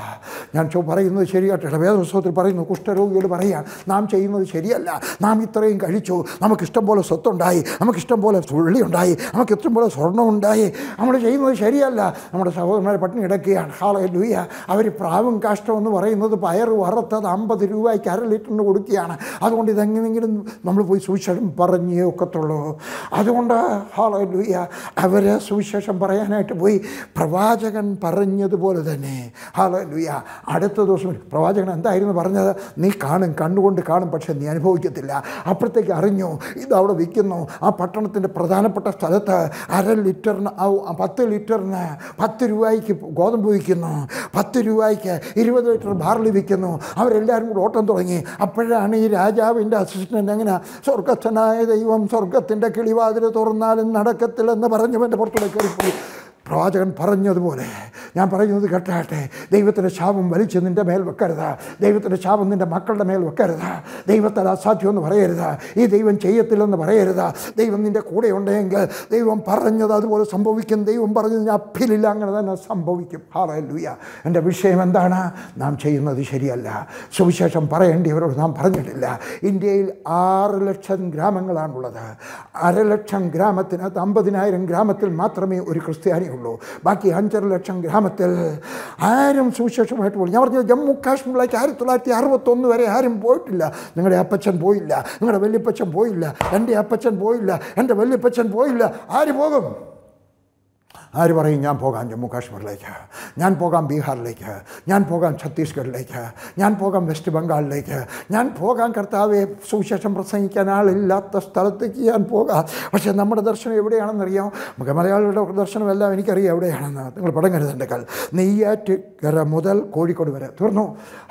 ഞാൻ പറയുന്നത് ശരിയായിട്ടില്ല വേദപുസ്തകത്തിൽ പറയുന്നു കുഷ്ഠരോഗിയോട് പറയുക നാം ചെയ്യുന്നത് ശരിയല്ല നാം ഇത്രയും കഴിച്ചു നമുക്കിഷ്ടം പോലെ സ്വത്തുണ്ടായി നമുക്കിഷ്ടം പോലെ തുള്ളി ഉണ്ടായി നമുക്ക് ഇത്രയും പോലെ സ്വർണ്ണമുണ്ടായി നമ്മൾ ചെയ്യുന്നത് ശരിയല്ല നമ്മുടെ സഹോദരന്മാരെ പട്ടിണി കിടക്കുകയാണ് ഹാളെ ലൂയ അവർ പ്രാവും കാഷ്ടം എന്ന് പറയുന്നത് പയർ വറുത്തത് അമ്പത് രൂപയ്ക്ക് അര ലിറ്ററിന് കൊടുക്കുകയാണ് അതുകൊണ്ട് ഇതെങ്ങനെങ്കിലും നമ്മൾ പോയി സൂക്ഷിച്ചും പറഞ്ഞേ ഒക്കത്തുള്ളൂ അതുകൊണ്ട് ഹാളെ ലൂയ അവർ സുവിശേഷം പറയാനായിട്ട് പോയി പ്രവാചകൻ പറഞ്ഞതുപോലെ തന്നെ ഹലോ ലുയ അടുത്ത ദിവസം പ്രവാചകൻ എന്തായിരുന്നു പറഞ്ഞത് നീ കാണും കണ്ണുകൊണ്ട് കാണും പക്ഷേ നീ അനുഭവിക്കത്തില്ല അപ്പുറത്തേക്ക് അറിഞ്ഞു ഇത് അവിടെ വിൽക്കുന്നു ആ പട്ടണത്തിൻ്റെ പ്രധാനപ്പെട്ട സ്ഥലത്ത് അര ലിറ്ററിന് പത്ത് ലിറ്ററിന് പത്ത് രൂപയ്ക്ക് ഗോതമ്പ് വിൽക്കുന്നു പത്ത് രൂപയ്ക്ക് ഇരുപത് ലിറ്റർ ബാർലി വിൽക്കുന്നു അവരെല്ലാവരും കൂടെ ഓട്ടം തുടങ്ങി അപ്പോഴാണ് ഈ രാജാവിൻ്റെ അസിസ്റ്റൻ്റ് എങ്ങനെ സ്വർഗസ്ഥനായ ദൈവം സ്വർഗത്തിൻ്റെ കിളിവാതിൽ തുറന്നാലും നടക്കത്തില്ലെന്ന് എന്ന് പറഞ്ഞവൻ്റെ പുറത്തുകൂടെ കയറിപ്പോയി പ്രവാചകൻ പറഞ്ഞതുപോലെ ഞാൻ പറയുന്നത് കേട്ടാട്ടെ ദൈവത്തിൻ്റെ ശാപം വലിച്ചു നിൻ്റെ മേൽ വെക്കരുത് ദൈവത്തിൻ്റെ ശാപം നിൻ്റെ മക്കളുടെ മേൽ വെക്കരുത് ദൈവത്തിൽ അസാധ്യമെന്ന് പറയരുത് ഈ ദൈവം ചെയ്യത്തില്ലെന്ന് പറയരുത് ദൈവം നിൻ്റെ കൂടെ ഉണ്ടെങ്കിൽ ദൈവം പറഞ്ഞത് അതുപോലെ സംഭവിക്കും ദൈവം പറഞ്ഞത് ഞാൻ അപ്പിലില്ല അങ്ങനെ തന്നെ സംഭവിക്കും ഹാലൂയ എൻ്റെ വിഷയം എന്താണ് നാം ചെയ്യുന്നത് ശരിയല്ല സുവിശേഷം പറയേണ്ടിയവരോട് നാം പറഞ്ഞിട്ടില്ല ഇന്ത്യയിൽ ആറ് ലക്ഷം ഗ്രാമങ്ങളാണുള്ളത് അരലക്ഷം ഗ്രാമത്തിനകത്ത് അമ്പതിനായിരം ഗ്രാമത്തിൽ മാത്രമേ ഒരു ക്രിസ്ത്യാനി ഉള്ളൂ ബാക്കി അഞ്ചര ലക്ഷം ഗ്രാമത്തിൽ ആരും സുവിശേഷമായിട്ട് പോയി ഞാൻ പറഞ്ഞത് ജമ്മു കാശ്മീരിലേക്ക് ആയിരത്തി തൊള്ളായിരത്തി അറുപത്തൊന്ന് വരെ ആരും പോയിട്ടില്ല നിങ്ങളുടെ അപ്പച്ചൻ പോയില്ല നിങ്ങളുടെ വല്യപ്പച്ചൻ പോയില്ല എൻ്റെ അപ്പച്ചൻ പോയില്ല എൻ്റെ വല്യപ്പച്ചൻ പോയില്ല ആര് പോകും ആര് പറയും ഞാൻ പോകാം ജമ്മു കാശ്മീരിലേക്ക് ഞാൻ പോകാം ബീഹാറിലേക്ക് ഞാൻ പോകാം ഛത്തീസ്ഗഡിലേക്ക് ഞാൻ പോകാം വെസ്റ്റ് ബംഗാളിലേക്ക് ഞാൻ പോകാം കർത്താവെ സുവിശേഷം പ്രസംഗിക്കാൻ ആളില്ലാത്ത സ്ഥലത്തേക്ക് ഞാൻ പോകാം പക്ഷേ നമ്മുടെ ദർശനം എവിടെയാണെന്നറിയാം മലയാളികളുടെ ദർശനമെല്ലാം എനിക്കറിയാം എവിടെയാണെന്ന് നിങ്ങൾ പടം കാൽ നെയ്യാറ്റുകര മുതൽ കോഴിക്കോട് വരെ തീർന്നു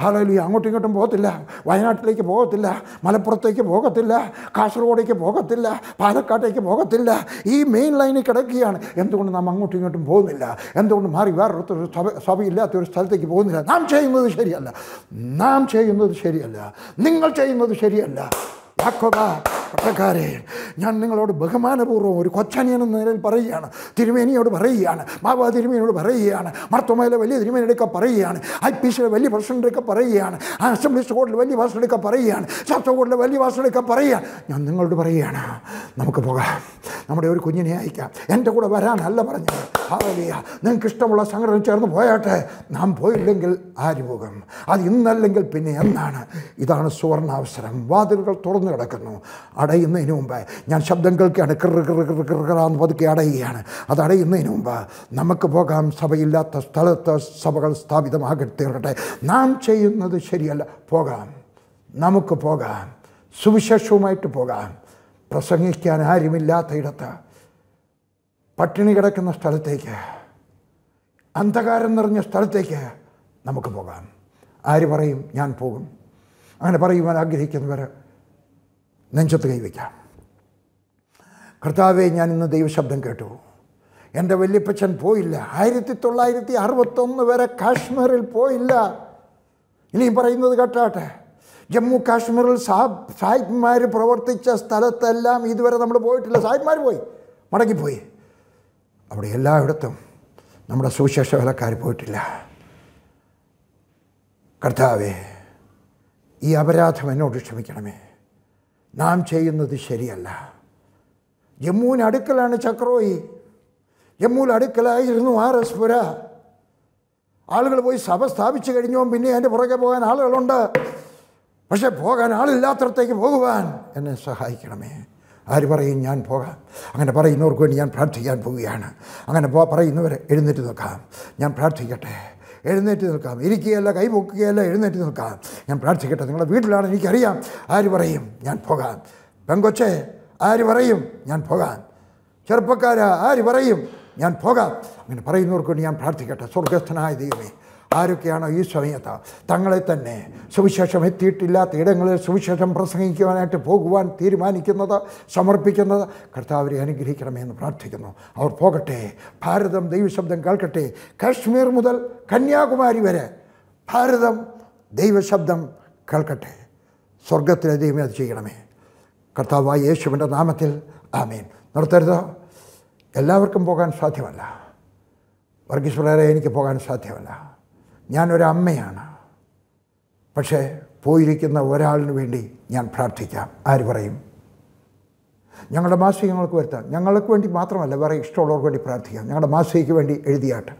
ആളുകളിൽ അങ്ങോട്ടും ഇങ്ങോട്ടും പോകത്തില്ല വയനാട്ടിലേക്ക് പോകത്തില്ല മലപ്പുറത്തേക്ക് പോകത്തില്ല കാസർഗോഡേക്ക് പോകത്തില്ല പാലക്കാട്ടേക്ക് പോകത്തില്ല ഈ മെയിൻ ലൈനിൽ കിടക്കുകയാണ് എന്തുകൊണ്ട് നാം അങ്ങോട്ട് അങ്ങോട്ടും ഇങ്ങോട്ടും പോകുന്നില്ല എന്തുകൊണ്ട് മാറി വേറൊരു സഭ സഭയില്ലാത്ത ഒരു സ്ഥലത്തേക്ക് പോകുന്നില്ല നാം ചെയ്യുന്നത് ശരിയല്ല നാം ചെയ്യുന്നത് ശരിയല്ല നിങ്ങൾ ചെയ്യുന്നത് ശരിയല്ല യാക്കോബ പട്ടക്കാരെ ഞാൻ നിങ്ങളോട് ബഹുമാനപൂർവ്വം ഒരു കൊച്ചനിയൻ എന്ന നിലയിൽ പറയുകയാണ് തിരുമേനിയോട് പറയുകയാണ് ബാബ തിരുമേനിയോട് പറയുകയാണ് മർത്തമയിലെ വലിയ തിരുമേനിയുടെയൊക്കെ പറയുകയാണ് ഐ പി സിയിലെ വലിയ പ്രസിഡൻ്റെയൊക്കെ പറയുകയാണ് അസംബ്ലി സ്കോട്ടിലെ വലിയ ഭാഷയുടെയൊക്കെ പറയുകയാണ് ശാസ്ത്ര കോർട്ടിലെ വലിയ ഭാഷയുടെയൊക്കെ പറയുകയാണ് ഞാൻ നിങ്ങളോട് പറയുകയാണ് നമുക്ക് പോകാം നമ്മുടെ ഒരു കുഞ്ഞിനെ അയക്കാം എൻ്റെ കൂടെ വരാനല്ല പറഞ്ഞത് ഹാലിയ നിങ്ങൾക്ക് ഇഷ്ടമുള്ള സംഘടന ചേർന്ന് പോയാട്ടെ നാം പോയില്ലെങ്കിൽ ആര് പോകും അത് ഇന്നല്ലെങ്കിൽ പിന്നെ എന്നാണ് ഇതാണ് സുവർണാവസരം വാതിലുകൾ തുറന്നു കിടക്കുന്നു അടയുന്നതിന് മുമ്പ് ഞാൻ ശബ്ദം കേൾക്കുകയാണ് കിറ കിറ കിറ കിറാന്ന് പതുക്കെ അടയുകയാണ് അത് അടയുന്നതിന് മുമ്പ് നമുക്ക് പോകാം സഭയില്ലാത്ത സ്ഥലത്ത് സഭകൾ സ്ഥാപിതമാകട്ടെ നാം ചെയ്യുന്നത് ശരിയല്ല പോകാം നമുക്ക് പോകാം സുവിശേഷവുമായിട്ട് പോകാം പ്രസംഗിക്കാൻ ആരുമില്ലാത്ത ഇടത്ത് പട്ടിണി കിടക്കുന്ന സ്ഥലത്തേക്ക് അന്ധകാരം നിറഞ്ഞ സ്ഥലത്തേക്ക് നമുക്ക് പോകാം ആര് പറയും ഞാൻ പോകും അങ്ങനെ പറയുവാൻ ആഗ്രഹിക്കുന്നവർ നെഞ്ചത്ത് കൈവയ്ക്കാം കർത്താവെ ഞാൻ ഇന്ന് ദൈവശബ്ദം കേട്ടു എൻ്റെ വല്യപ്പച്ചൻ പോയില്ല ആയിരത്തി തൊള്ളായിരത്തി അറുപത്തൊന്ന് വരെ കാശ്മീരിൽ പോയില്ല ഇനിയും പറയുന്നത് കേട്ടാട്ടെ ജമ്മു കാശ്മീരിൽ സാബ് സാഹിബ്മാർ പ്രവർത്തിച്ച സ്ഥലത്തെല്ലാം ഇതുവരെ നമ്മൾ പോയിട്ടില്ല സാഹിബ്മാർ പോയി മടങ്ങിപ്പോയി അവിടെ എല്ലായിടത്തും നമ്മുടെ സുവിശേഷ വിലക്കാർ പോയിട്ടില്ല കർത്താവേ ഈ അപരാധം എന്നോട് ക്ഷമിക്കണമേ നാം ചെയ്യുന്നത് ശരിയല്ല ജമ്മുവിന് അടുക്കലാണ് ചക്രോയി ജമ്മുവിൽ അടുക്കലായിരുന്നു ആർ എസ് പുര ആളുകൾ പോയി സഭ സ്ഥാപിച്ചു കഴിഞ്ഞോ പിന്നെ അതിൻ്റെ പുറകെ പോകാൻ ആളുകളുണ്ട് പക്ഷെ പോകാൻ ആളില്ലാത്തടത്തേക്ക് പോകുവാൻ എന്നെ സഹായിക്കണമേ ആര് പറയും ഞാൻ പോകാം അങ്ങനെ പറയുന്നവർക്ക് വേണ്ടി ഞാൻ പ്രാർത്ഥിക്കാൻ പോവുകയാണ് അങ്ങനെ പോ പറയുന്നവരെ എഴുന്നേറ്റ് നോക്കാം ഞാൻ പ്രാർത്ഥിക്കട്ടെ എഴുന്നേറ്റ് നിൽക്കാം ഇരിക്കുകയല്ല കൈ പൊക്കുകയല്ല എഴുന്നേറ്റ് നിൽക്കാം ഞാൻ പ്രാർത്ഥിക്കട്ടെ നിങ്ങളുടെ വീട്ടിലാണ് എനിക്കറിയാം ആര് പറയും ഞാൻ പോകാം പെങ്കൊച്ചെ ആര് പറയും ഞാൻ പോകാം ചെറുപ്പക്കാരാ ആര് പറയും ഞാൻ പോകാം അങ്ങനെ പറയുന്നവർക്ക് വേണ്ടി ഞാൻ പ്രാർത്ഥിക്കട്ടെ സ്വർഗസ്ഥനായ ദൈവമേ ആരൊക്കെയാണോ ഈ സമയത്ത് തങ്ങളെ തന്നെ സുവിശേഷം എത്തിയിട്ടില്ലാത്ത ഇടങ്ങളിൽ സുവിശേഷം പ്രസംഗിക്കുവാനായിട്ട് പോകുവാൻ തീരുമാനിക്കുന്നത് സമർപ്പിക്കുന്നത് കർത്താവരെ അനുഗ്രഹിക്കണമെന്ന് പ്രാർത്ഥിക്കുന്നു അവർ പോകട്ടെ ഭാരതം ദൈവശബ്ദം കേൾക്കട്ടെ കാശ്മീർ മുതൽ കന്യാകുമാരി വരെ ഭാരതം ദൈവശബ്ദം കേൾക്കട്ടെ സ്വർഗത്തിലെ ദൈവം അത് ചെയ്യണമേ കർത്താവായ യേശുവിൻ്റെ നാമത്തിൽ ആമീൻ നിർത്തരുത് എല്ലാവർക്കും പോകാൻ സാധ്യമല്ല വർഗീസ് പിള്ളേരെ എനിക്ക് പോകാൻ സാധ്യമല്ല ഞാനൊരമ്മയാണ് പക്ഷേ പോയിരിക്കുന്ന ഒരാളിന് വേണ്ടി ഞാൻ പ്രാർത്ഥിക്കാം ആര് പറയും ഞങ്ങളുടെ മാസിക ഞങ്ങൾക്ക് വരുത്താം ഞങ്ങൾക്ക് വേണ്ടി മാത്രമല്ല വേറെ ഇഷ്ടമുള്ളവർക്ക് വേണ്ടി പ്രാർത്ഥിക്കാം ഞങ്ങളുടെ മാസികയ്ക്ക് വേണ്ടി എഴുതിയാട്ട്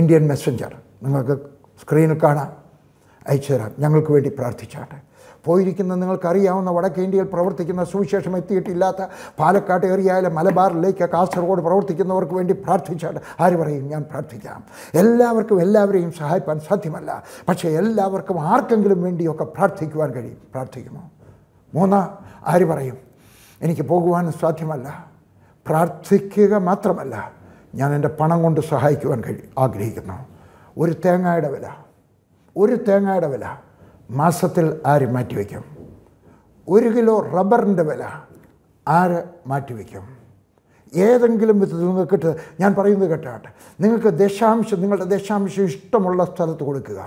ഇന്ത്യൻ മെസ്സഞ്ചർ നിങ്ങൾക്ക് സ്ക്രീനിൽ കാണാം അയച്ചു തരാം ഞങ്ങൾക്ക് വേണ്ടി പ്രാർത്ഥിച്ചാട്ടെ പോയിരിക്കുന്ന നിങ്ങൾക്കറിയാവുന്ന വടക്കേന്ത്യയിൽ പ്രവർത്തിക്കുന്ന സുവിശേഷം എത്തിയിട്ടില്ലാത്ത പാലക്കാട് ഏറിയായാലും മലബാറിലേക്ക് കാസർഗോഡ് പ്രവർത്തിക്കുന്നവർക്ക് വേണ്ടി പ്രാർത്ഥിച്ചാൽ ആര് പറയും ഞാൻ പ്രാർത്ഥിക്കാം എല്ലാവർക്കും എല്ലാവരെയും സഹായിപ്പാൻ സാധ്യമല്ല പക്ഷേ എല്ലാവർക്കും ആർക്കെങ്കിലും വേണ്ടിയൊക്കെ പ്രാർത്ഥിക്കുവാൻ കഴിയും പ്രാർത്ഥിക്കുമോ മൂന്ന് ആര് പറയും എനിക്ക് പോകുവാനും സാധ്യമല്ല പ്രാർത്ഥിക്കുക മാത്രമല്ല ഞാൻ എൻ്റെ പണം കൊണ്ട് സഹായിക്കുവാൻ കഴി ആഗ്രഹിക്കുന്നു ഒരു തേങ്ങയുടെ വില ഒരു തേങ്ങയുടെ വില മാസത്തിൽ ആര് മാറ്റിവെക്കും ഒരു കിലോ റബ്ബറിൻ്റെ വില ആര് മാറ്റിവെക്കും ഏതെങ്കിലും വിധത്തിൽ നിങ്ങൾക്ക് ഞാൻ പറയുന്നത് കേട്ടാട്ടെ നിങ്ങൾക്ക് ദശാംശം നിങ്ങളുടെ ദശാംശം ഇഷ്ടമുള്ള സ്ഥലത്ത് കൊടുക്കുക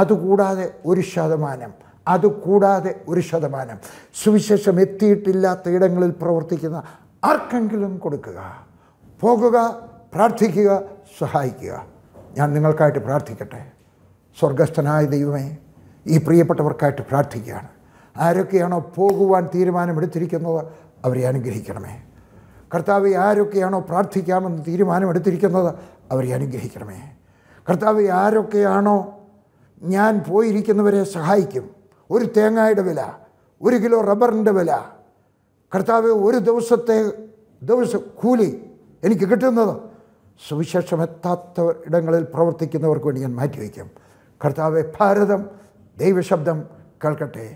അതുകൂടാതെ ഒരു ശതമാനം അതുകൂടാതെ ഒരു ശതമാനം സുവിശേഷം എത്തിയിട്ടില്ലാത്ത ഇടങ്ങളിൽ പ്രവർത്തിക്കുന്ന ആർക്കെങ്കിലും കൊടുക്കുക പോകുക പ്രാർത്ഥിക്കുക സഹായിക്കുക ഞാൻ നിങ്ങൾക്കായിട്ട് പ്രാർത്ഥിക്കട്ടെ സ്വർഗസ്ഥനായ ദൈവമേ ഈ പ്രിയപ്പെട്ടവർക്കായിട്ട് പ്രാർത്ഥിക്കുകയാണ് ആരൊക്കെയാണോ പോകുവാൻ തീരുമാനമെടുത്തിരിക്കുന്നത് അവരെ അനുഗ്രഹിക്കണമേ കർത്താവ് ആരൊക്കെയാണോ പ്രാർത്ഥിക്കാമെന്ന് തീരുമാനമെടുത്തിരിക്കുന്നത് അവരെ അനുഗ്രഹിക്കണമേ കർത്താവ് ആരൊക്കെയാണോ ഞാൻ പോയിരിക്കുന്നവരെ സഹായിക്കും ഒരു തേങ്ങയുടെ വില ഒരു കിലോ റബ്ബറിൻ്റെ വില കർത്താവ് ഒരു ദിവസത്തെ ദിവസം കൂലി എനിക്ക് കിട്ടുന്നത് സുവിശേഷം എത്താത്ത ഇടങ്ങളിൽ പ്രവർത്തിക്കുന്നവർക്ക് വേണ്ടി ഞാൻ മാറ്റിവയ്ക്കും കർത്താവ് ഭാരതം ദൈവശബ്ദം കേൾക്കട്ടെ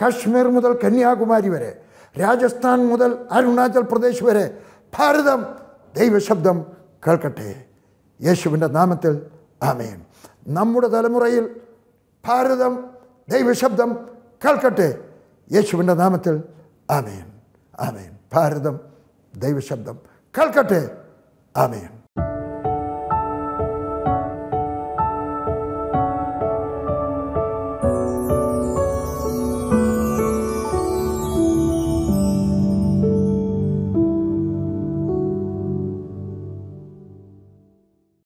കാശ്മീർ മുതൽ കന്യാകുമാരി വരെ രാജസ്ഥാൻ മുതൽ അരുണാചൽ പ്രദേശ് വരെ ഭാരതം ദൈവശബ്ദം കേൾക്കട്ടെ യേശുവിൻ്റെ നാമത്തിൽ ആമേൻ നമ്മുടെ തലമുറയിൽ ഭാരതം ദൈവശബ്ദം കേൾക്കട്ടെ യേശുവിൻ്റെ നാമത്തിൽ ആമേൻ ആമേൻ ഭാരതം ദൈവശബ്ദം കേൾക്കട്ടെ ആമേൻ